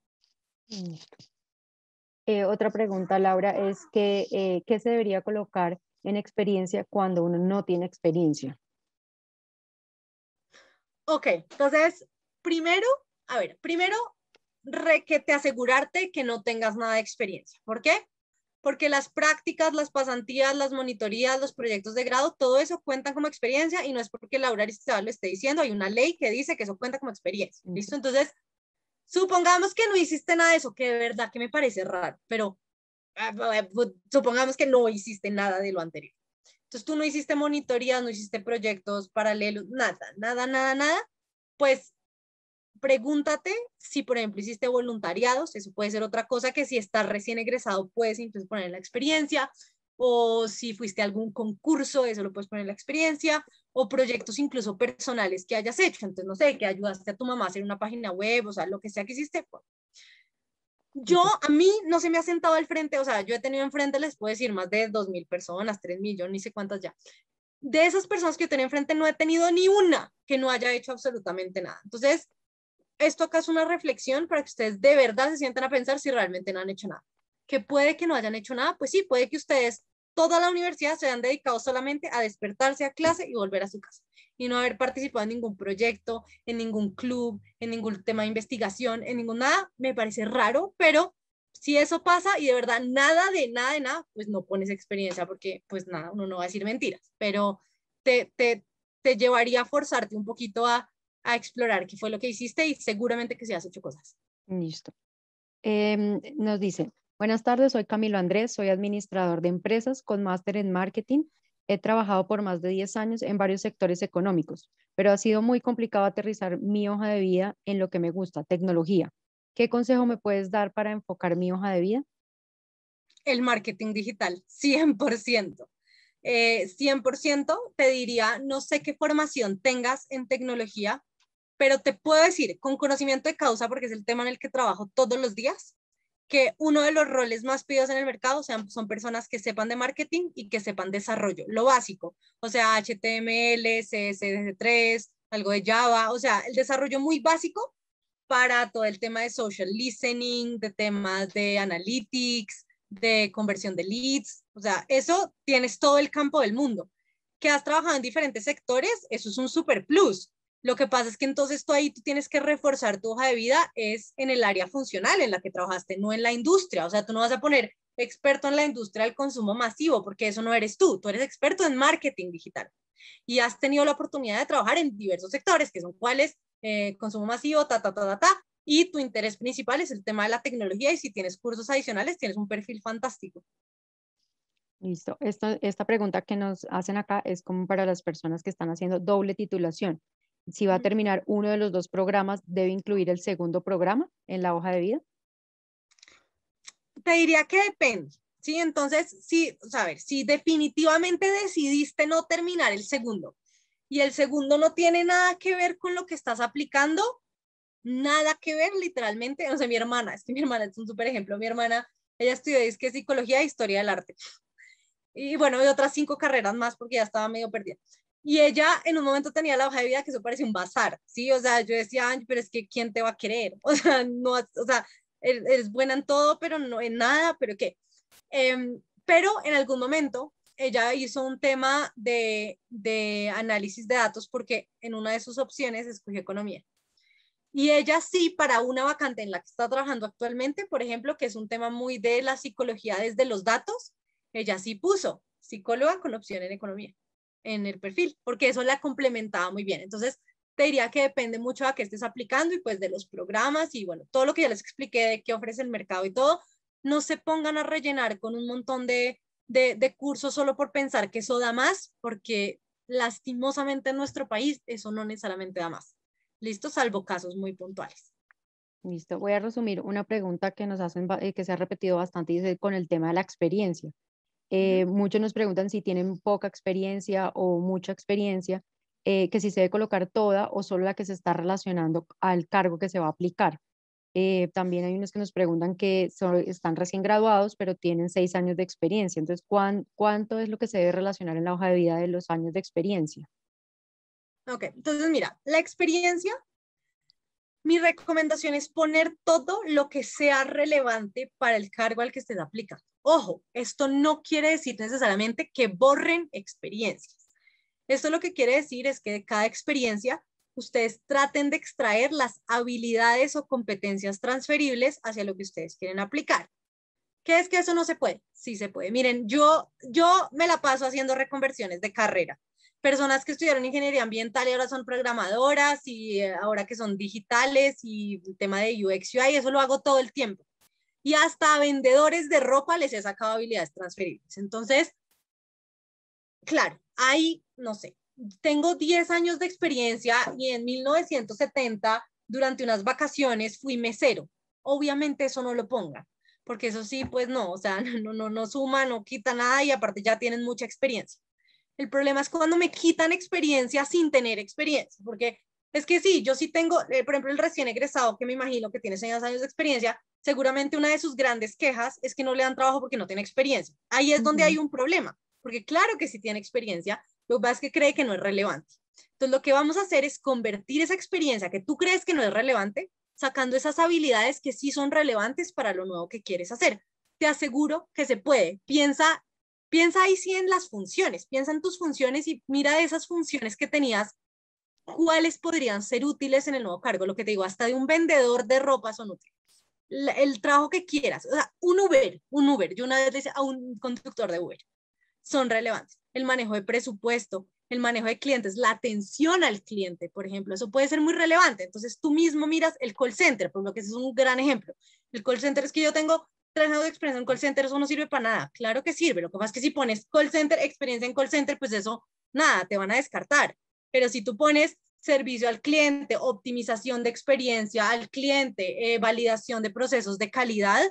Eh, otra pregunta, Laura, es que, eh, ¿qué se debería colocar en experiencia cuando uno no tiene experiencia? Ok, entonces, primero, a ver, primero, te asegurarte que no tengas nada de experiencia. ¿Por qué? porque las prácticas, las pasantías, las monitorías, los proyectos de grado, todo eso cuenta como experiencia y no es porque Laura está lo esté diciendo, hay una ley que dice que eso cuenta como experiencia, ¿listo? Entonces, supongamos que no hiciste nada de eso, que de verdad que me parece raro, pero ah, eh, supongamos que no hiciste nada de lo anterior. Entonces tú no hiciste monitorías, no hiciste proyectos paralelos, nada, nada, nada, nada, pues pregúntate si, por ejemplo, hiciste voluntariados, eso puede ser otra cosa que si estás recién egresado puedes incluso poner la experiencia, o si fuiste a algún concurso, eso lo puedes poner en la experiencia, o proyectos incluso personales que hayas hecho. Entonces, no sé, que ayudaste a tu mamá a hacer una página web, o sea, lo que sea que hiciste. Pues. Yo, a mí, no se me ha sentado al frente, o sea, yo he tenido enfrente, les puedo decir, más de 2.000 personas, 3.000, millones ni sé cuántas ya. De esas personas que yo tenía enfrente, no he tenido ni una que no haya hecho absolutamente nada. Entonces, esto acá es una reflexión para que ustedes de verdad se sientan a pensar si realmente no han hecho nada. Que puede que no hayan hecho nada, pues sí, puede que ustedes toda la universidad se hayan dedicado solamente a despertarse a clase y volver a su casa y no haber participado en ningún proyecto, en ningún club, en ningún tema de investigación, en ningún nada, me parece raro, pero si eso pasa y de verdad nada de nada de nada, pues no pones experiencia porque pues nada, uno no va a decir mentiras, pero te, te, te llevaría a forzarte un poquito a a explorar qué fue lo que hiciste y seguramente que sí has hecho cosas. Listo. Em, nos dice, buenas tardes, soy Camilo Andrés, soy administrador de empresas con máster en marketing. He trabajado por más de 10 años en varios sectores económicos, pero ha sido muy complicado aterrizar mi hoja de vida en lo que me gusta, tecnología. ¿Qué consejo me puedes dar para enfocar mi hoja de vida? El marketing digital, 100%. 100% eh, te diría, no sé qué formación tengas en tecnología, pero te puedo decir con conocimiento de causa, porque es el tema en el que trabajo todos los días, que uno de los roles más pedidos en el mercado sean, son personas que sepan de marketing y que sepan desarrollo, lo básico, o sea, HTML, CSS3, algo de Java, o sea, el desarrollo muy básico para todo el tema de social listening, de temas de analytics, de conversión de leads, o sea, eso tienes todo el campo del mundo. Que has trabajado en diferentes sectores, eso es un super plus, lo que pasa es que entonces tú ahí tú tienes que reforzar tu hoja de vida es en el área funcional en la que trabajaste, no en la industria. O sea, tú no vas a poner experto en la industria del consumo masivo, porque eso no eres tú, tú eres experto en marketing digital. Y has tenido la oportunidad de trabajar en diversos sectores, que son cuáles, eh, consumo masivo, ta, ta, ta, ta, ta. Y tu interés principal es el tema de la tecnología y si tienes cursos adicionales, tienes un perfil fantástico. Listo. esta pregunta que nos hacen acá es como para las personas que están haciendo doble titulación si va a terminar uno de los dos programas, ¿debe incluir el segundo programa en la hoja de vida? Te diría que depende. Sí, entonces, sí, a ver, si definitivamente decidiste no terminar el segundo y el segundo no tiene nada que ver con lo que estás aplicando, nada que ver literalmente, no sé, mi hermana, es que mi hermana es un súper ejemplo, mi hermana, ella estudió es que psicología e historia del arte. Y bueno, y otras cinco carreras más porque ya estaba medio perdida. Y ella en un momento tenía la hoja de vida que eso parece un bazar, ¿sí? O sea, yo decía, pero es que ¿quién te va a querer? O sea, no, o sea, er, eres buena en todo, pero no en nada, pero qué. Em, pero en algún momento ella hizo un tema de, de análisis de datos porque en una de sus opciones escogió economía. Y ella sí, para una vacante en la que está trabajando actualmente, por ejemplo, que es un tema muy de la psicología desde los datos, ella sí puso psicóloga con opción en economía en el perfil, porque eso la complementaba muy bien. Entonces, te diría que depende mucho a qué estés aplicando y pues de los programas y bueno, todo lo que ya les expliqué de qué ofrece el mercado y todo, no se pongan a rellenar con un montón de, de, de cursos solo por pensar que eso da más, porque lastimosamente en nuestro país eso no necesariamente da más. Listo, salvo casos muy puntuales. Listo, voy a resumir una pregunta que nos hacen, eh, que se ha repetido bastante y es con el tema de la experiencia. Eh, muchos nos preguntan si tienen poca experiencia o mucha experiencia, eh, que si se debe colocar toda o solo la que se está relacionando al cargo que se va a aplicar. Eh, también hay unos que nos preguntan que están recién graduados, pero tienen seis años de experiencia. Entonces, ¿cuánto es lo que se debe relacionar en la hoja de vida de los años de experiencia? Ok, entonces mira, la experiencia, mi recomendación es poner todo lo que sea relevante para el cargo al que se aplica Ojo, esto no quiere decir necesariamente que borren experiencias. Esto lo que quiere decir es que de cada experiencia ustedes traten de extraer las habilidades o competencias transferibles hacia lo que ustedes quieren aplicar. ¿Qué es que eso no se puede? Sí se puede. Miren, yo, yo me la paso haciendo reconversiones de carrera. Personas que estudiaron ingeniería ambiental y ahora son programadoras y eh, ahora que son digitales y el tema de UX, UI, eso lo hago todo el tiempo y hasta a vendedores de ropa les he sacado habilidades transferibles. Entonces, claro, ahí, no sé, tengo 10 años de experiencia y en 1970, durante unas vacaciones, fui mesero. Obviamente eso no lo ponga, porque eso sí, pues no, o sea, no, no, no suma, no quita nada y aparte ya tienen mucha experiencia. El problema es cuando me quitan experiencia sin tener experiencia, porque es que sí, yo sí tengo, eh, por ejemplo, el recién egresado, que me imagino que tiene seis años de experiencia, seguramente una de sus grandes quejas es que no le dan trabajo porque no tiene experiencia. Ahí es donde hay un problema, porque claro que si tiene experiencia, lo que es que cree que no es relevante. Entonces, lo que vamos a hacer es convertir esa experiencia que tú crees que no es relevante, sacando esas habilidades que sí son relevantes para lo nuevo que quieres hacer. Te aseguro que se puede. Piensa, piensa ahí sí en las funciones, piensa en tus funciones y mira esas funciones que tenías cuáles podrían ser útiles en el nuevo cargo. Lo que te digo, hasta de un vendedor de ropa son útiles. el trabajo que quieras, o sea, un Uber, un Uber, yo una vez le dije a un conductor de Uber, son relevantes. El manejo de presupuesto, el manejo de clientes, la atención al cliente, por ejemplo, eso puede ser muy relevante. Entonces tú mismo miras el call center, por lo que es un gran ejemplo. El call center es que yo tengo trabajado de experiencia en call center, eso no sirve para nada. Claro que sirve, lo que pasa es que si pones call center, experiencia en call center, pues eso, nada, te van a descartar pero si tú pones servicio al cliente, optimización de experiencia al cliente, eh, validación de procesos de calidad,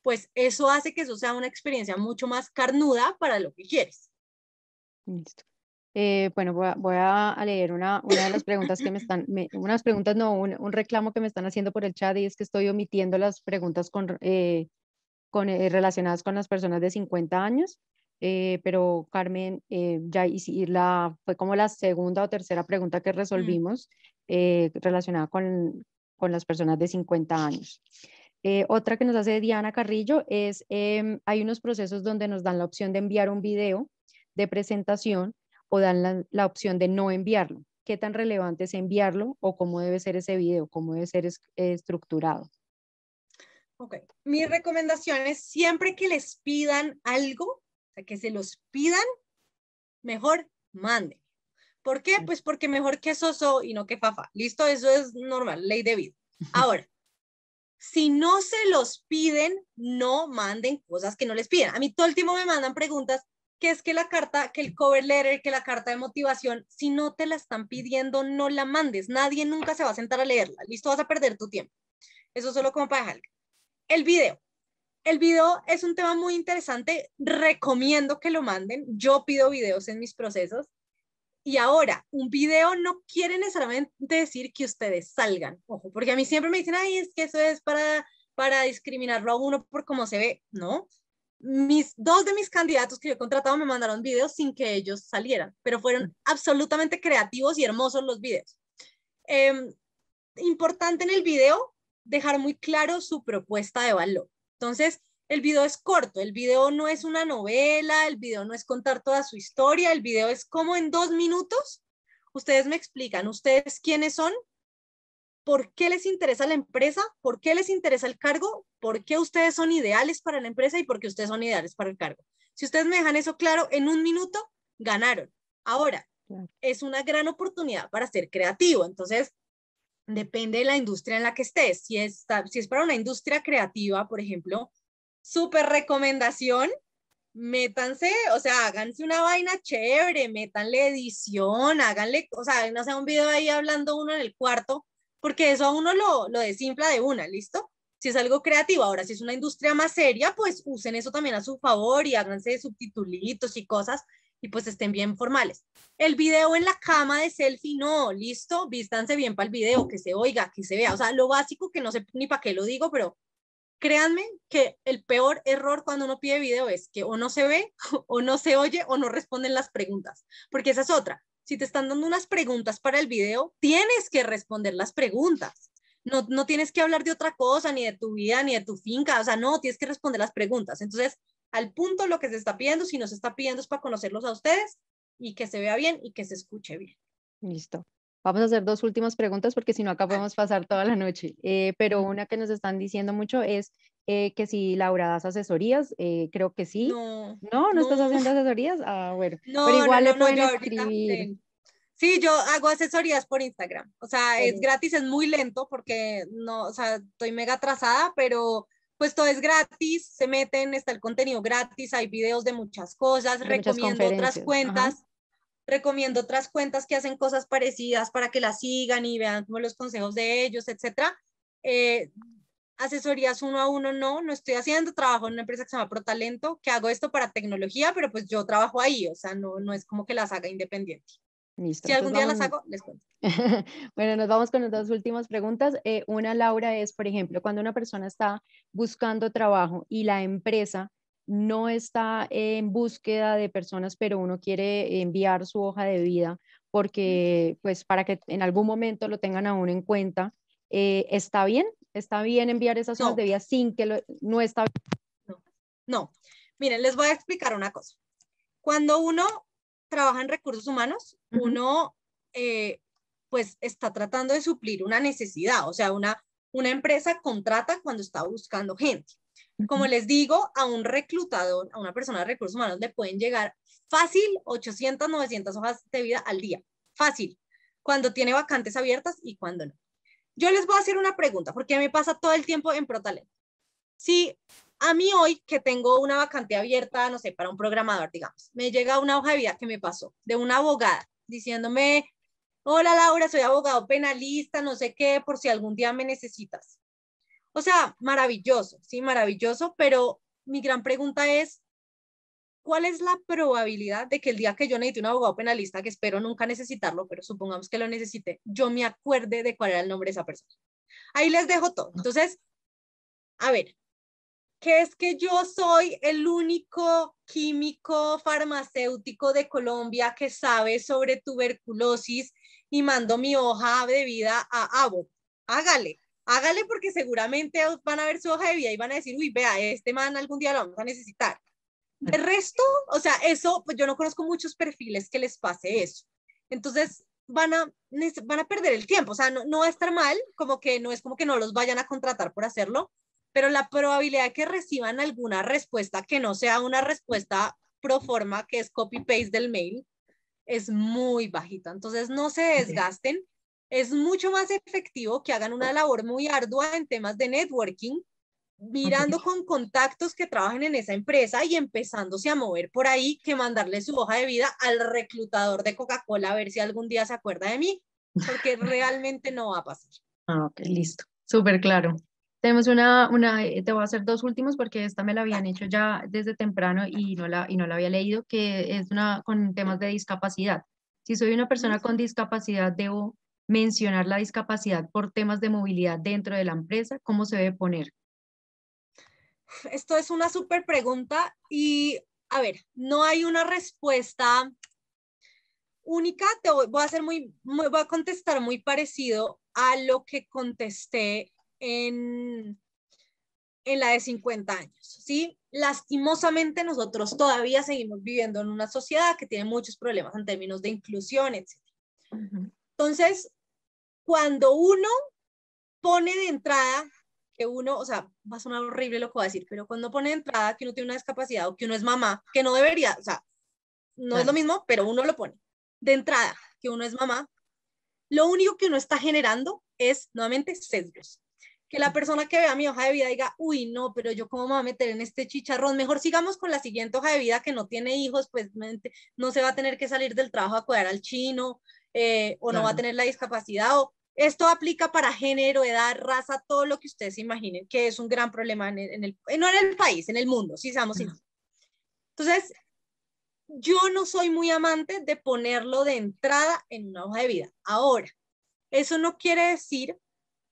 pues eso hace que eso sea una experiencia mucho más carnuda para lo que quieres. Listo. Eh, bueno, voy a, leer una, una, de las preguntas que me están, unas preguntas, no, un, reclamo que me están haciendo por el chat y es que estoy omitiendo las preguntas con, eh, con, relacionadas con las personas de 50 años. Eh, pero Carmen, eh, ya y, la, fue como la segunda o tercera pregunta que mm. resolvimos eh, relacionada con, con, las personas de 50 años. otra que nos hace Diana Carrillo es, em, hay unos procesos donde nos dan la opción de enviar un video de presentación o dan la, opción de no enviarlo. ¿Qué tan relevante es enviarlo o cómo debe ser ese video, cómo debe ser estructurado? Ok, mi recomendación es siempre que les pidan algo, o sea, que se los pidan, mejor manden. ¿Por qué? Pues porque mejor que soso y no que fafa. Listo, eso es normal, ley de vida. Ahora, si no se los piden, no manden cosas que no les piden. A mí todo el tiempo me mandan preguntas ¿qué es que la carta, que el cover letter, que la carta de motivación, si no te la están pidiendo, no la mandes. Nadie nunca se va a sentar a leerla. Listo, vas a perder tu tiempo. Eso solo como para dejar. El video el video es un tema muy interesante, recomiendo que lo manden, yo pido videos en mis procesos. Y ahora, un video no quiere necesariamente decir que ustedes salgan, ojo, porque a mí siempre me dicen, ay, es que eso es para, para discriminarlo a uno por cómo se ve, ¿no? Mis, dos de mis candidatos que yo he contratado me mandaron videos sin que ellos salieran, pero fueron mm. absolutamente creativos y hermosos los videos. Em, importante en el video, dejar muy claro su propuesta de valor. Entonces, el video es corto, el video no es una novela, el video no es contar toda su historia, el video es como en dos minutos. Ustedes me explican, ustedes quiénes son, por qué les interesa la empresa, por qué les interesa el cargo, por qué ustedes son ideales para la empresa y por qué ustedes son ideales para el cargo. Si ustedes me dejan eso claro, en un minuto ganaron. Ahora, es una gran oportunidad para ser creativo. Entonces, depende de la industria en la que estés. Si, si es para una industria creativa, por ejemplo, súper recomendación, métanse, o sea, háganse una vaina chévere, métanle edición, háganle, o sea, no sea un video ahí hablando uno en el cuarto, porque eso a uno lo, lo desinfla de una, ¿listo? Si es algo creativo, ahora si es una industria más seria, pues usen eso también a su favor y háganse subtitulitos y cosas, y pues estén bien formales. El video en la cama de selfie, no, listo, vístanse bien para el video, que se oiga, que se vea. O sea, lo básico que no sé ni para qué lo digo, pero créanme que el peor error cuando uno pide video es que o no se ve, o no se oye, o no responden las preguntas, porque esa es otra. Si te están dando unas preguntas para el video, tienes que responder las preguntas. No, no tienes que hablar de otra cosa, ni de tu vida, ni de tu finca, o sea, no, tienes que responder las preguntas. Entonces, al punto lo que se está pidiendo, si nos está pidiendo es para conocerlos a ustedes y que se vea bien y que se escuche bien. Listo. Vamos a hacer dos últimas preguntas porque si no acá podemos pasar toda la noche. Eh, pero una que nos están diciendo mucho es eh, que si Laura das asesorías, eh, creo que sí. No, no, estás haciendo asesorías. Ah, bueno. No, pero igual le pueden escribir. Sí, yo hago asesorías por Instagram. O sea, es gratis, es muy lento porque no, o sea, estoy mega atrasada, pero pues todo es gratis, se meten, está el contenido gratis, hay videos de muchas cosas, recomiendo otras cuentas, recomiendo otras cuentas que hacen cosas parecidas para que las sigan y vean como los consejos de ellos, etcétera. Eh, asesorías uno a uno no, no estoy haciendo, trabajo en una empresa que se llama ProTalento, que hago esto para tecnología, pero pues yo trabajo ahí, o sea, no, no es como que las haga independiente. Si algún día las hago, les cuento. bueno, nos vamos con las dos últimas preguntas. Eh, una, Laura, es, por ejemplo, cuando una persona está buscando trabajo y la empresa no está en búsqueda de personas, pero uno quiere enviar su hoja de vida porque, pues, para que en algún momento lo tengan a uno en cuenta, eh, ¿está bien? ¿Está bien enviar esas hojas de vida sin que no está bien? no. Miren, les voy a explicar una cosa. Cuando uno trabaja en recursos humanos, uno eh, pues está tratando de suplir una necesidad, o sea, una, una empresa contrata cuando está buscando gente. Como les digo, a un reclutador, a una persona de recursos humanos, le pueden llegar fácil 800, 900 hojas de vida al día. Fácil. Cuando tiene vacantes abiertas y cuando no. Yo les voy a hacer una pregunta, porque me pasa todo el tiempo en ProTalent. Si a mí hoy que tengo una vacante abierta, no sé, para un programador, digamos, me llega una hoja de vida que me pasó de una abogada diciéndome, hola Laura, soy abogado penalista, no sé qué, por si algún día me necesitas. O sea, maravilloso, sí, maravilloso, pero mi gran pregunta es, ¿cuál es la probabilidad de que el día que yo necesite un abogado penalista, que espero nunca necesitarlo, pero supongamos que lo necesite, yo me acuerde de cuál era el nombre de esa persona? Ahí les dejo todo. Entonces, a ver, que es que yo soy el único químico farmacéutico de Colombia que sabe sobre tuberculosis y mando mi hoja de vida a abo Hágale, hágale porque seguramente van a ver su hoja de vida y van a decir, uy, vea, este man algún día lo vamos a necesitar. El resto, o sea, eso, pues yo no conozco muchos perfiles que les pase eso. Entonces, van a, van a perder el tiempo, o sea, no, no va a estar mal, como que no es como que no los vayan a contratar por hacerlo, pero la probabilidad de que reciban alguna respuesta que no sea una respuesta pro forma, que es copy-paste del mail, es muy bajita. Entonces, no se desgasten. Es mucho más efectivo que hagan una labor muy ardua en temas de networking, mirando con contactos que trabajen en esa empresa y empezándose a mover por ahí que mandarle su hoja de vida al reclutador de Coca-Cola a ver si algún día se acuerda de mí, porque realmente no va a pasar. Ah, ok, listo. Súper claro. Tenemos una, una, eh, te voy a hacer dos últimos porque esta me la habían hecho ya desde temprano y no la, y no la había leído, que es una con temas de discapacidad. Si soy una persona con discapacidad, debo mencionar la discapacidad por temas de movilidad dentro de la empresa, ¿cómo se debe poner? Esto es una súper pregunta y, a ver, no hay una respuesta única, te voy, a hacer muy, muy, voy a contestar muy parecido a lo que contesté en, en la de 50 años, ¿sí? Lastimosamente nosotros todavía seguimos viviendo en una sociedad que tiene muchos problemas en términos de inclusión, etc. Entonces, cuando uno pone de entrada que uno, o sea, va a sonar horrible lo que voy a decir, pero cuando pone de entrada que uno tiene una discapacidad o que uno es mamá, que no debería, o sea, no es lo mismo, pero uno lo pone. De entrada, que uno es mamá, lo único que uno está generando es nuevamente sesgos que la persona que vea mi hoja de vida diga, uy, no, pero yo cómo me voy a meter en este chicharrón, mejor sigamos con la siguiente hoja de vida que no tiene hijos, pues no se va a tener que salir del trabajo a cuidar al chino, eh, o no va a tener la discapacidad, o esto aplica para género, edad, raza, todo lo que ustedes imaginen, que es un gran problema en el, no en el país, en el mundo, si seamos Entonces, yo no soy muy amante de ponerlo de entrada en una hoja de vida. Ahora, eso no quiere decir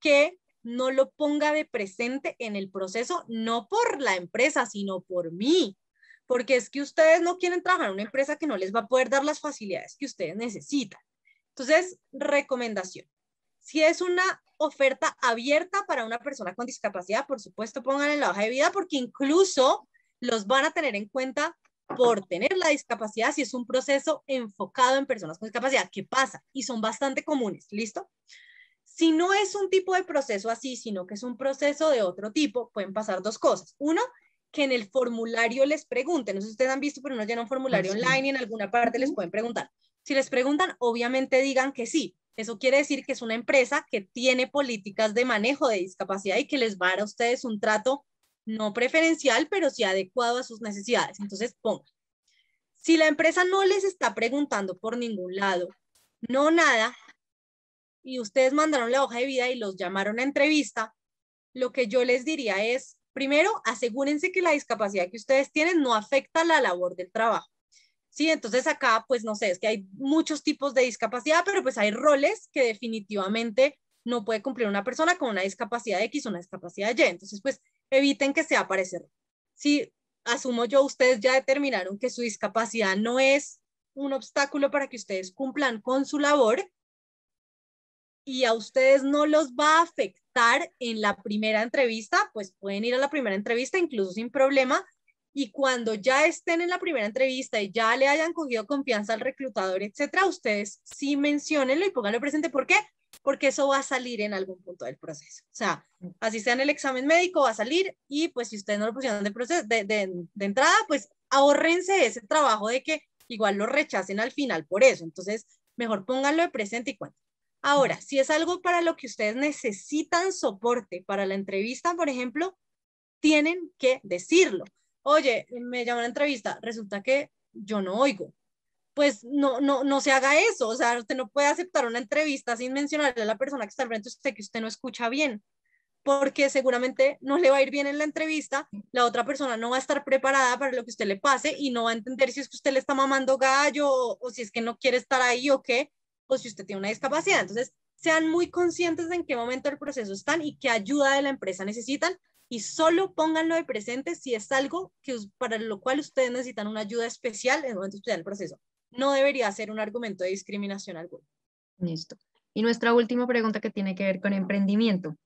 que no lo ponga de presente en el proceso, no por la empresa, sino por mí, porque es que ustedes no quieren trabajar en una empresa que no les va a poder dar las facilidades que ustedes necesitan. Entonces, recomendación. Si es una oferta abierta para una persona con discapacidad, por supuesto pongan en la hoja de vida porque incluso los van a tener en cuenta por tener la discapacidad si es un proceso enfocado en personas con discapacidad. ¿Qué pasa? Y son bastante comunes, ¿listo? Si no es un tipo de proceso así, sino que es un proceso de otro tipo, pueden pasar dos cosas. Uno, que en el formulario les pregunten, no sé si ustedes han visto, pero no llena un formulario ah, online y en alguna parte les pueden preguntar. Si les preguntan, obviamente digan que sí. Eso quiere decir que es una empresa que tiene políticas de manejo de discapacidad y que les va a dar a ustedes un trato no preferencial, pero sí adecuado a sus necesidades. Entonces, pongan. Si la empresa no les está preguntando por ningún lado, no nada, y ustedes mandaron la hoja de vida y los llamaron a entrevista, lo que yo les diría es, primero, asegúrense que la discapacidad que ustedes tienen no afecta la labor del trabajo. Sí, entonces acá, pues no sé, es que hay muchos tipos de discapacidad, pero pues hay roles que definitivamente no puede cumplir una persona con una discapacidad X o una discapacidad Y. Entonces, pues eviten que sea parecer. Si asumo yo, ustedes ya determinaron que su discapacidad no es un obstáculo para que ustedes cumplan con su labor, y a ustedes no los va a afectar en la primera entrevista, pues pueden ir a la primera entrevista incluso sin problema. Y cuando ya estén en la primera entrevista y ya le hayan cogido confianza al reclutador, etcétera, ustedes sí menciónenlo y pónganlo presente. ¿Por qué? Porque eso va a salir en algún punto del proceso. O sea, así sea en el examen médico, va a salir y pues si ustedes no lo pusieron de, proceso, de, entrada, pues ahorrense ese trabajo de que igual lo rechacen al final por eso. Entonces, mejor pónganlo de presente y cuánto Ahora, si es algo para lo que ustedes necesitan soporte para la entrevista, por ejemplo, tienen que decirlo. Oye, me llama a entrevista, resulta que yo no oigo. Pues no, no, no se haga eso. O sea, usted no puede aceptar una entrevista sin mencionarle a la persona que está al frente de usted que usted no escucha bien, porque seguramente no le va a ir bien en la entrevista, la otra persona no va a estar preparada para lo que usted le pase y no va a entender si es que usted le está mamando gallo o si es que no quiere estar ahí o qué o si usted tiene una discapacidad. Entonces, sean muy conscientes de en qué momento del proceso están y qué ayuda de la empresa necesitan y solo pónganlo de presente si es algo que, para lo cual ustedes necesitan una ayuda especial en el momento de estudiar el proceso. No debería ser un argumento de discriminación alguno. Listo. Y nuestra última pregunta que tiene que ver con emprendimiento.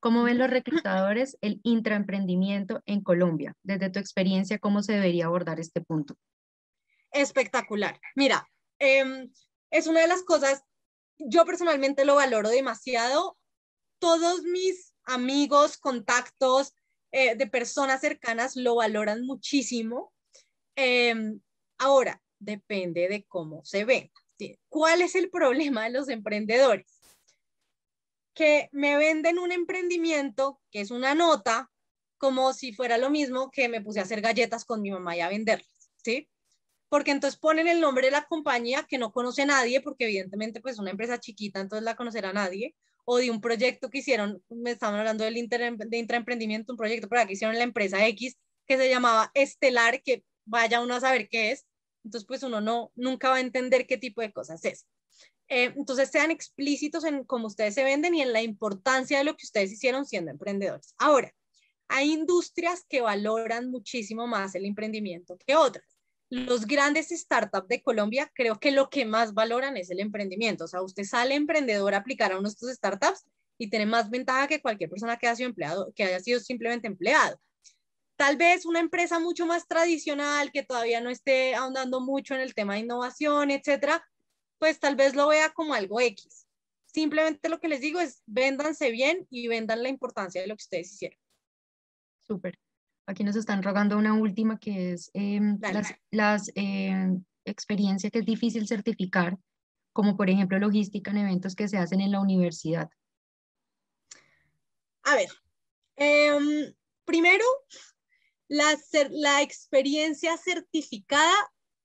¿Cómo ven los reclutadores el intraemprendimiento en Colombia? Desde tu experiencia, ¿cómo se debería abordar este punto? Espectacular. Mira, eh, es una de las cosas, yo personalmente lo valoro demasiado. Todos mis amigos, contactos eh, de personas cercanas lo valoran muchísimo. Em, ahora, depende de cómo se ve. ¿Cuál es el problema de los emprendedores? Que me venden un emprendimiento que es una nota, como si fuera lo mismo que me puse a hacer galletas con mi mamá y a venderlas, ¿sí? porque entonces ponen el nombre de la compañía que no conoce nadie, porque evidentemente pues una empresa chiquita, entonces la conocerá nadie, o de un proyecto que hicieron, me estaban hablando del de intraemprendimiento, un proyecto por que hicieron la empresa X que se llamaba Estelar, que vaya uno a saber qué es, entonces pues uno no, nunca va a entender qué tipo de cosas es. Eh, entonces sean explícitos en cómo ustedes se venden y en la importancia de lo que ustedes hicieron siendo emprendedores. Ahora, hay industrias que valoran muchísimo más el emprendimiento que otras los grandes startups de Colombia creo que lo que más valoran es el emprendimiento. O sea, usted sale emprendedor a aplicar a uno de estos startups y tiene más ventaja que cualquier persona que haya sido, empleado, que haya sido simplemente empleado. Tal vez una empresa mucho más tradicional que todavía no esté ahondando mucho en el tema de innovación, etcétera, pues tal vez lo vea como algo X. Simplemente lo que les digo es véndanse bien y vendan la importancia de lo que ustedes hicieron. Súper. Aquí nos están rogando una última que es em, las, las em, experiencias que es difícil certificar, como por ejemplo logística en eventos que se hacen en la universidad. A ver, em, primero, la, la experiencia certificada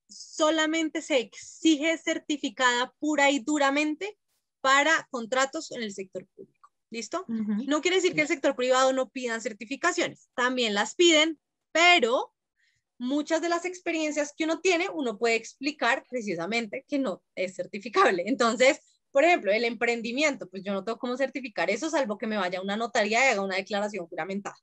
solamente se exige certificada pura y duramente para contratos en el sector público. ¿Listo? No quiere decir que el sector privado no pidan certificaciones, también las piden, pero muchas de las experiencias que uno tiene, uno puede explicar precisamente que no es certificable. Entonces, por ejemplo, el emprendimiento, pues yo no tengo cómo certificar eso, salvo que me vaya a una notaría y haga una declaración juramentada.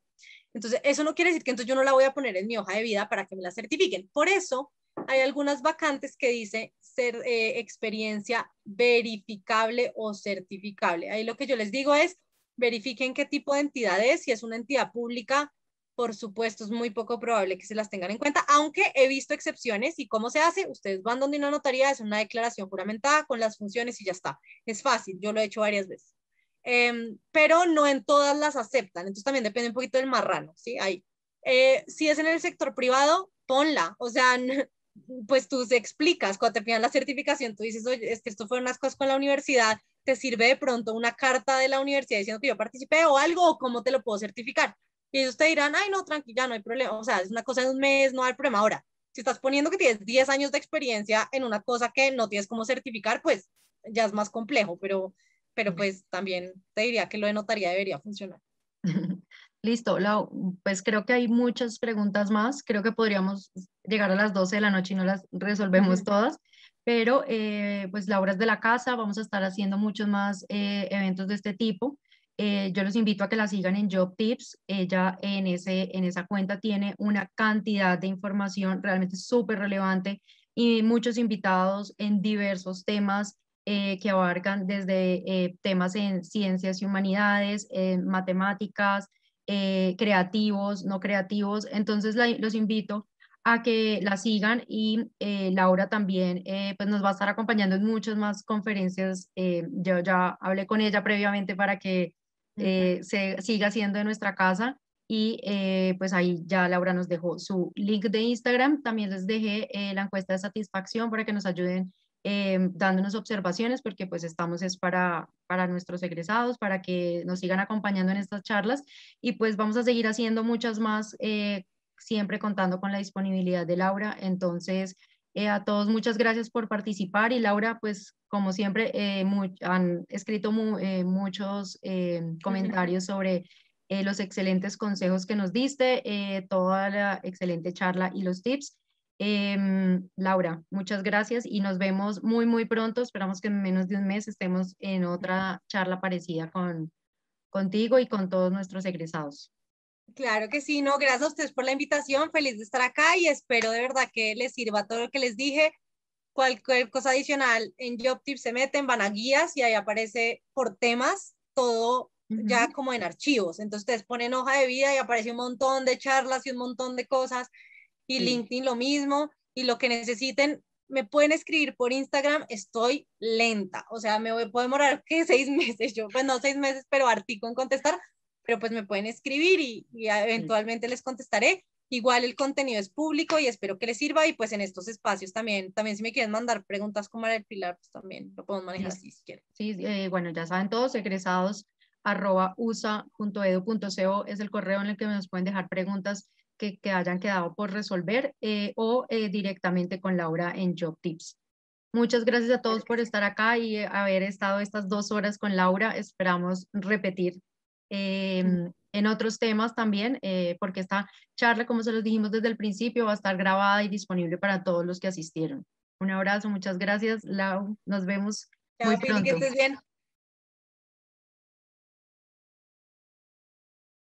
Entonces, eso no quiere decir que entonces yo no la voy a poner en mi hoja de vida para que me la certifiquen. Por eso, hay algunas vacantes que dice ser eh, experiencia verificable o certificable. Ahí lo que yo les digo es, verifiquen qué tipo de entidad es, si es una entidad pública, por supuesto, es muy poco probable que se las tengan en cuenta, aunque he visto excepciones y cómo se hace, ustedes van donde una notaría, es una declaración juramentada con las funciones y ya está. Es fácil, yo lo he hecho varias veces. Em, pero no en todas las aceptan, entonces también depende un poquito del marrano, ¿sí? Ahí. Eh, si es en el sector privado, ponla, o sea, pues tú te explicas, cuando te pidan la certificación, tú dices, oye, es que esto fue unas cosas con la universidad, te sirve de pronto una carta de la universidad diciendo que yo participé o algo, o cómo te lo puedo certificar. Y ellos te dirán, ay, no, tranquila, no hay problema. O sea, es una cosa de un mes, no hay problema. Ahora, si estás poniendo que tienes 10 años de experiencia en una cosa que no tienes cómo certificar, pues ya es más complejo, pero, pero pues también te diría que lo de notaría debería funcionar. Listo, pues creo que hay muchas preguntas más. Creo que podríamos llegar a las 12 de la noche y no las resolvemos todas, pero eh, pues Laura es de la casa, vamos a estar haciendo muchos más eh, eventos de este tipo. Eh, yo los invito a que la sigan en Job Tips. Ella en, ese, en esa cuenta tiene una cantidad de información realmente súper relevante y muchos invitados en diversos temas que abarcan desde temas en ciencias y humanidades, en matemáticas, eh, creativos, no creativos. Entonces los invito a que la sigan y eh, Laura también eh, pues nos va a estar acompañando en muchas más conferencias. yo ya hablé con ella previamente para que se siga haciendo en nuestra casa y pues ahí ya Laura nos dejó su link de Instagram. También les dejé la encuesta de satisfacción para que nos ayuden Em, dándonos observaciones, porque pues estamos es para, para nuestros egresados, para que nos sigan acompañando en estas charlas y pues vamos a seguir haciendo muchas más, eh, siempre contando con la disponibilidad de Laura. Entonces, eh, a todos muchas gracias por participar y Laura, pues como siempre, eh, han escrito muchos comentarios sobre... los excelentes consejos que nos diste, toda la excelente charla y los tips. Em, Laura, muchas gracias y nos vemos muy, muy pronto. Esperamos que en menos de un mes estemos en otra charla parecida con, contigo y con todos nuestros egresados. Claro que sí, no, gracias a ustedes por la invitación, feliz de estar acá y espero de verdad que les sirva todo lo que les dije. Cualquier cosa adicional en JobTip se meten, van a guías y ahí aparece por temas todo ya como en archivos. Entonces ustedes ponen hoja de vida y aparece un montón de charlas y un montón de cosas y LinkedIn lo mismo, y lo que necesiten, me pueden escribir por Instagram, estoy lenta, o sea, me voy, puedo demorar que seis meses, yo pues no seis meses, pero artico en contestar, pero pues me pueden escribir y, eventualmente les contestaré. Igual el contenido es público y espero que les sirva y pues en estos espacios también, también si me quieren mandar preguntas como la del Pilar, pues también lo podemos manejar si quieren. Sí, eh, bueno, ya saben todos, egresados arroba es el correo en el que nos pueden dejar preguntas que, hayan quedado por resolver eh, o eh, directamente con Laura en Job Tips. Muchas gracias a todos por estar acá y haber estado estas dos horas con Laura. Esperamos repetir mm. em, en otros temas también, eh, porque esta charla, como se los dijimos desde el principio, va a estar grabada y disponible para todos los que asistieron. Un abrazo, muchas gracias, Lau. Nos vemos. muy pronto. que estés bien.